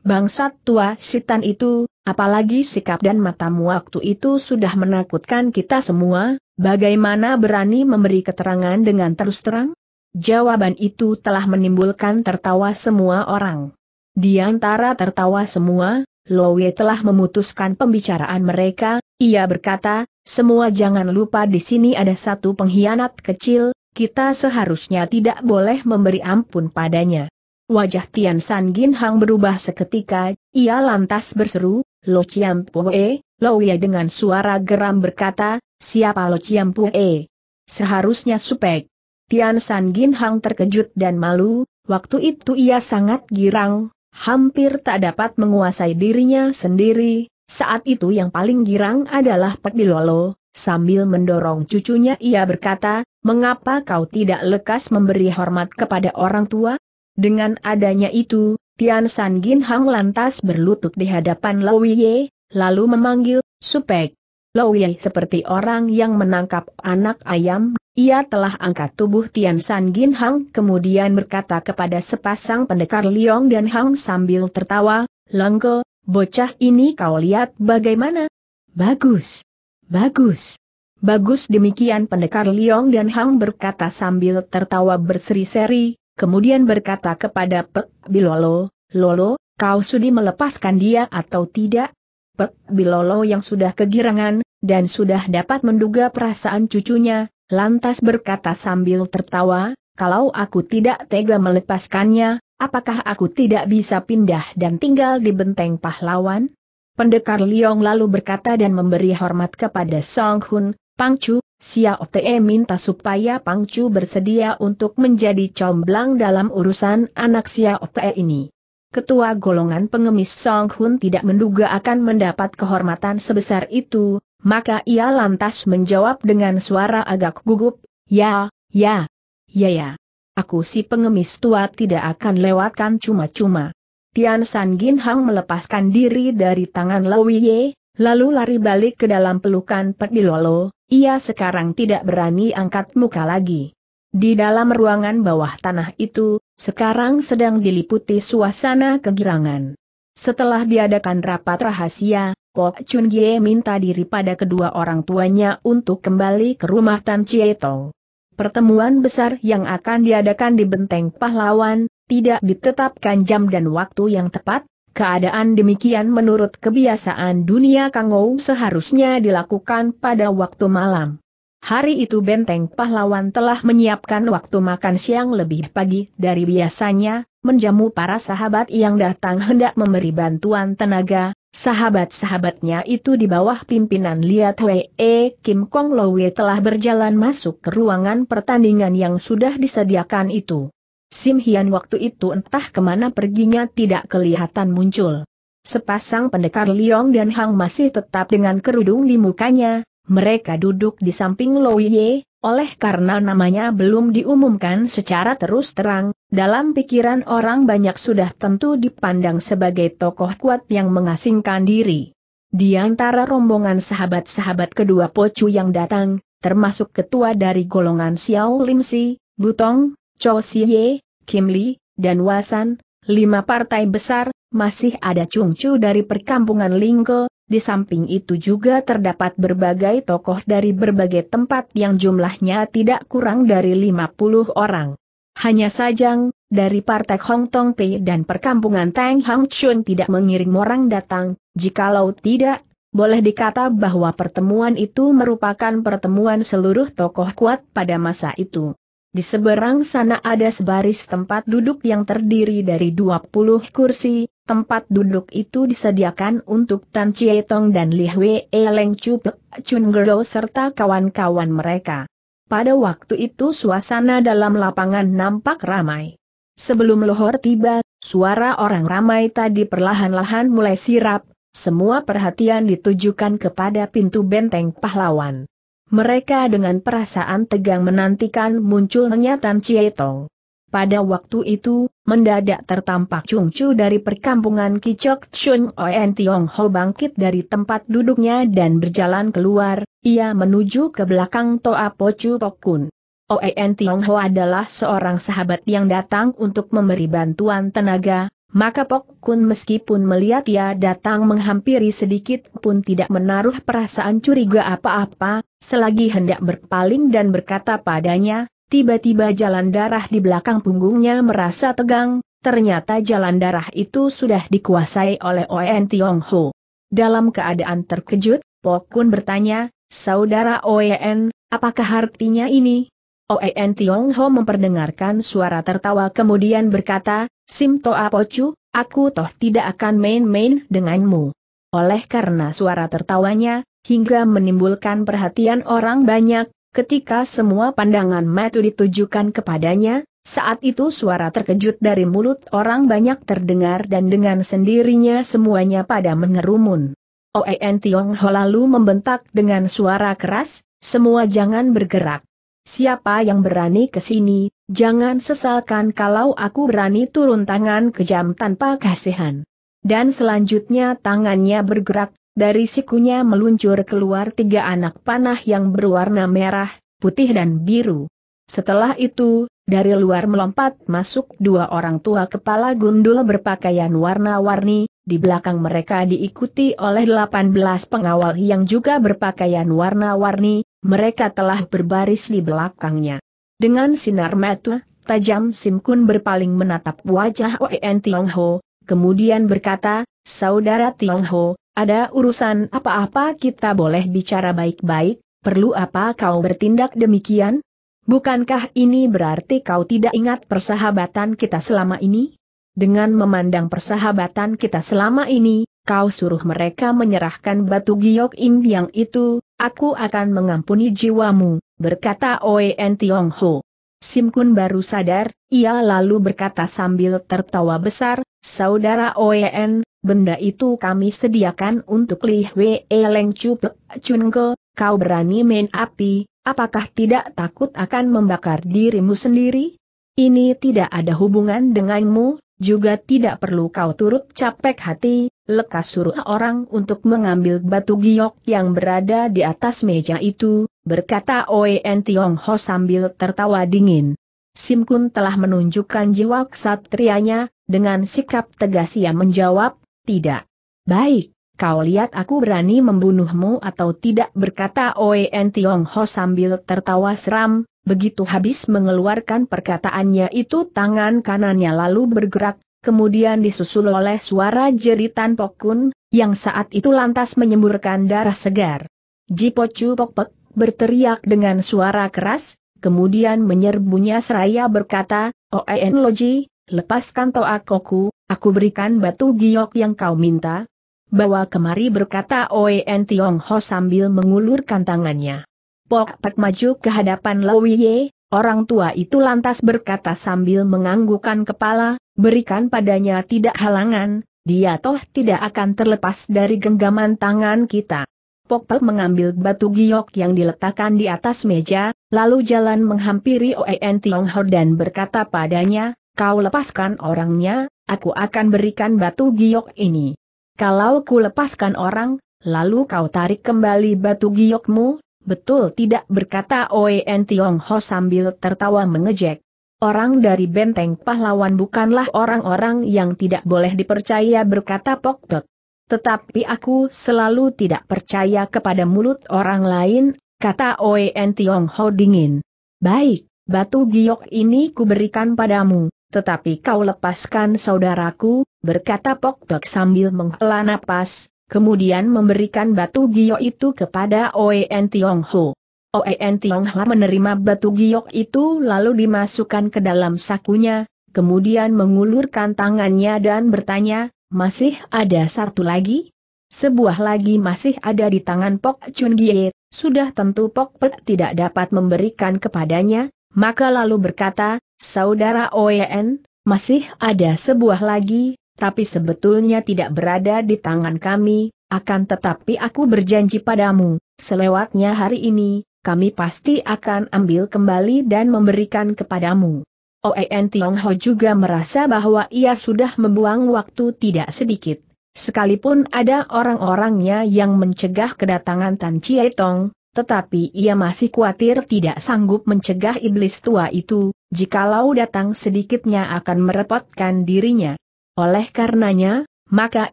Speaker 1: Bangsat tua sitan itu, apalagi sikap dan matamu waktu itu sudah menakutkan kita semua, bagaimana berani memberi keterangan dengan terus terang? Jawaban itu telah menimbulkan tertawa semua orang. Di antara tertawa semua, Lowe telah memutuskan pembicaraan mereka, ia berkata, semua jangan lupa di sini ada satu pengkhianat kecil, kita seharusnya tidak boleh memberi ampun padanya. Wajah Tian San Gin Hang berubah seketika, ia lantas berseru, Lo Chiam Pue, Lo Ye dengan suara geram berkata, siapa Lo Chiam Pue? Seharusnya supek. Tian San Gin Hang terkejut dan malu, waktu itu ia sangat girang, hampir tak dapat menguasai dirinya sendiri, saat itu yang paling girang adalah Pek Bilolo, Sambil mendorong cucunya ia berkata, mengapa kau tidak lekas memberi hormat kepada orang tua? Dengan adanya itu, Tian San Gin Hang lantas berlutut di hadapan Lo Ye, lalu memanggil, Supek. Lo Ye seperti orang yang menangkap anak ayam, ia telah angkat tubuh Tian San Gin Hang kemudian berkata kepada sepasang pendekar Liong dan Hang sambil tertawa, Lengko, bocah ini kau lihat bagaimana? Bagus. Bagus. Bagus demikian pendekar Liong dan Hang berkata sambil tertawa berseri-seri, kemudian berkata kepada Pek Bilolo, Lolo, kau sudi melepaskan dia atau tidak? Pek Bilolo yang sudah kegirangan, dan sudah dapat menduga perasaan cucunya, lantas berkata sambil tertawa, kalau aku tidak tega melepaskannya, apakah aku tidak bisa pindah dan tinggal di benteng pahlawan? Pendekar Liong lalu berkata dan memberi hormat kepada Song Hun, Pang Chu. Xiao Te minta supaya Pang Chu bersedia untuk menjadi comblang dalam urusan anak Xiao Te ini. Ketua golongan pengemis Song Hun tidak menduga akan mendapat kehormatan sebesar itu, maka ia lantas menjawab dengan suara agak gugup, Ya, ya, ya ya. Aku si pengemis tua tidak akan lewatkan cuma-cuma. Tian San Gin Hang melepaskan diri dari tangan Lau Ye, lalu lari balik ke dalam pelukan Pedilolo, ia sekarang tidak berani angkat muka lagi. Di dalam ruangan bawah tanah itu, sekarang sedang diliputi suasana kegirangan. Setelah diadakan rapat rahasia, Pok Chun Gie minta diri pada kedua orang tuanya untuk kembali ke rumah Tan Chie Tong. Pertemuan besar yang akan diadakan di Benteng Pahlawan, tidak ditetapkan jam dan waktu yang tepat, Keadaan demikian menurut kebiasaan dunia Kangou seharusnya dilakukan pada waktu malam. Hari itu benteng pahlawan telah menyiapkan waktu makan siang lebih pagi dari biasanya, menjamu para sahabat yang datang hendak memberi bantuan tenaga, sahabat-sahabatnya itu di bawah pimpinan Lia Wee Kim Kong Lowe telah berjalan masuk ke ruangan pertandingan yang sudah disediakan itu. Sim Hian waktu itu entah kemana perginya tidak kelihatan muncul. Sepasang pendekar Liong dan Hang masih tetap dengan kerudung di mukanya, mereka duduk di samping Lo Ye, oleh karena namanya belum diumumkan secara terus terang, dalam pikiran orang banyak sudah tentu dipandang sebagai tokoh kuat yang mengasingkan diri. Di antara rombongan sahabat-sahabat kedua Pocu yang datang, termasuk ketua dari golongan Xiao Lim Si, Butong, Cho Siye, Kim Li, dan Wasan, lima partai besar, masih ada cungcu dari perkampungan Linggo, di samping itu juga terdapat berbagai tokoh dari berbagai tempat yang jumlahnya tidak kurang dari 50 orang. Hanya saja, dari Partai Hong Tong Pei dan perkampungan Tang Hang Chun tidak mengirim orang datang, jikalau tidak, boleh dikata bahwa pertemuan itu merupakan pertemuan seluruh tokoh kuat pada masa itu. Di seberang sana ada sebaris tempat duduk yang terdiri dari 20 kursi, tempat duduk itu disediakan untuk Tan Chie Tong dan Li Hui Leng Chu Pek, Chun Gero serta kawan-kawan mereka. Pada waktu itu suasana dalam lapangan nampak ramai. Sebelum lohor tiba, suara orang ramai tadi perlahan-lahan mulai sirap, semua perhatian ditujukan kepada pintu benteng pahlawan. Mereka dengan perasaan tegang menantikan munculnya Tan Cietong. Pada waktu itu, mendadak tertampak Chung Chu dari perkampungan Kicok Chung Oen Tiong Ho bangkit dari tempat duduknya dan berjalan keluar, ia menuju ke belakang Toa Po Chu Pok Kun. Oen Tiong Ho adalah seorang sahabat yang datang untuk memberi bantuan tenaga, maka Pok Kun meskipun melihat ia datang menghampiri sedikit pun tidak menaruh perasaan curiga apa-apa, selagi hendak berpaling dan berkata padanya, tiba-tiba jalan darah di belakang punggungnya merasa tegang, ternyata jalan darah itu sudah dikuasai oleh Oen Tiong Ho. Dalam keadaan terkejut, Pok Kun bertanya, Saudara Oen, apakah artinya ini? Oen Tiong Ho memperdengarkan suara tertawa kemudian berkata, Sim Toa Pocu, aku toh tidak akan main-main denganmu. Oleh karena suara tertawanya, hingga menimbulkan perhatian orang banyak, ketika semua pandangan mata ditujukan kepadanya, saat itu suara terkejut dari mulut orang banyak terdengar dan dengan sendirinya semuanya pada mengerumun. Oen Tiong Ho lalu membentak dengan suara keras, semua jangan bergerak. Siapa yang berani ke sini, jangan sesalkan kalau aku berani turun tangan kejam tanpa kasihan. Dan selanjutnya tangannya bergerak, dari sikunya meluncur keluar tiga anak panah yang berwarna merah, putih dan biru. Setelah itu, dari luar melompat masuk dua orang tua kepala gundul berpakaian warna-warni, di belakang mereka diikuti oleh 18 pengawal yang juga berpakaian warna-warni, mereka telah berbaris di belakangnya. Dengan sinar mata, tajam Sim Kun berpaling menatap wajah Oen Ho, kemudian berkata, Saudara Ho, ada urusan apa-apa kita boleh bicara baik-baik, perlu apa kau bertindak demikian? Bukankah ini berarti kau tidak ingat persahabatan kita selama ini? Dengan memandang persahabatan kita selama ini, kau suruh mereka menyerahkan batu giok im yang itu, Aku akan mengampuni jiwamu, berkata Oen Tiong Ho. Sim kun baru sadar, ia lalu berkata sambil tertawa besar, Saudara Oen, benda itu kami sediakan untuk Li Hwe Eleng Chupek Chungo, kau berani main api, apakah tidak takut akan membakar dirimu sendiri? Ini tidak ada hubungan denganmu, juga tidak perlu kau turut capek hati, lekas suruh orang untuk mengambil batu giok yang berada di atas meja itu, berkata Oe Oen Tiong Ho sambil tertawa dingin. Sim Kun telah menunjukkan jiwa ksatrianya, dengan sikap tegas ia menjawab, tidak. Baik, kau lihat aku berani membunuhmu atau tidak berkata Oe Oen Tiong Ho sambil tertawa seram, Begitu habis mengeluarkan perkataannya itu tangan kanannya lalu bergerak, kemudian disusul oleh suara jeritan Pokun, yang saat itu lantas menyemburkan darah segar. Jipocu Pokpek berteriak dengan suara keras, kemudian menyerbunya seraya berkata, Oen Loji, lepaskan toa koku, aku berikan batu giok yang kau minta. Bawa kemari berkata Oen ho sambil mengulurkan tangannya. Pok Pek maju ke hadapan Lowie, orang tua itu lantas berkata sambil menganggukan kepala, berikan padanya tidak halangan, dia toh tidak akan terlepas dari genggaman tangan kita. Pok Pokpel mengambil batu giok yang diletakkan di atas meja, lalu jalan menghampiri Oen Ho dan berkata padanya, kau lepaskan orangnya, aku akan berikan batu giok ini. Kalau ku lepaskan orang, lalu kau tarik kembali batu giokmu, Betul tidak berkata Oen Tiong Ho sambil tertawa mengejek. Orang dari benteng pahlawan bukanlah orang-orang yang tidak boleh dipercaya berkata Pok Pek. Tetapi aku selalu tidak percaya kepada mulut orang lain, kata Oen Tiong Ho dingin. Baik, batu giok ini kuberikan padamu, tetapi kau lepaskan saudaraku, berkata Pok Pek sambil menghela napas, kemudian memberikan batu giok itu kepada Oen Tiong Ho. Oen Tiong Ho menerima batu giok itu lalu dimasukkan ke dalam sakunya, kemudian mengulurkan tangannya dan bertanya, masih ada satu lagi? Sebuah lagi masih ada di tangan Pok Chun Gie, sudah tentu Pok Pe tidak dapat memberikan kepadanya, maka lalu berkata, Saudara Oen, masih ada sebuah lagi, tapi sebetulnya tidak berada di tangan kami, akan tetapi aku berjanji padamu, selewatnya hari ini, kami pasti akan ambil kembali dan memberikan kepadamu. Oen Ho juga merasa bahwa ia sudah membuang waktu tidak sedikit. Sekalipun ada orang-orangnya yang mencegah kedatangan Tan Tong, tetapi ia masih khawatir tidak sanggup mencegah iblis tua itu, jikalau datang sedikitnya akan merepotkan dirinya. Oleh karenanya, maka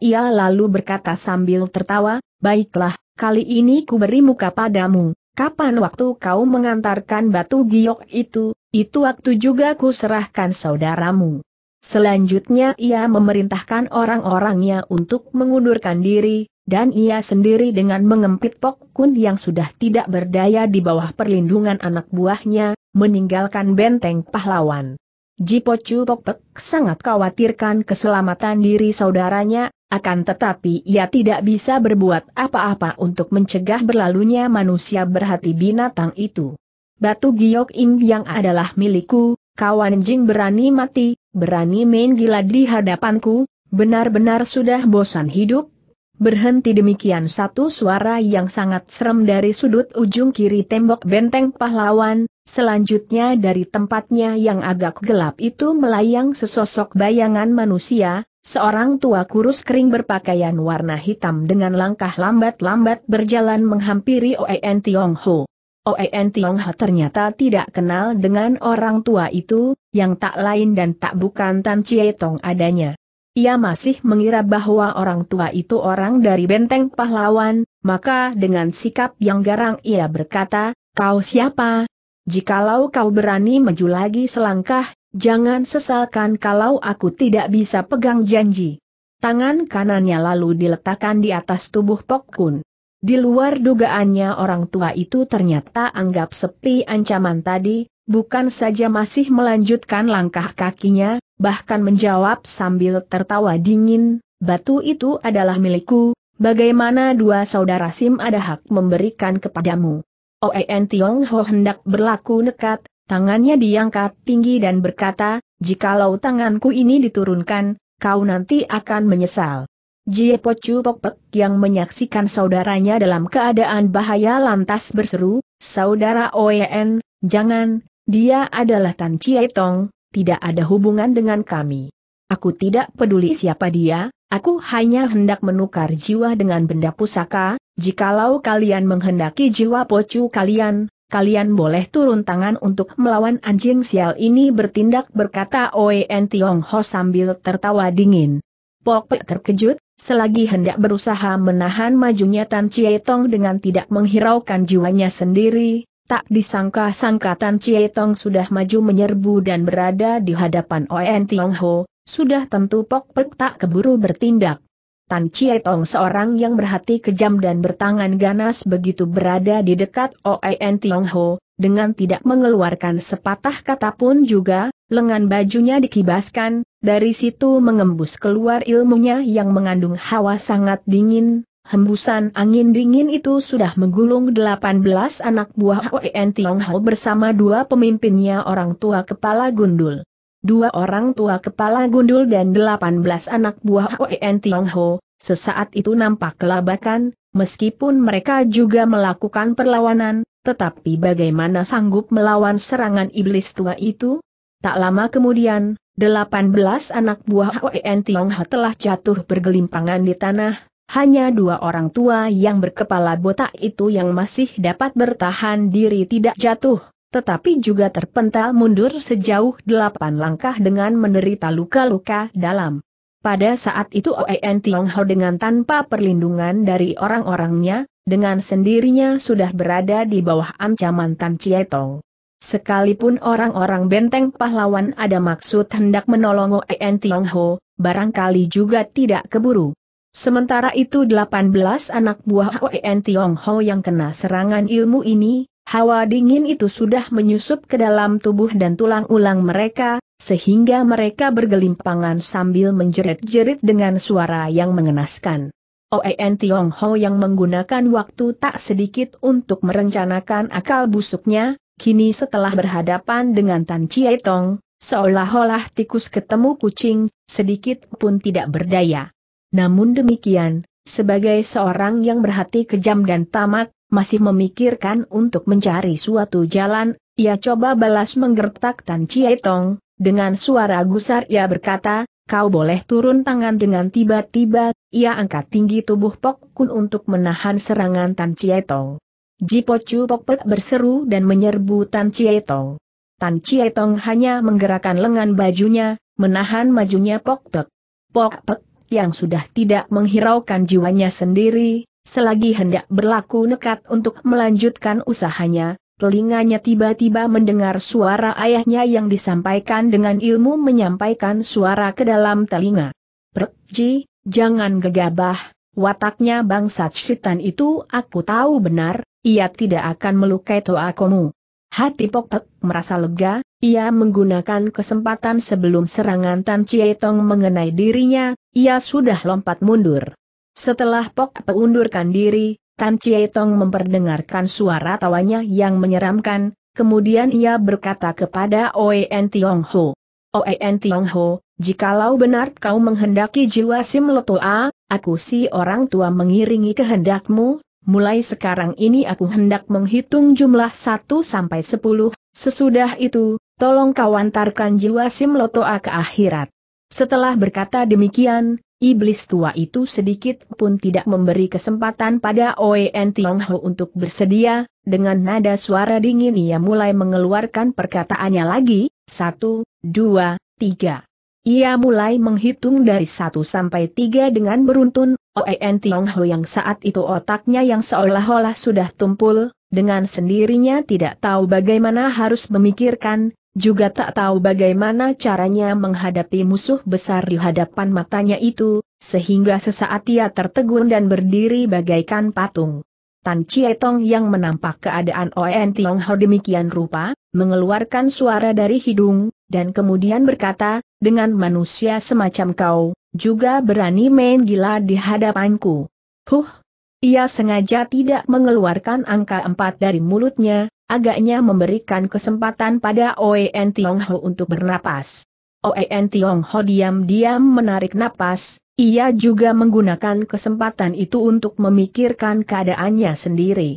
Speaker 1: ia lalu berkata sambil tertawa, Baiklah, kali ini ku beri muka padamu, kapan waktu kau mengantarkan batu giok itu, itu waktu juga ku serahkan saudaramu. Selanjutnya ia memerintahkan orang-orangnya untuk mengundurkan diri, dan ia sendiri dengan mengempit Pok Kun yang sudah tidak berdaya di bawah perlindungan anak buahnya, meninggalkan benteng pahlawan. Jipo Chu Pokpek sangat khawatirkan keselamatan diri saudaranya, akan tetapi ia tidak bisa berbuat apa-apa untuk mencegah berlalunya manusia berhati binatang itu. Batu giok im yang adalah milikku, kawan jing berani mati, berani main gila di hadapanku, benar-benar sudah bosan hidup. Berhenti demikian satu suara yang sangat serem dari sudut ujung kiri tembok benteng pahlawan, Selanjutnya dari tempatnya yang agak gelap itu melayang sesosok bayangan manusia, seorang tua kurus kering berpakaian warna hitam dengan langkah lambat-lambat berjalan menghampiri Oen Tiong Ho. Oen Tiong Ho ternyata tidak kenal dengan orang tua itu, yang tak lain dan tak bukan Tan Chie Tong adanya. Ia masih mengira bahwa orang tua itu orang dari benteng pahlawan, maka dengan sikap yang garang ia berkata, Kau siapa, Jikalau kau berani maju lagi selangkah, jangan sesalkan kalau aku tidak bisa pegang janji. Tangan kanannya lalu diletakkan di atas tubuh Pok Kun. Di luar dugaannya orang tua itu ternyata anggap sepi ancaman tadi, bukan saja masih melanjutkan langkah kakinya, bahkan menjawab sambil tertawa dingin, batu itu adalah milikku, bagaimana dua saudara Sim ada hak memberikan kepadamu. Oen Tiong Ho hendak berlaku nekat, tangannya diangkat tinggi dan berkata, jikalau tanganku ini diturunkan, kau nanti akan menyesal. Jie Po Chu Pok Pek yang menyaksikan saudaranya dalam keadaan bahaya lantas berseru, Saudara Oen, jangan, dia adalah Tan Chie Tong, tidak ada hubungan dengan kami. Aku tidak peduli siapa dia, aku hanya hendak menukar jiwa dengan benda pusaka, jikalau kalian menghendaki jiwa pocu kalian, kalian boleh turun tangan untuk melawan anjing sial ini bertindak berkata Oen Tiong Ho sambil tertawa dingin. Pok Pek terkejut, selagi hendak berusaha menahan majunya Tan Tong dengan tidak menghiraukan jiwanya sendiri, Tak disangka-sangka Tan Tong sudah maju menyerbu dan berada di hadapan Oen Tiong Ho, sudah tentu Pok Pek tak keburu bertindak. Tan Tong seorang yang berhati kejam dan bertangan ganas begitu berada di dekat Oen Ho, dengan tidak mengeluarkan sepatah kata pun juga, lengan bajunya dikibaskan, dari situ mengembus keluar ilmunya yang mengandung hawa sangat dingin, hembusan angin dingin itu sudah menggulung 18 anak buah Oen Ho bersama dua pemimpinnya orang tua kepala gundul dua orang tua kepala gundul dan delapan belas anak buah OEN Ho, sesaat itu nampak kelabakan, meskipun mereka juga melakukan perlawanan, tetapi bagaimana sanggup melawan serangan iblis tua itu? Tak lama kemudian, delapan belas anak buah OEN Ho telah jatuh bergelimpangan di tanah, hanya dua orang tua yang berkepala botak itu yang masih dapat bertahan diri tidak jatuh tetapi juga terpental mundur sejauh delapan langkah dengan menderita luka-luka dalam. Pada saat itu Oen Tiong Ho dengan tanpa perlindungan dari orang-orangnya, dengan sendirinya sudah berada di bawah ancaman Tan Tong. Sekalipun orang-orang benteng pahlawan ada maksud hendak menolong Oen Tiong Ho, barangkali juga tidak keburu. Sementara itu 18 anak buah Oen Tiong Ho yang kena serangan ilmu ini, Hawa dingin itu sudah menyusup ke dalam tubuh dan tulang ulang mereka, sehingga mereka bergelimpangan sambil menjerit-jerit dengan suara yang mengenaskan. Oen Tiong Ho yang menggunakan waktu tak sedikit untuk merencanakan akal busuknya, kini setelah berhadapan dengan Tan Chie Tong, seolah-olah tikus ketemu kucing, sedikit pun tidak berdaya. Namun demikian, sebagai seorang yang berhati kejam dan tamak, masih memikirkan untuk mencari suatu jalan, ia coba balas menggertak Tan Tong, dengan suara gusar ia berkata, kau boleh turun tangan dengan tiba-tiba, ia angkat tinggi tubuh Pok Kun untuk menahan serangan Tan Ji Jipo Chu Pok Pek berseru dan menyerbu Tan Tong. Tan Tong hanya menggerakkan lengan bajunya, menahan majunya Pok Pek. Pok Pek, yang sudah tidak menghiraukan jiwanya sendiri, Selagi hendak berlaku nekat untuk melanjutkan usahanya, telinganya tiba-tiba mendengar suara ayahnya yang disampaikan dengan ilmu menyampaikan suara ke dalam telinga. Perji, jangan gegabah, wataknya bangsat sitan itu aku tahu benar, ia tidak akan melukai toakomu. Hati Pek merasa lega, ia menggunakan kesempatan sebelum serangan Tan Cietong mengenai dirinya, ia sudah lompat mundur. Setelah Pok peundurkan diri, Tan Tong memperdengarkan suara tawanya yang menyeramkan, kemudian ia berkata kepada Oen Tiong Ho. Oen Tiong Ho, jikalau benar kau menghendaki jiwa Sim Lotoa, aku si orang tua mengiringi kehendakmu, mulai sekarang ini aku hendak menghitung jumlah 1 sampai 10, sesudah itu, tolong kau antarkan jiwa Sim Lotoa ke akhirat. Setelah berkata demikian, Iblis tua itu sedikit pun tidak memberi kesempatan pada Oen Tiong Ho untuk bersedia, dengan nada suara dingin ia mulai mengeluarkan perkataannya lagi, satu, dua, tiga. Ia mulai menghitung dari satu sampai tiga dengan beruntun, Oen Tiong Ho yang saat itu otaknya yang seolah-olah sudah tumpul, dengan sendirinya tidak tahu bagaimana harus memikirkan, juga tak tahu bagaimana caranya menghadapi musuh besar di hadapan matanya itu, sehingga sesaat ia tertegun dan berdiri bagaikan patung. Tan Chietong yang menampak keadaan Oen Tiong Ho demikian rupa, mengeluarkan suara dari hidung, dan kemudian berkata, dengan manusia semacam kau, juga berani main gila di hadapanku. Huh! Ia sengaja tidak mengeluarkan angka empat dari mulutnya, agaknya memberikan kesempatan pada Oen Ho untuk bernapas. Oen Ho diam-diam menarik napas, ia juga menggunakan kesempatan itu untuk memikirkan keadaannya sendiri.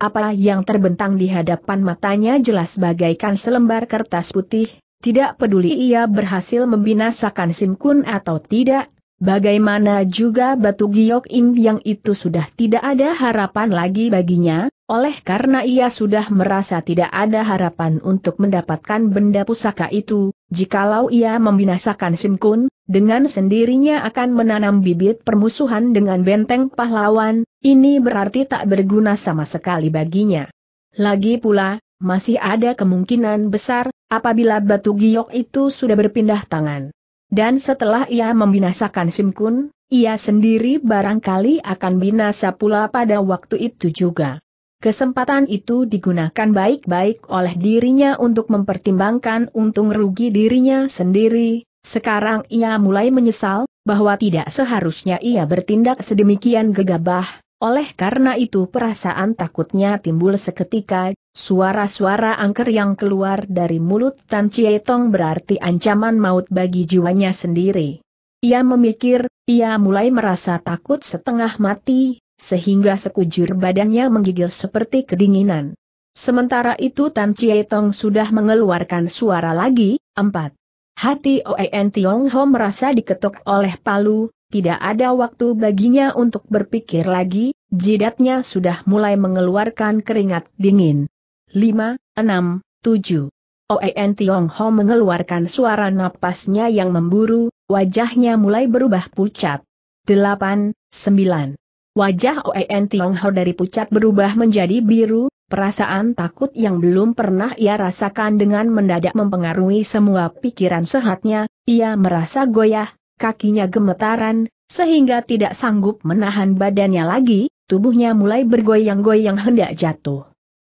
Speaker 1: Apa yang terbentang di hadapan matanya jelas bagaikan selembar kertas putih, tidak peduli ia berhasil membinasakan Sim Kun atau tidak, Bagaimana juga batu giok im yang itu sudah tidak ada harapan lagi baginya, oleh karena ia sudah merasa tidak ada harapan untuk mendapatkan benda pusaka itu, jikalau ia membinasakan Simkun, dengan sendirinya akan menanam bibit permusuhan dengan benteng pahlawan, ini berarti tak berguna sama sekali baginya. Lagi pula, masih ada kemungkinan besar, apabila batu giok itu sudah berpindah tangan. Dan setelah ia membinasakan Simkun, ia sendiri barangkali akan binasa pula pada waktu itu juga. Kesempatan itu digunakan baik-baik oleh dirinya untuk mempertimbangkan untung rugi dirinya sendiri. Sekarang ia mulai menyesal bahwa tidak seharusnya ia bertindak sedemikian gegabah. Oleh karena itu perasaan takutnya timbul seketika, Suara-suara angker yang keluar dari mulut Tan Tong berarti ancaman maut bagi jiwanya sendiri. Ia memikir, ia mulai merasa takut setengah mati, sehingga sekujur badannya menggigil seperti kedinginan. Sementara itu Tan Tong sudah mengeluarkan suara lagi, empat. Hati Oen Tiong Ho merasa diketuk oleh palu, tidak ada waktu baginya untuk berpikir lagi, jidatnya sudah mulai mengeluarkan keringat dingin. 5, 6, 7. Oen Ho mengeluarkan suara napasnya yang memburu, wajahnya mulai berubah pucat. 8, 9. Wajah Oen Ho dari pucat berubah menjadi biru, perasaan takut yang belum pernah ia rasakan dengan mendadak mempengaruhi semua pikiran sehatnya, ia merasa goyah, kakinya gemetaran, sehingga tidak sanggup menahan badannya lagi, tubuhnya mulai bergoyang-goyang hendak jatuh.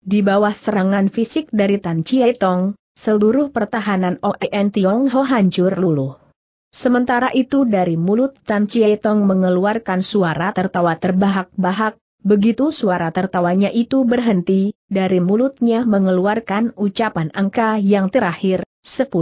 Speaker 1: Di bawah serangan fisik dari Tan Tong, seluruh pertahanan OEN Ho hancur luluh. Sementara itu dari mulut Tan Tong mengeluarkan suara tertawa terbahak-bahak, begitu suara tertawanya itu berhenti, dari mulutnya mengeluarkan ucapan angka yang terakhir, 10.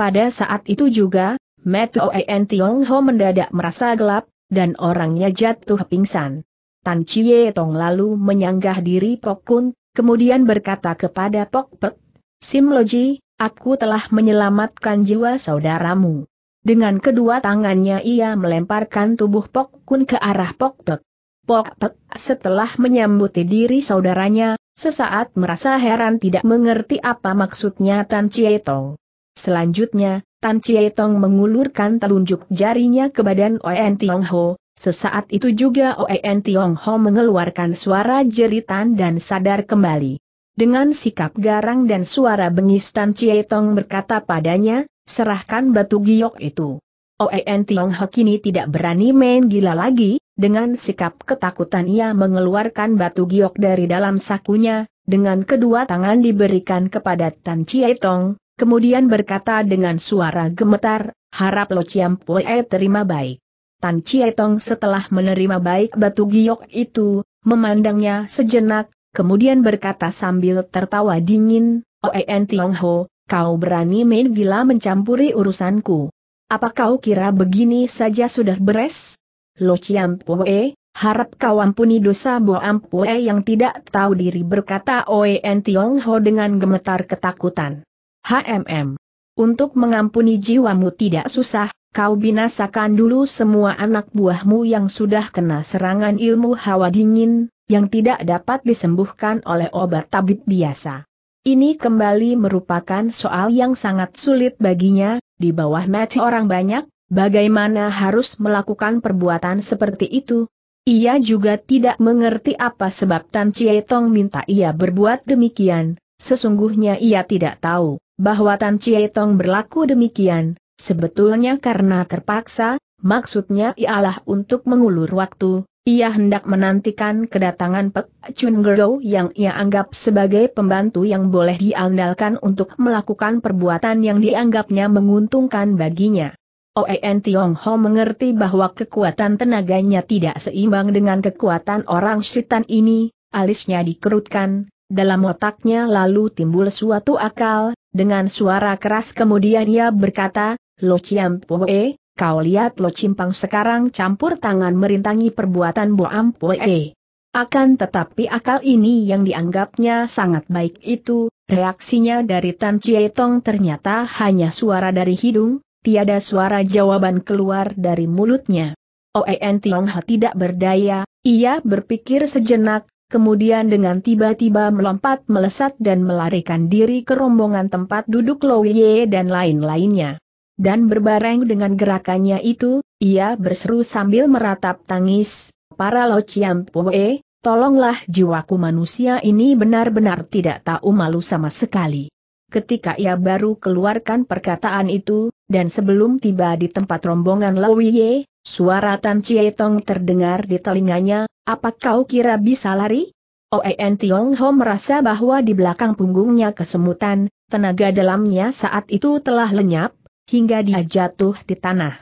Speaker 1: Pada saat itu juga, Matt Oen Ho mendadak merasa gelap, dan orangnya jatuh pingsan. Tan Chie Tong lalu menyanggah diri Pokun, kemudian berkata kepada Pok Pek, Simloji, aku telah menyelamatkan jiwa saudaramu. Dengan kedua tangannya ia melemparkan tubuh Pok Kun ke arah Pok Pek. Pok Pek setelah menyambuti diri saudaranya, sesaat merasa heran tidak mengerti apa maksudnya Tan Tong. Selanjutnya, Tan Tong mengulurkan telunjuk jarinya ke badan Oen Tiong Ho, Sesaat itu juga Oen Ho mengeluarkan suara jeritan dan sadar kembali. Dengan sikap garang dan suara bengis Tan Tong berkata padanya, serahkan batu giok itu. Oen Ho kini tidak berani main gila lagi, dengan sikap ketakutan ia mengeluarkan batu giok dari dalam sakunya, dengan kedua tangan diberikan kepada Tan Tong, kemudian berkata dengan suara gemetar, harap Lo Chiam Pue terima baik. Tan Cietong setelah menerima baik batu giok itu, memandangnya sejenak, kemudian berkata sambil tertawa dingin, Oen Tiong Ho, kau berani main gila mencampuri urusanku. Apa kau kira begini saja sudah beres? Lo Chiam Pue, harap kau ampuni dosa Bo Ampue yang tidak tahu diri berkata Oen Tiong Ho dengan gemetar ketakutan. HMM. Untuk mengampuni jiwamu tidak susah, kau binasakan dulu semua anak buahmu yang sudah kena serangan ilmu hawa dingin, yang tidak dapat disembuhkan oleh obat tabib biasa. Ini kembali merupakan soal yang sangat sulit baginya, di bawah mati orang banyak, bagaimana harus melakukan perbuatan seperti itu, ia juga tidak mengerti apa sebab Tan Tong minta ia berbuat demikian, sesungguhnya ia tidak tahu, bahwa Tan Tong berlaku demikian, Sebetulnya karena terpaksa, maksudnya ialah untuk mengulur waktu, ia hendak menantikan kedatangan Pek Chun Gero yang ia anggap sebagai pembantu yang boleh diandalkan untuk melakukan perbuatan yang dianggapnya menguntungkan baginya. Oen Tiong Ho mengerti bahwa kekuatan tenaganya tidak seimbang dengan kekuatan orang setan ini, alisnya dikerutkan, dalam otaknya lalu timbul suatu akal, dengan suara keras kemudian ia berkata, Lo Poe, kau lihat Lo Cimpang sekarang campur tangan merintangi perbuatan Bo Poe. Akan tetapi akal ini yang dianggapnya sangat baik itu, reaksinya dari Tan Tong ternyata hanya suara dari hidung, tiada suara jawaban keluar dari mulutnya. Oen Ha tidak berdaya, ia berpikir sejenak, kemudian dengan tiba-tiba melompat melesat dan melarikan diri ke rombongan tempat duduk Lo Ye dan lain-lainnya. Dan berbareng dengan gerakannya itu, ia berseru sambil meratap tangis, para Lo Poe, tolonglah jiwaku manusia ini benar-benar tidak tahu malu sama sekali. Ketika ia baru keluarkan perkataan itu, dan sebelum tiba di tempat rombongan Lawiye, suara Tan Cietong terdengar di telinganya, apa kau kira bisa lari? Oen Tiong Ho merasa bahwa di belakang punggungnya kesemutan, tenaga dalamnya saat itu telah lenyap, hingga dia jatuh di tanah.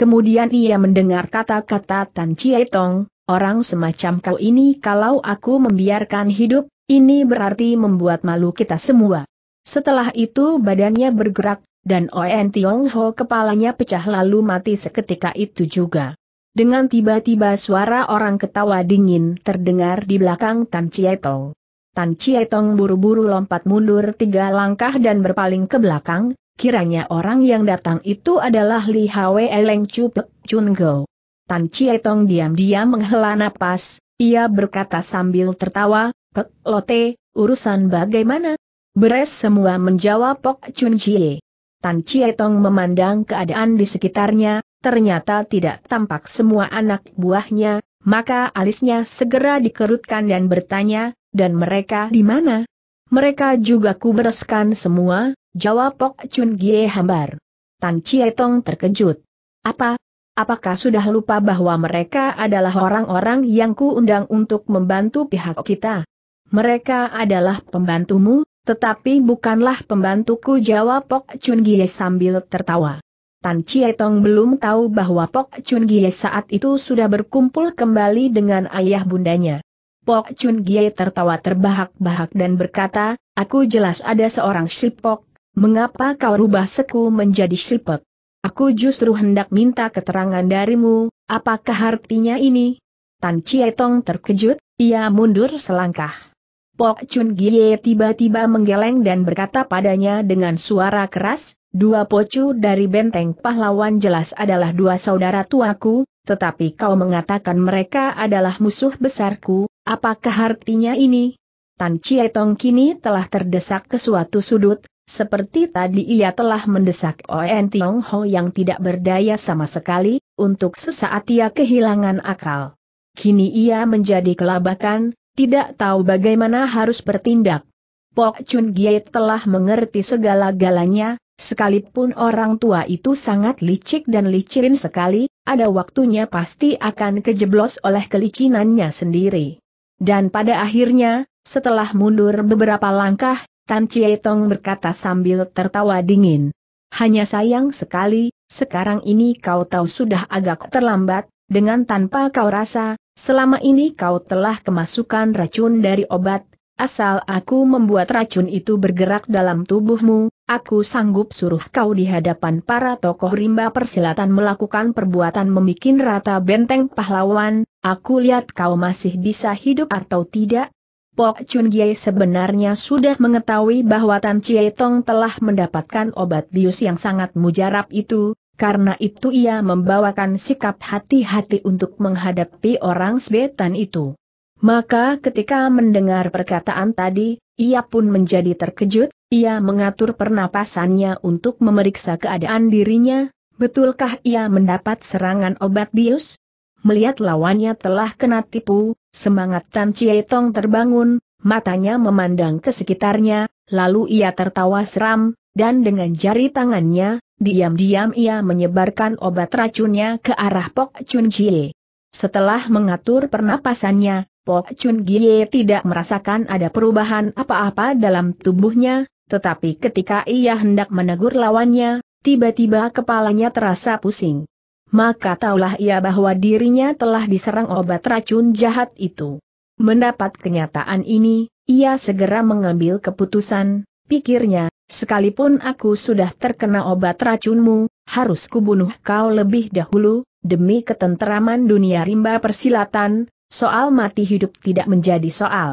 Speaker 1: Kemudian ia mendengar kata-kata Tan Chie Tong, orang semacam kau ini kalau aku membiarkan hidup, ini berarti membuat malu kita semua. Setelah itu badannya bergerak, dan Oen Tiong Ho kepalanya pecah lalu mati seketika itu juga. Dengan tiba-tiba suara orang ketawa dingin terdengar di belakang Tan Chie Tong. Tan Chie Tong buru-buru lompat mundur tiga langkah dan berpaling ke belakang, Kiranya orang yang datang itu adalah Li Hwe Eleng Chu Pek Chun Go. Tan Tong diam-diam menghela napas, ia berkata sambil tertawa, Pek Lote, urusan bagaimana? Beres semua menjawab Pok Chun Chie. Tan Tong memandang keadaan di sekitarnya, ternyata tidak tampak semua anak buahnya, maka alisnya segera dikerutkan dan bertanya, dan mereka di mana? Mereka juga kubereskan semua, jawab Pok Chun Gie hambar. Tan Tong terkejut. Apa? Apakah sudah lupa bahwa mereka adalah orang-orang yang kuundang untuk membantu pihak kita? Mereka adalah pembantumu, tetapi bukanlah pembantuku jawab Pok Chun Gie sambil tertawa. Tan Tong belum tahu bahwa Pok Chun Gie saat itu sudah berkumpul kembali dengan ayah bundanya. Pok Chun Gie tertawa terbahak-bahak dan berkata, aku jelas ada seorang sipok, mengapa kau rubah seku menjadi Sipok? Aku justru hendak minta keterangan darimu, apakah artinya ini? Tan Tong terkejut, ia mundur selangkah. Pok Chun Gie tiba-tiba menggeleng dan berkata padanya dengan suara keras, dua pocu dari benteng pahlawan jelas adalah dua saudara tuaku, tetapi kau mengatakan mereka adalah musuh besarku, Apakah artinya ini? Tan Tong kini telah terdesak ke suatu sudut, seperti tadi ia telah mendesak Oen Tiong Ho yang tidak berdaya sama sekali, untuk sesaat ia kehilangan akal. Kini ia menjadi kelabakan, tidak tahu bagaimana harus bertindak. Pok Chun Giet telah mengerti segala-galanya, sekalipun orang tua itu sangat licik dan licirin sekali, ada waktunya pasti akan kejeblos oleh kelicinannya sendiri. Dan pada akhirnya, setelah mundur beberapa langkah, Tan Tong berkata sambil tertawa dingin. Hanya sayang sekali, sekarang ini kau tahu sudah agak terlambat, dengan tanpa kau rasa, selama ini kau telah kemasukan racun dari obat, asal aku membuat racun itu bergerak dalam tubuhmu, aku sanggup suruh kau di hadapan para tokoh rimba persilatan melakukan perbuatan memikin rata benteng pahlawan, Aku lihat kau masih bisa hidup atau tidak? Pok Chun Gye sebenarnya sudah mengetahui bahwa Tan Chie Tong telah mendapatkan obat bius yang sangat mujarab itu, karena itu ia membawakan sikap hati-hati untuk menghadapi orang sebetan itu. Maka ketika mendengar perkataan tadi, ia pun menjadi terkejut, ia mengatur pernapasannya untuk memeriksa keadaan dirinya, betulkah ia mendapat serangan obat bius? melihat lawannya telah kena tipu, semangat Tan Chie Tong terbangun, matanya memandang ke sekitarnya, lalu ia tertawa seram, dan dengan jari tangannya, diam-diam ia menyebarkan obat racunnya ke arah Pok Chun Chie. Setelah mengatur pernapasannya, Pok Chun Gie tidak merasakan ada perubahan apa-apa dalam tubuhnya, tetapi ketika ia hendak menegur lawannya, tiba-tiba kepalanya terasa pusing maka taulah ia bahwa dirinya telah diserang obat racun jahat itu. Mendapat kenyataan ini, ia segera mengambil keputusan, pikirnya, sekalipun aku sudah terkena obat racunmu, harus kubunuh kau lebih dahulu, demi ketenteraman dunia rimba persilatan, soal mati hidup tidak menjadi soal.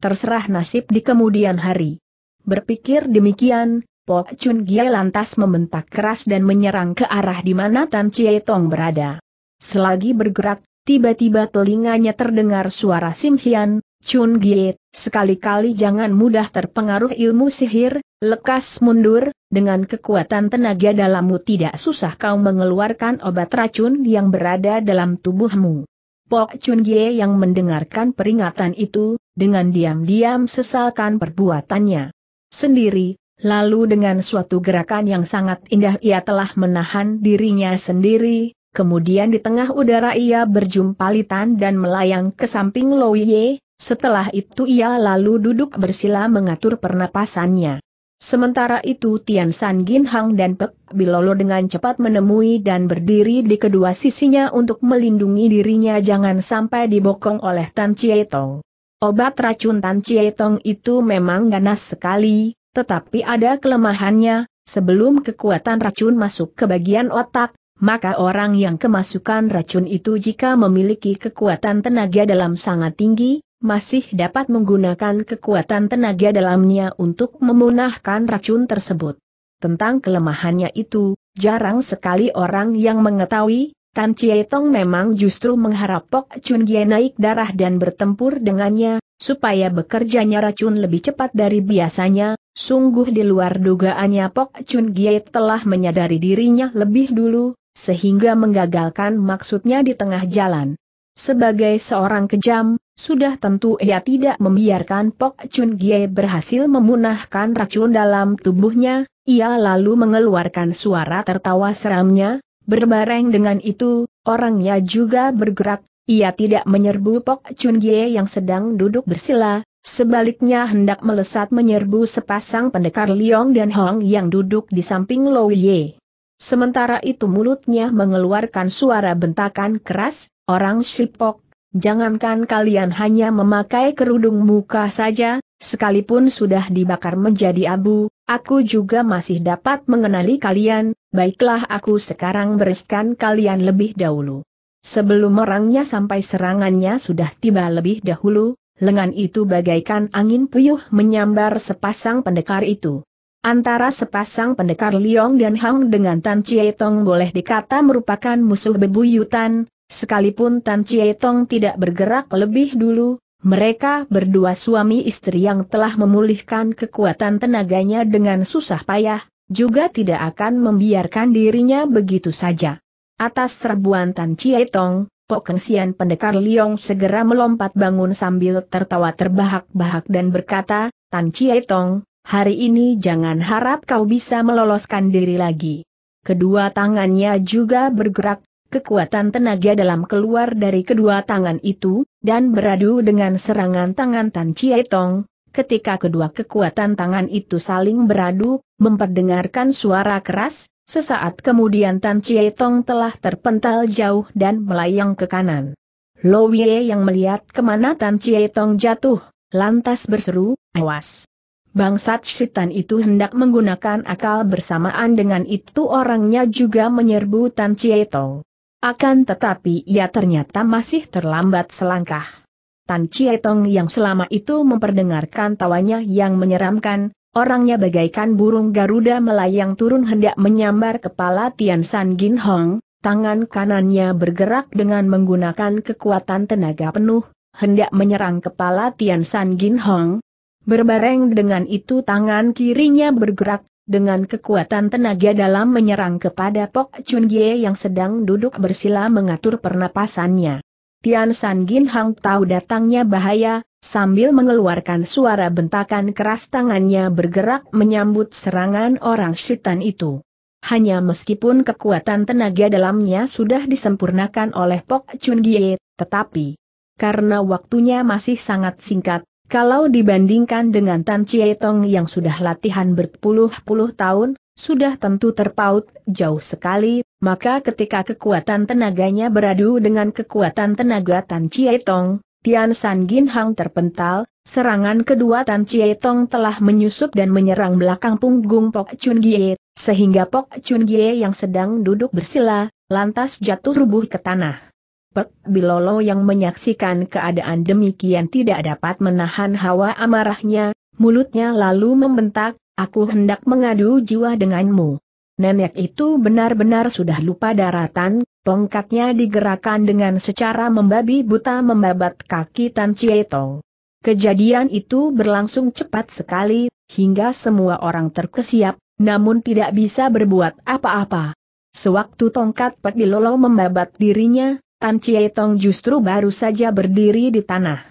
Speaker 1: Terserah nasib di kemudian hari. Berpikir demikian, Pok Chun Gie lantas membentak keras dan menyerang ke arah di mana Tan Chie Tong berada. Selagi bergerak, tiba-tiba telinganya terdengar suara Sim Hian, Chun Gie, sekali-kali jangan mudah terpengaruh ilmu sihir, lekas mundur, dengan kekuatan tenaga dalammu tidak susah kau mengeluarkan obat racun yang berada dalam tubuhmu. Pok Chun Gie yang mendengarkan peringatan itu, dengan diam-diam sesalkan perbuatannya. Sendiri, Lalu dengan suatu gerakan yang sangat indah ia telah menahan dirinya sendiri, kemudian di tengah udara ia berjumpa litan dan melayang ke samping Ye, setelah itu ia lalu duduk bersila mengatur pernapasannya. Sementara itu Tian San Gin Hang dan Pek Bilolo dengan cepat menemui dan berdiri di kedua sisinya untuk melindungi dirinya jangan sampai dibokong oleh Tan Tong. Obat racun Tan Tong itu memang ganas sekali, tetapi ada kelemahannya, sebelum kekuatan racun masuk ke bagian otak, maka orang yang kemasukan racun itu jika memiliki kekuatan tenaga dalam sangat tinggi, masih dapat menggunakan kekuatan tenaga dalamnya untuk memunahkan racun tersebut. Tentang kelemahannya itu, jarang sekali orang yang mengetahui, Tan Tong memang justru mengharap Pok Chun Gie naik darah dan bertempur dengannya, supaya bekerjanya racun lebih cepat dari biasanya, Sungguh di luar dugaannya Pok Chun Gie telah menyadari dirinya lebih dulu, sehingga menggagalkan maksudnya di tengah jalan. Sebagai seorang kejam, sudah tentu ia tidak membiarkan Pok Chun Gie berhasil memunahkan racun dalam tubuhnya, ia lalu mengeluarkan suara tertawa seramnya, berbareng dengan itu, orangnya juga bergerak, ia tidak menyerbu Pok Chun Gie yang sedang duduk bersila, Sebaliknya hendak melesat menyerbu sepasang pendekar Liong dan Hong yang duduk di samping Lo Ye. Sementara itu mulutnya mengeluarkan suara bentakan keras, orang sipok, jangankan kalian hanya memakai kerudung muka saja, sekalipun sudah dibakar menjadi abu, aku juga masih dapat mengenali kalian, baiklah aku sekarang bereskan kalian lebih dahulu. Sebelum orangnya sampai serangannya sudah tiba lebih dahulu, lengan itu bagaikan angin puyuh menyambar sepasang pendekar itu. Antara sepasang pendekar Liong dan Hang dengan Tan Tong boleh dikata merupakan musuh bebuyutan, sekalipun Tan Tong tidak bergerak lebih dulu, mereka berdua suami istri yang telah memulihkan kekuatan tenaganya dengan susah payah, juga tidak akan membiarkan dirinya begitu saja. Atas serbuan Tan Tong, Po pendekar Liong segera melompat bangun sambil tertawa terbahak-bahak dan berkata, Tan Chie Tong, hari ini jangan harap kau bisa meloloskan diri lagi. Kedua tangannya juga bergerak, kekuatan tenaga dalam keluar dari kedua tangan itu, dan beradu dengan serangan tangan Tan Chie Tong. Ketika kedua kekuatan tangan itu saling beradu, memperdengarkan suara keras, Sesaat kemudian Tan Chie Tong telah terpental jauh dan melayang ke kanan. Lo Wie yang melihat kemana Tan Chie Tong jatuh, lantas berseru, awas. Bangsat setan itu hendak menggunakan akal bersamaan dengan itu orangnya juga menyerbu Tan Tong. Akan tetapi ia ternyata masih terlambat selangkah. Tan Tong yang selama itu memperdengarkan tawanya yang menyeramkan, Orangnya bagaikan burung Garuda melayang turun hendak menyambar kepala Tian San Gin Hong, tangan kanannya bergerak dengan menggunakan kekuatan tenaga penuh, hendak menyerang kepala Tian San Gin Hong. Berbareng dengan itu tangan kirinya bergerak, dengan kekuatan tenaga dalam menyerang kepada Pok Chun Gie yang sedang duduk bersila mengatur pernapasannya. Tian San Gin Hong tahu datangnya bahaya, Sambil mengeluarkan suara bentakan keras tangannya bergerak menyambut serangan orang setan itu. Hanya meskipun kekuatan tenaga dalamnya sudah disempurnakan oleh Pok Chun Gie, tetapi karena waktunya masih sangat singkat, kalau dibandingkan dengan Tan Tong yang sudah latihan berpuluh-puluh tahun, sudah tentu terpaut jauh sekali, maka ketika kekuatan tenaganya beradu dengan kekuatan tenaga Tan Tong. Tian San Gin Hang terpental, serangan kedua Tan Chie Tong telah menyusup dan menyerang belakang punggung Pok Chun Gie, sehingga Pok Chun Gie yang sedang duduk bersila, lantas jatuh rubuh ke tanah. Pek Bilolo yang menyaksikan keadaan demikian tidak dapat menahan hawa amarahnya, mulutnya lalu membentak, aku hendak mengadu jiwa denganmu. Nenek itu benar-benar sudah lupa daratan, tongkatnya digerakkan dengan secara membabi buta membabat kaki Tan Cietong. Kejadian itu berlangsung cepat sekali, hingga semua orang terkesiap, namun tidak bisa berbuat apa-apa. Sewaktu tongkat Pedilolo membabat dirinya, Tan Cietong justru baru saja berdiri di tanah.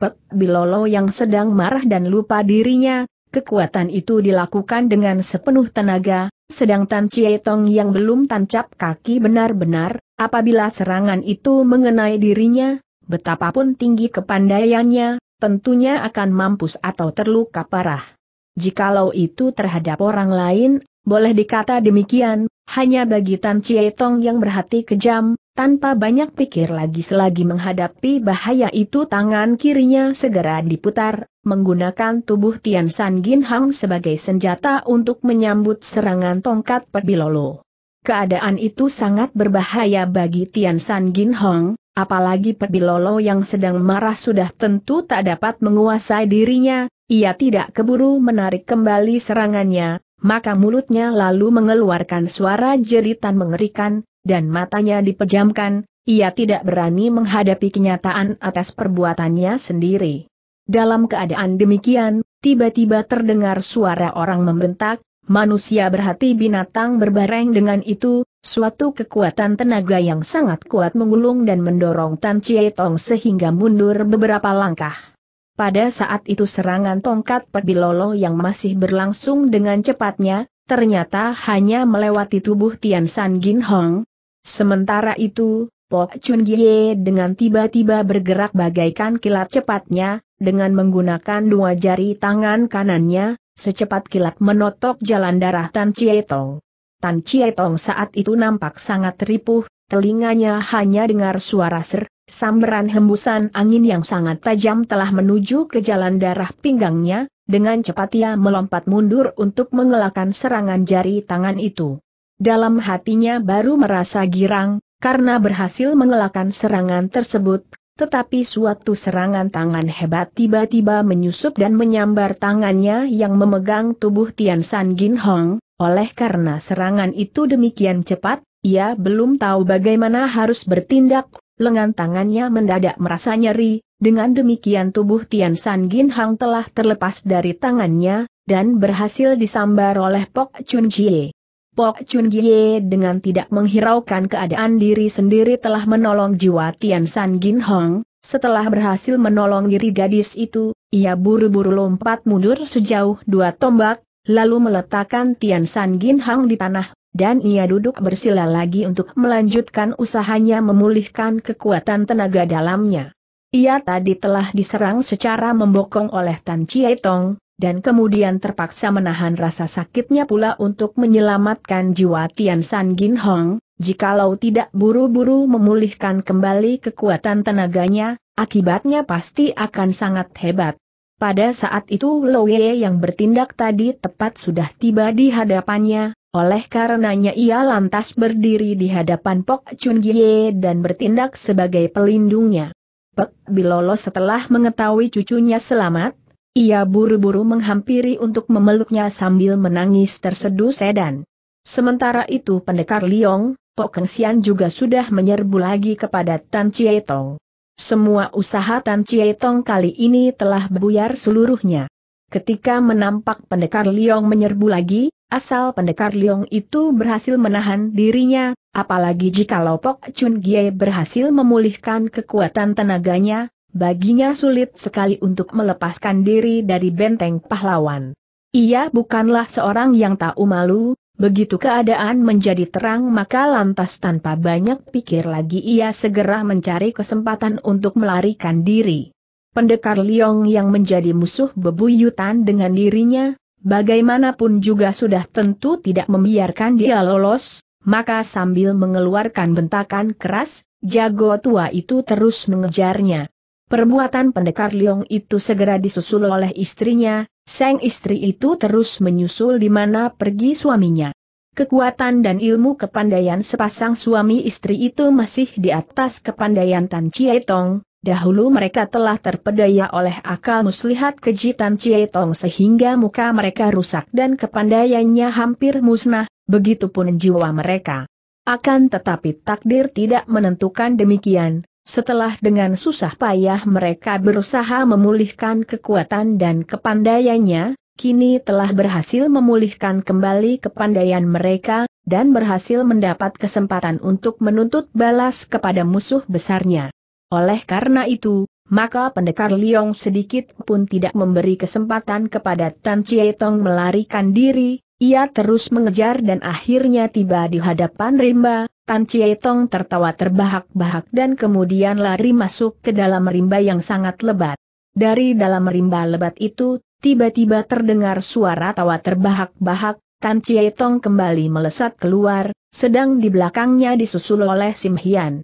Speaker 1: Pek Bilolo yang sedang marah dan lupa dirinya, Kekuatan itu dilakukan dengan sepenuh tenaga, sedang Tan Cietong yang belum tancap kaki benar-benar, apabila serangan itu mengenai dirinya, betapapun tinggi kepandaiannya, tentunya akan mampus atau terluka parah. Jikalau itu terhadap orang lain, boleh dikata demikian, hanya bagi Tan Tong yang berhati kejam, tanpa banyak pikir lagi selagi menghadapi bahaya itu tangan kirinya segera diputar, menggunakan tubuh Tian San Gin Hang sebagai senjata untuk menyambut serangan tongkat Perbilolo. Keadaan itu sangat berbahaya bagi Tian San Gin Hong, apalagi Pebilolo yang sedang marah sudah tentu tak dapat menguasai dirinya, ia tidak keburu menarik kembali serangannya, maka mulutnya lalu mengeluarkan suara jeritan mengerikan, dan matanya dipejamkan, ia tidak berani menghadapi kenyataan atas perbuatannya sendiri. Dalam keadaan demikian, tiba-tiba terdengar suara orang membentak, manusia berhati binatang berbareng dengan itu, suatu kekuatan tenaga yang sangat kuat menggulung dan mendorong Tan Chie Tong sehingga mundur beberapa langkah. Pada saat itu serangan tongkat Pebilolo yang masih berlangsung dengan cepatnya, ternyata hanya melewati tubuh Tian San Gin Hong. Sementara itu, Pok Chun Gie dengan tiba-tiba bergerak bagaikan kilat cepatnya, dengan menggunakan dua jari tangan kanannya, secepat kilat menotok jalan darah Tan Tong. Tan Tong saat itu nampak sangat ripuh, telinganya hanya dengar suara ser, Samberan hembusan angin yang sangat tajam telah menuju ke jalan darah pinggangnya, dengan cepat ia melompat mundur untuk mengelakkan serangan jari tangan itu. Dalam hatinya baru merasa girang, karena berhasil mengelakkan serangan tersebut, tetapi suatu serangan tangan hebat tiba-tiba menyusup dan menyambar tangannya yang memegang tubuh Tian San Gin Hong, oleh karena serangan itu demikian cepat, ia belum tahu bagaimana harus bertindak lengan tangannya mendadak merasa nyeri, dengan demikian tubuh Tian San Gin Hang telah terlepas dari tangannya, dan berhasil disambar oleh Pok Chun Jie. Pok Chun Jie dengan tidak menghiraukan keadaan diri sendiri telah menolong jiwa Tian San Gin Hang, Setelah berhasil menolong diri gadis itu, ia buru-buru lompat mundur sejauh dua tombak, lalu meletakkan Tian San Gin Hang di tanah dan ia duduk bersila lagi untuk melanjutkan usahanya memulihkan kekuatan tenaga dalamnya. Ia tadi telah diserang secara membokong oleh Tan Tong, dan kemudian terpaksa menahan rasa sakitnya pula untuk menyelamatkan jiwa Tian San Gin Hong, jikalau tidak buru-buru memulihkan kembali kekuatan tenaganya, akibatnya pasti akan sangat hebat. Pada saat itu Ye yang bertindak tadi tepat sudah tiba di hadapannya, oleh karenanya ia lantas berdiri di hadapan Pok Chun Gie dan bertindak sebagai pelindungnya. Pek Bilolo setelah mengetahui cucunya selamat, ia buru-buru menghampiri untuk memeluknya sambil menangis terseduh sedan. Sementara itu pendekar Liong, Pok Keng Sian juga sudah menyerbu lagi kepada Tan Chie Tong. Semua usaha Tan Chie Tong kali ini telah buyar seluruhnya. Ketika menampak pendekar Liong menyerbu lagi, Asal pendekar Liong itu berhasil menahan dirinya, apalagi jika Lopok Chun Gie berhasil memulihkan kekuatan tenaganya, baginya sulit sekali untuk melepaskan diri dari benteng pahlawan. Ia bukanlah seorang yang tak malu, begitu keadaan menjadi terang maka lantas tanpa banyak pikir lagi ia segera mencari kesempatan untuk melarikan diri. Pendekar Liong yang menjadi musuh bebuyutan dengan dirinya, bagaimanapun juga sudah tentu tidak membiarkan dia lolos, maka sambil mengeluarkan bentakan keras, jago tua itu terus mengejarnya. Perbuatan pendekar Liong itu segera disusul oleh istrinya, sang istri itu terus menyusul di mana pergi suaminya. Kekuatan dan ilmu kepandaian sepasang suami istri itu masih di atas kepandaian Tan Chietong, Dahulu mereka telah terpedaya oleh akal muslihat kejitan Cie Tong sehingga muka mereka rusak dan kepandaiannya hampir musnah, begitupun jiwa mereka. Akan tetapi takdir tidak menentukan demikian, setelah dengan susah payah mereka berusaha memulihkan kekuatan dan kepandaiannya, kini telah berhasil memulihkan kembali kepandaian mereka, dan berhasil mendapat kesempatan untuk menuntut balas kepada musuh besarnya. Oleh karena itu, maka pendekar Liong sedikit pun tidak memberi kesempatan kepada Tan Tong melarikan diri, ia terus mengejar dan akhirnya tiba di hadapan rimba, Tan Tong tertawa terbahak-bahak dan kemudian lari masuk ke dalam rimba yang sangat lebat. Dari dalam rimba lebat itu, tiba-tiba terdengar suara tawa terbahak-bahak, Tan Tong kembali melesat keluar, sedang di belakangnya disusul oleh Sim Hian.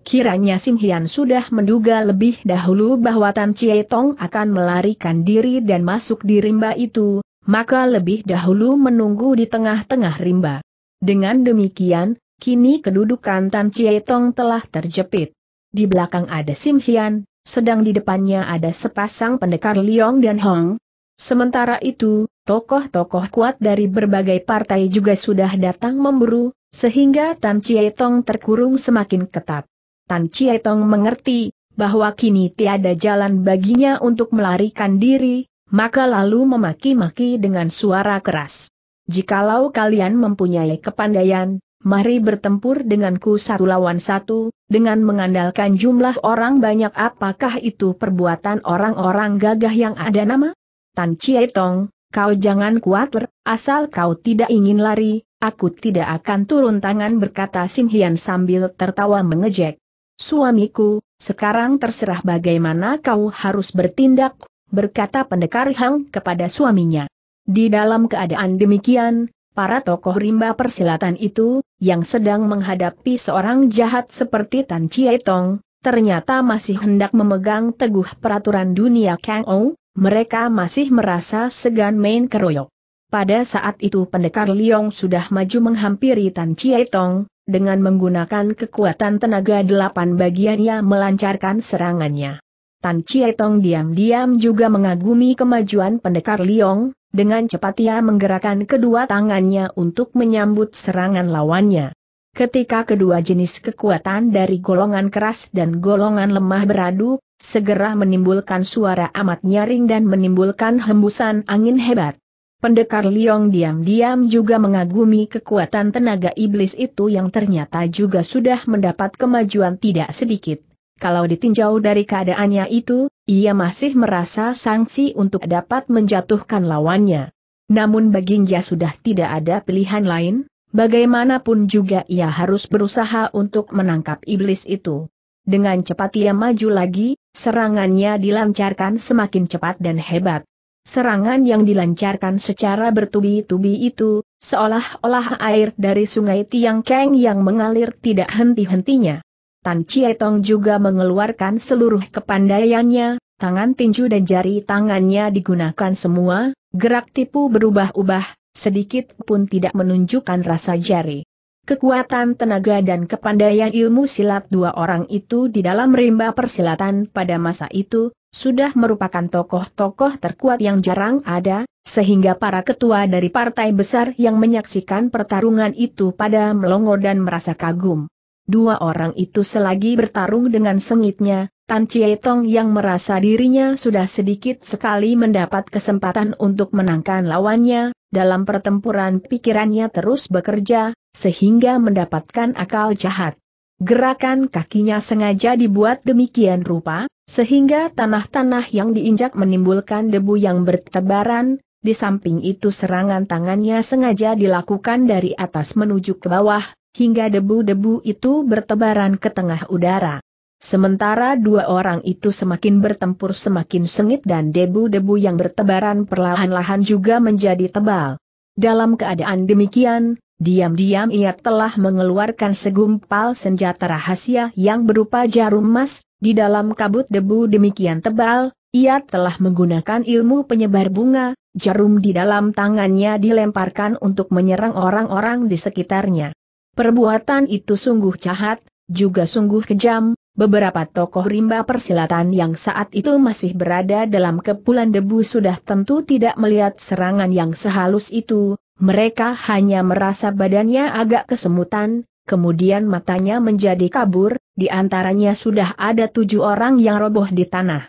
Speaker 1: Kiranya Sim Hian sudah menduga lebih dahulu bahwa Tan Chie Tong akan melarikan diri dan masuk di rimba itu, maka lebih dahulu menunggu di tengah-tengah rimba. Dengan demikian, kini kedudukan Tan Chie Tong telah terjepit. Di belakang ada Sim Hian, sedang di depannya ada sepasang pendekar Liong dan Hong. Sementara itu, tokoh-tokoh kuat dari berbagai partai juga sudah datang memburu, sehingga Tan Chie Tong terkurung semakin ketat. Tan Tong mengerti bahwa kini tiada jalan baginya untuk melarikan diri, maka lalu memaki-maki dengan suara keras. Jikalau kalian mempunyai kepandaian, mari bertempur denganku satu lawan satu, dengan mengandalkan jumlah orang banyak apakah itu perbuatan orang-orang gagah yang ada nama? Tan Tong, kau jangan khawatir, asal kau tidak ingin lari, aku tidak akan turun tangan berkata Sim Hian sambil tertawa mengejek. Suamiku, sekarang terserah bagaimana kau harus bertindak, berkata pendekar Hang kepada suaminya. Di dalam keadaan demikian, para tokoh rimba persilatan itu, yang sedang menghadapi seorang jahat seperti Tan Tong, ternyata masih hendak memegang teguh peraturan dunia Kang Ou, mereka masih merasa segan main keroyok. Pada saat itu pendekar Liong sudah maju menghampiri Tan Tong, dengan menggunakan kekuatan tenaga delapan bagian ia melancarkan serangannya. Tan Tong diam-diam juga mengagumi kemajuan pendekar Liong, dengan cepat ia menggerakkan kedua tangannya untuk menyambut serangan lawannya. Ketika kedua jenis kekuatan dari golongan keras dan golongan lemah beradu, segera menimbulkan suara amat nyaring dan menimbulkan hembusan angin hebat. Pendekar Liong diam-diam juga mengagumi kekuatan tenaga iblis itu yang ternyata juga sudah mendapat kemajuan tidak sedikit. Kalau ditinjau dari keadaannya itu, ia masih merasa sanksi untuk dapat menjatuhkan lawannya. Namun Baginja sudah tidak ada pilihan lain, bagaimanapun juga ia harus berusaha untuk menangkap iblis itu. Dengan cepat ia maju lagi, serangannya dilancarkan semakin cepat dan hebat. Serangan yang dilancarkan secara bertubi-tubi itu, seolah-olah air dari sungai Tiang Keng yang mengalir tidak henti-hentinya. Tan Tong juga mengeluarkan seluruh kepandaiannya, tangan tinju dan jari tangannya digunakan semua, gerak tipu berubah-ubah, sedikit pun tidak menunjukkan rasa jari. Kekuatan tenaga dan kepandaian ilmu silat dua orang itu di dalam rimba persilatan pada masa itu, sudah merupakan tokoh-tokoh terkuat yang jarang ada, sehingga para ketua dari partai besar yang menyaksikan pertarungan itu pada melongo dan merasa kagum. Dua orang itu selagi bertarung dengan sengitnya, Tan Chie Tong yang merasa dirinya sudah sedikit sekali mendapat kesempatan untuk menangkan lawannya, dalam pertempuran pikirannya terus bekerja, sehingga mendapatkan akal jahat. Gerakan kakinya sengaja dibuat demikian rupa, sehingga tanah-tanah yang diinjak menimbulkan debu yang bertebaran, di samping itu serangan tangannya sengaja dilakukan dari atas menuju ke bawah, hingga debu-debu itu bertebaran ke tengah udara. Sementara dua orang itu semakin bertempur semakin sengit dan debu-debu yang bertebaran perlahan-lahan juga menjadi tebal. Dalam keadaan demikian, diam-diam ia telah mengeluarkan segumpal senjata rahasia yang berupa jarum emas, di dalam kabut debu demikian tebal, ia telah menggunakan ilmu penyebar bunga, jarum di dalam tangannya dilemparkan untuk menyerang orang-orang di sekitarnya. Perbuatan itu sungguh jahat, juga sungguh kejam, beberapa tokoh rimba persilatan yang saat itu masih berada dalam kepulan debu sudah tentu tidak melihat serangan yang sehalus itu, mereka hanya merasa badannya agak kesemutan, kemudian matanya menjadi kabur, di antaranya sudah ada tujuh orang yang roboh di tanah.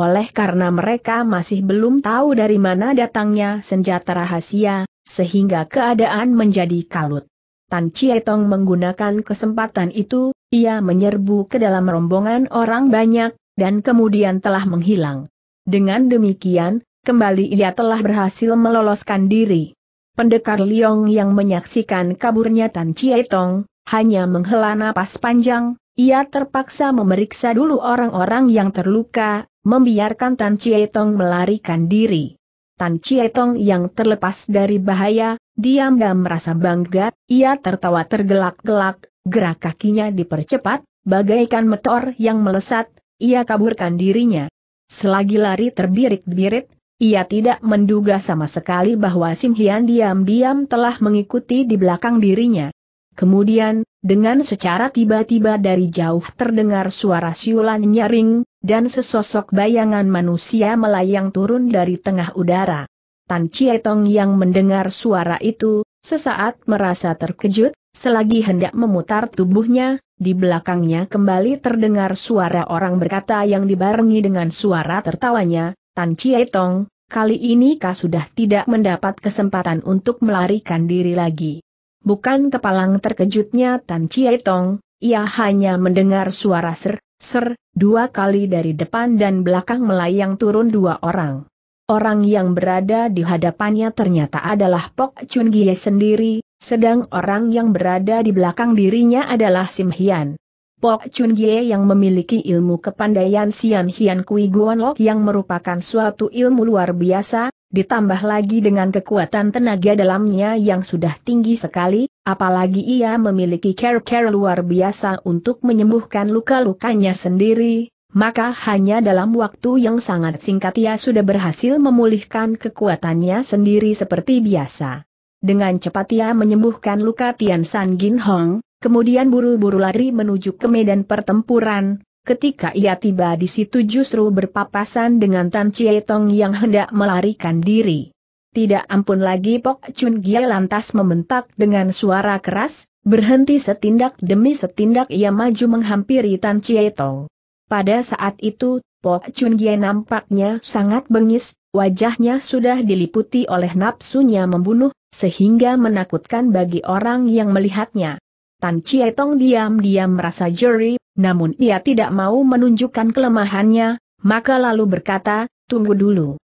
Speaker 1: Oleh karena mereka masih belum tahu dari mana datangnya senjata rahasia, sehingga keadaan menjadi kalut. Tan Chietong menggunakan kesempatan itu, ia menyerbu ke dalam rombongan orang banyak, dan kemudian telah menghilang. Dengan demikian, kembali ia telah berhasil meloloskan diri. Pendekar Liong yang menyaksikan kaburnya Tan Tong, hanya menghela napas panjang, ia terpaksa memeriksa dulu orang-orang yang terluka, membiarkan Tan Tong melarikan diri. Tan Tong yang terlepas dari bahaya, diam diam merasa bangga, ia tertawa tergelak-gelak, Gerak kakinya dipercepat, bagaikan meteor yang melesat, ia kaburkan dirinya. Selagi lari terbirit-birit, ia tidak menduga sama sekali bahwa Sim Hian diam-diam telah mengikuti di belakang dirinya. Kemudian, dengan secara tiba-tiba dari jauh terdengar suara siulan nyaring, dan sesosok bayangan manusia melayang turun dari tengah udara. Tan Chietong yang mendengar suara itu, sesaat merasa terkejut, Selagi hendak memutar tubuhnya, di belakangnya kembali terdengar suara orang berkata yang dibarengi dengan suara tertawanya, Tan Chie Tong, kali ini kau sudah tidak mendapat kesempatan untuk melarikan diri lagi. Bukan kepalang terkejutnya Tan Chie Tong, ia hanya mendengar suara ser, ser, dua kali dari depan dan belakang melayang turun dua orang. Orang yang berada di hadapannya ternyata adalah Pok Chun Gie sendiri, sedang orang yang berada di belakang dirinya adalah Sim Hian. Pok Chun Gye yang memiliki ilmu kepandaian Sian Hian Kui Guan Lok yang merupakan suatu ilmu luar biasa, ditambah lagi dengan kekuatan tenaga dalamnya yang sudah tinggi sekali, apalagi ia memiliki care-care luar biasa untuk menyembuhkan luka-lukanya sendiri, maka hanya dalam waktu yang sangat singkat ia sudah berhasil memulihkan kekuatannya sendiri seperti biasa. Dengan cepat ia menyembuhkan luka Tian San Gin Hong, kemudian buru-buru lari menuju ke medan pertempuran. Ketika ia tiba di situ justru berpapasan dengan Tan Tong yang hendak melarikan diri. Tidak ampun lagi Pok Chun Gia lantas membentak dengan suara keras, berhenti setindak demi setindak ia maju menghampiri Tan Tong. Pada saat itu, Pok Chun Gia nampaknya sangat bengis, wajahnya sudah diliputi oleh nafsunya membunuh, sehingga menakutkan bagi orang yang melihatnya. Tan Tong diam-diam merasa jeri, namun ia tidak mau menunjukkan kelemahannya, maka lalu berkata, tunggu dulu.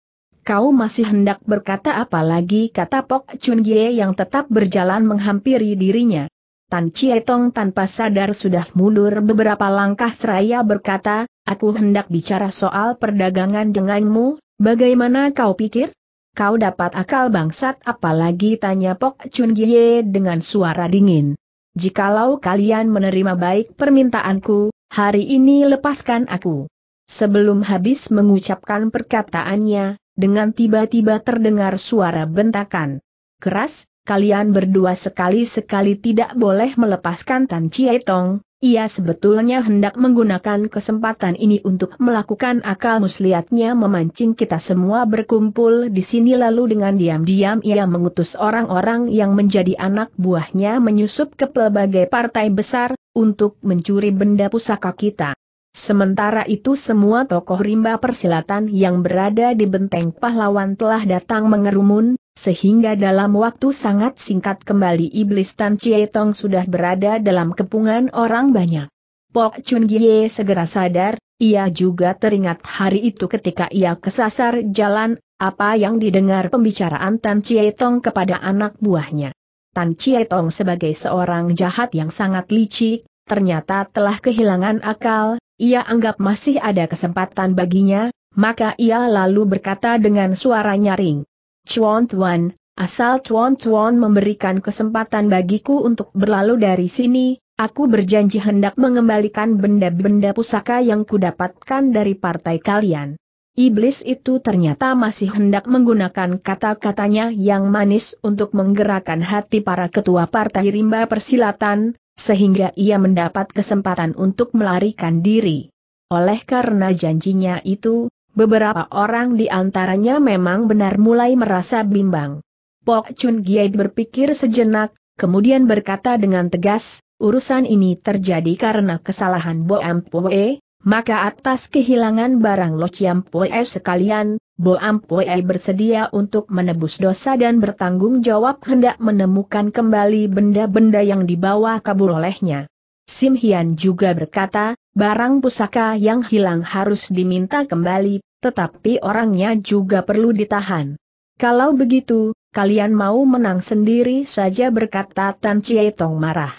Speaker 1: Kau masih hendak berkata apa lagi kata Pok Chun Ye yang tetap berjalan menghampiri dirinya. Tan Tong tanpa sadar sudah mundur beberapa langkah seraya berkata, aku hendak bicara soal perdagangan denganmu, bagaimana kau pikir? kau dapat akal bangsat apalagi tanya Pok Chun Gie dengan suara dingin. Jikalau kalian menerima baik permintaanku, hari ini lepaskan aku. Sebelum habis mengucapkan perkataannya, dengan tiba-tiba terdengar suara bentakan. Keras, kalian berdua sekali-sekali tidak boleh melepaskan Tan Tong. Ia sebetulnya hendak menggunakan kesempatan ini untuk melakukan akal muslihatnya memancing kita semua berkumpul di sini lalu dengan diam-diam ia mengutus orang-orang yang menjadi anak buahnya menyusup ke pelbagai partai besar, untuk mencuri benda pusaka kita. Sementara itu semua tokoh rimba persilatan yang berada di benteng pahlawan telah datang mengerumun, sehingga dalam waktu sangat singkat kembali iblis Tan Tong sudah berada dalam kepungan orang banyak. Pok Chun Gie segera sadar, ia juga teringat hari itu ketika ia kesasar jalan, apa yang didengar pembicaraan Tan Tong kepada anak buahnya. Tan Tong sebagai seorang jahat yang sangat licik, ternyata telah kehilangan akal, ia anggap masih ada kesempatan baginya, maka ia lalu berkata dengan suara nyaring. Chuan Tuan, asal Chuan Tuan memberikan kesempatan bagiku untuk berlalu dari sini, aku berjanji hendak mengembalikan benda-benda pusaka yang kudapatkan dari partai kalian. Iblis itu ternyata masih hendak menggunakan kata-katanya yang manis untuk menggerakkan hati para ketua partai rimba persilatan, sehingga ia mendapat kesempatan untuk melarikan diri. Oleh karena janjinya itu, Beberapa orang di antaranya memang benar mulai merasa bimbang. Pok Chun Giai berpikir sejenak, kemudian berkata dengan tegas, urusan ini terjadi karena kesalahan Bo Ampoe, maka atas kehilangan barang Lo Chiam Poe sekalian, Bo Ampoe bersedia untuk menebus dosa dan bertanggung jawab hendak menemukan kembali benda-benda yang dibawa kabur olehnya. Sim Hian juga berkata, barang pusaka yang hilang harus diminta kembali, tetapi orangnya juga perlu ditahan. Kalau begitu, kalian mau menang sendiri saja berkata Tan Tong marah.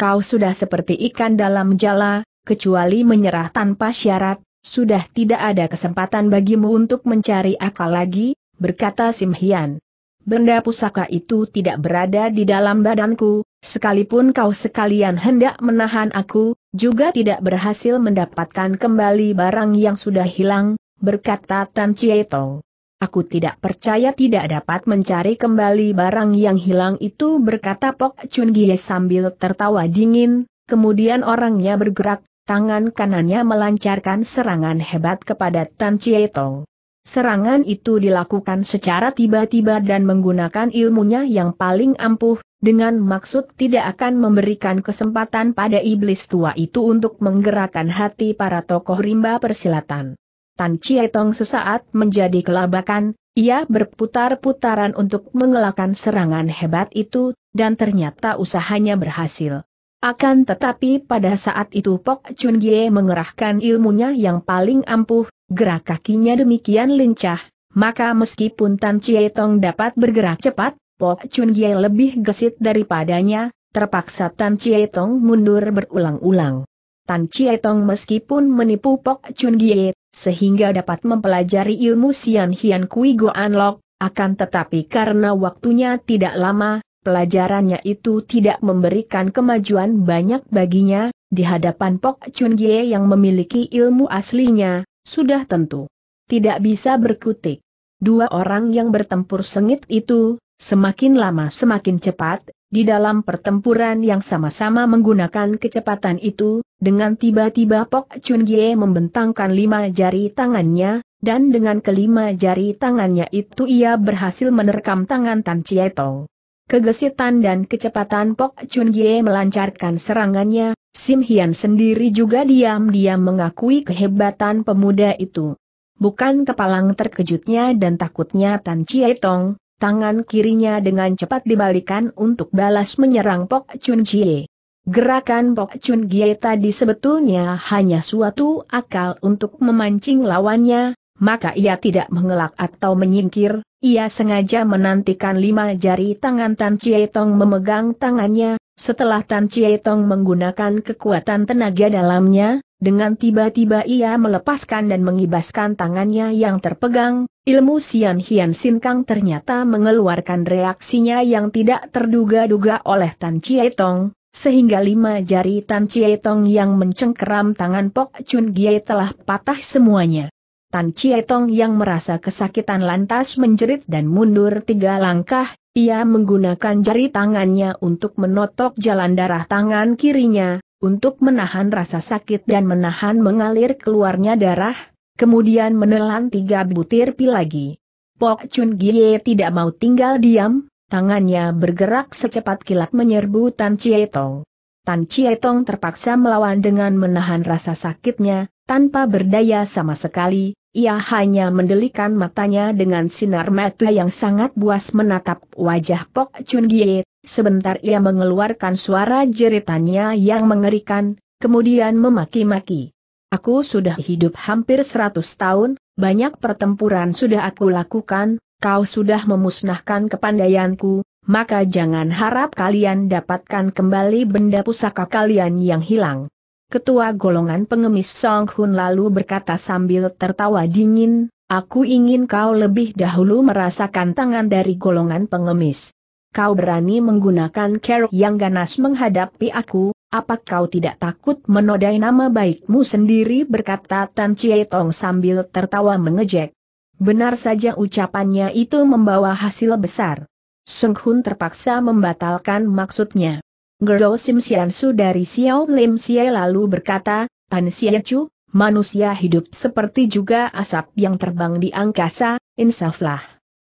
Speaker 1: Kau sudah seperti ikan dalam jala, kecuali menyerah tanpa syarat, sudah tidak ada kesempatan bagimu untuk mencari akal lagi, berkata Sim Hian. Benda pusaka itu tidak berada di dalam badanku, Sekalipun kau sekalian hendak menahan aku, juga tidak berhasil mendapatkan kembali barang yang sudah hilang, berkata Tan Chieto. Aku tidak percaya tidak dapat mencari kembali barang yang hilang itu berkata Pok Chun Gie sambil tertawa dingin, kemudian orangnya bergerak, tangan kanannya melancarkan serangan hebat kepada Tan Chieto. Serangan itu dilakukan secara tiba-tiba dan menggunakan ilmunya yang paling ampuh, dengan maksud tidak akan memberikan kesempatan pada iblis tua itu untuk menggerakkan hati para tokoh rimba persilatan. Tan Chietong sesaat menjadi kelabakan, ia berputar-putaran untuk mengelakkan serangan hebat itu, dan ternyata usahanya berhasil. Akan tetapi pada saat itu Pok Chun Gie mengerahkan ilmunya yang paling ampuh, Gerak kakinya demikian lincah, maka meskipun Tan Chie Tong dapat bergerak cepat, Pok Chun Gie lebih gesit daripadanya, terpaksa Tan Chie Tong mundur berulang-ulang. Tan Chie Tong meskipun menipu Pok Chun Gie, sehingga dapat mempelajari ilmu Sian Hian Kui Go Lok, akan tetapi karena waktunya tidak lama, pelajarannya itu tidak memberikan kemajuan banyak baginya, di hadapan Pok Chun Gie yang memiliki ilmu aslinya, sudah tentu. Tidak bisa berkutik. Dua orang yang bertempur sengit itu, semakin lama semakin cepat, di dalam pertempuran yang sama-sama menggunakan kecepatan itu, dengan tiba-tiba Pok Chun Gie membentangkan lima jari tangannya, dan dengan kelima jari tangannya itu ia berhasil menerkam tangan Tan Chietong. Kegesitan dan kecepatan Pok Chun Gie melancarkan serangannya, Sim Hian sendiri juga diam-diam mengakui kehebatan pemuda itu. Bukan kepalang terkejutnya dan takutnya Tan Chie Tong, tangan kirinya dengan cepat dibalikan untuk balas menyerang Pok Chun Chie. Gerakan Pok Chun Gie tadi sebetulnya hanya suatu akal untuk memancing lawannya, maka ia tidak mengelak atau menyingkir, ia sengaja menantikan lima jari tangan Tan Chie Tong memegang tangannya, setelah Tan Tong menggunakan kekuatan tenaga dalamnya, dengan tiba-tiba ia melepaskan dan mengibaskan tangannya yang terpegang, ilmu Sian Hian Sin Kang ternyata mengeluarkan reaksinya yang tidak terduga-duga oleh Tan Tong, sehingga lima jari Tan Tong yang mencengkeram tangan Pok Chun Gie telah patah semuanya. Tan Tong yang merasa kesakitan lantas menjerit dan mundur tiga langkah, ia menggunakan jari tangannya untuk menotok jalan darah tangan kirinya, untuk menahan rasa sakit dan menahan mengalir keluarnya darah, kemudian menelan tiga butir pil lagi. Pok Chun Gie tidak mau tinggal diam, tangannya bergerak secepat kilat menyerbu Tan Chietong. Tan Chietong terpaksa melawan dengan menahan rasa sakitnya, tanpa berdaya sama sekali, ia hanya mendelikan matanya dengan sinar mata yang sangat buas menatap wajah Pok Chun Gie. Sebentar ia mengeluarkan suara jeritannya yang mengerikan, kemudian memaki-maki. Aku sudah hidup hampir seratus tahun, banyak pertempuran sudah aku lakukan, kau sudah memusnahkan kepandaianku, maka jangan harap kalian dapatkan kembali benda pusaka kalian yang hilang. Ketua golongan pengemis Song Hun lalu berkata sambil tertawa dingin, Aku ingin kau lebih dahulu merasakan tangan dari golongan pengemis. Kau berani menggunakan kerok yang ganas menghadapi aku, apa kau tidak takut menodai nama baikmu sendiri berkata Tan Chie Tong sambil tertawa mengejek. Benar saja ucapannya itu membawa hasil besar. Seng Hun terpaksa membatalkan maksudnya. Gerdo Sim Su dari Xiao Lim Xie lalu berkata, Pan Xie Chu, manusia hidup seperti juga asap yang terbang di angkasa, insaflah.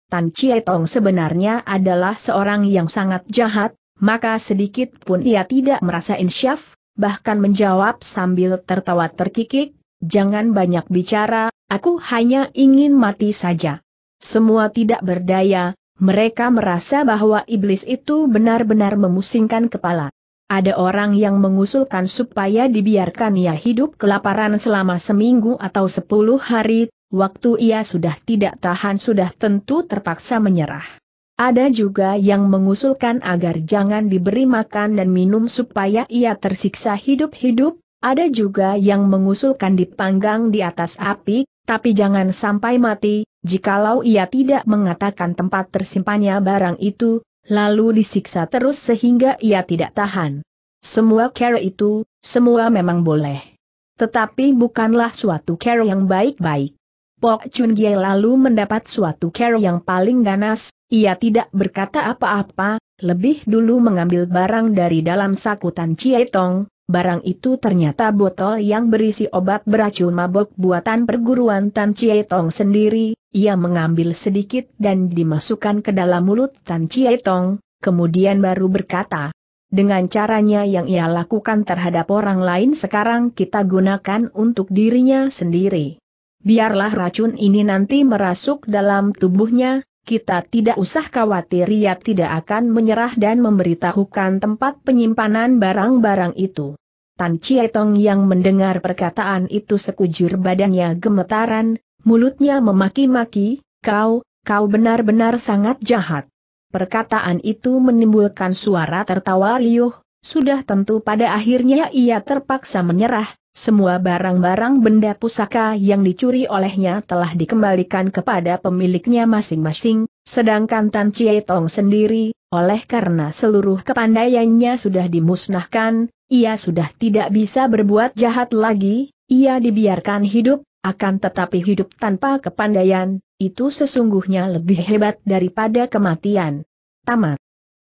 Speaker 1: Tan Chie Tong sebenarnya adalah seorang yang sangat jahat, maka sedikit pun ia tidak merasa insyaf, bahkan menjawab sambil tertawa terkikik, jangan banyak bicara, aku hanya ingin mati saja. Semua tidak berdaya, mereka merasa bahwa iblis itu benar-benar memusingkan kepala. Ada orang yang mengusulkan supaya dibiarkan ia hidup kelaparan selama seminggu atau sepuluh hari, waktu ia sudah tidak tahan sudah tentu terpaksa menyerah. Ada juga yang mengusulkan agar jangan diberi makan dan minum supaya ia tersiksa hidup-hidup, ada juga yang mengusulkan dipanggang di atas api, tapi jangan sampai mati, jikalau ia tidak mengatakan tempat tersimpannya barang itu, lalu disiksa terus sehingga ia tidak tahan. Semua care itu, semua memang boleh. Tetapi bukanlah suatu care yang baik-baik. Pok Chun Gye lalu mendapat suatu care yang paling ganas, ia tidak berkata apa-apa, lebih dulu mengambil barang dari dalam sakutan Tong. Barang itu ternyata botol yang berisi obat beracun mabok buatan perguruan Tan Chie Tong sendiri, ia mengambil sedikit dan dimasukkan ke dalam mulut Tan Chie Tong, kemudian baru berkata, dengan caranya yang ia lakukan terhadap orang lain sekarang kita gunakan untuk dirinya sendiri. Biarlah racun ini nanti merasuk dalam tubuhnya, kita tidak usah khawatir ia tidak akan menyerah dan memberitahukan tempat penyimpanan barang-barang itu. Tan Tong yang mendengar perkataan itu sekujur badannya gemetaran, mulutnya memaki-maki, kau, kau benar-benar sangat jahat. Perkataan itu menimbulkan suara tertawa riuh, sudah tentu pada akhirnya ia terpaksa menyerah, semua barang-barang benda pusaka yang dicuri olehnya telah dikembalikan kepada pemiliknya masing-masing, sedangkan Tan Chie Tong sendiri, oleh karena seluruh kepandaiannya sudah dimusnahkan, ia sudah tidak bisa berbuat jahat lagi, ia dibiarkan hidup, akan tetapi hidup tanpa kepandaian, itu sesungguhnya lebih hebat daripada kematian. Tamat.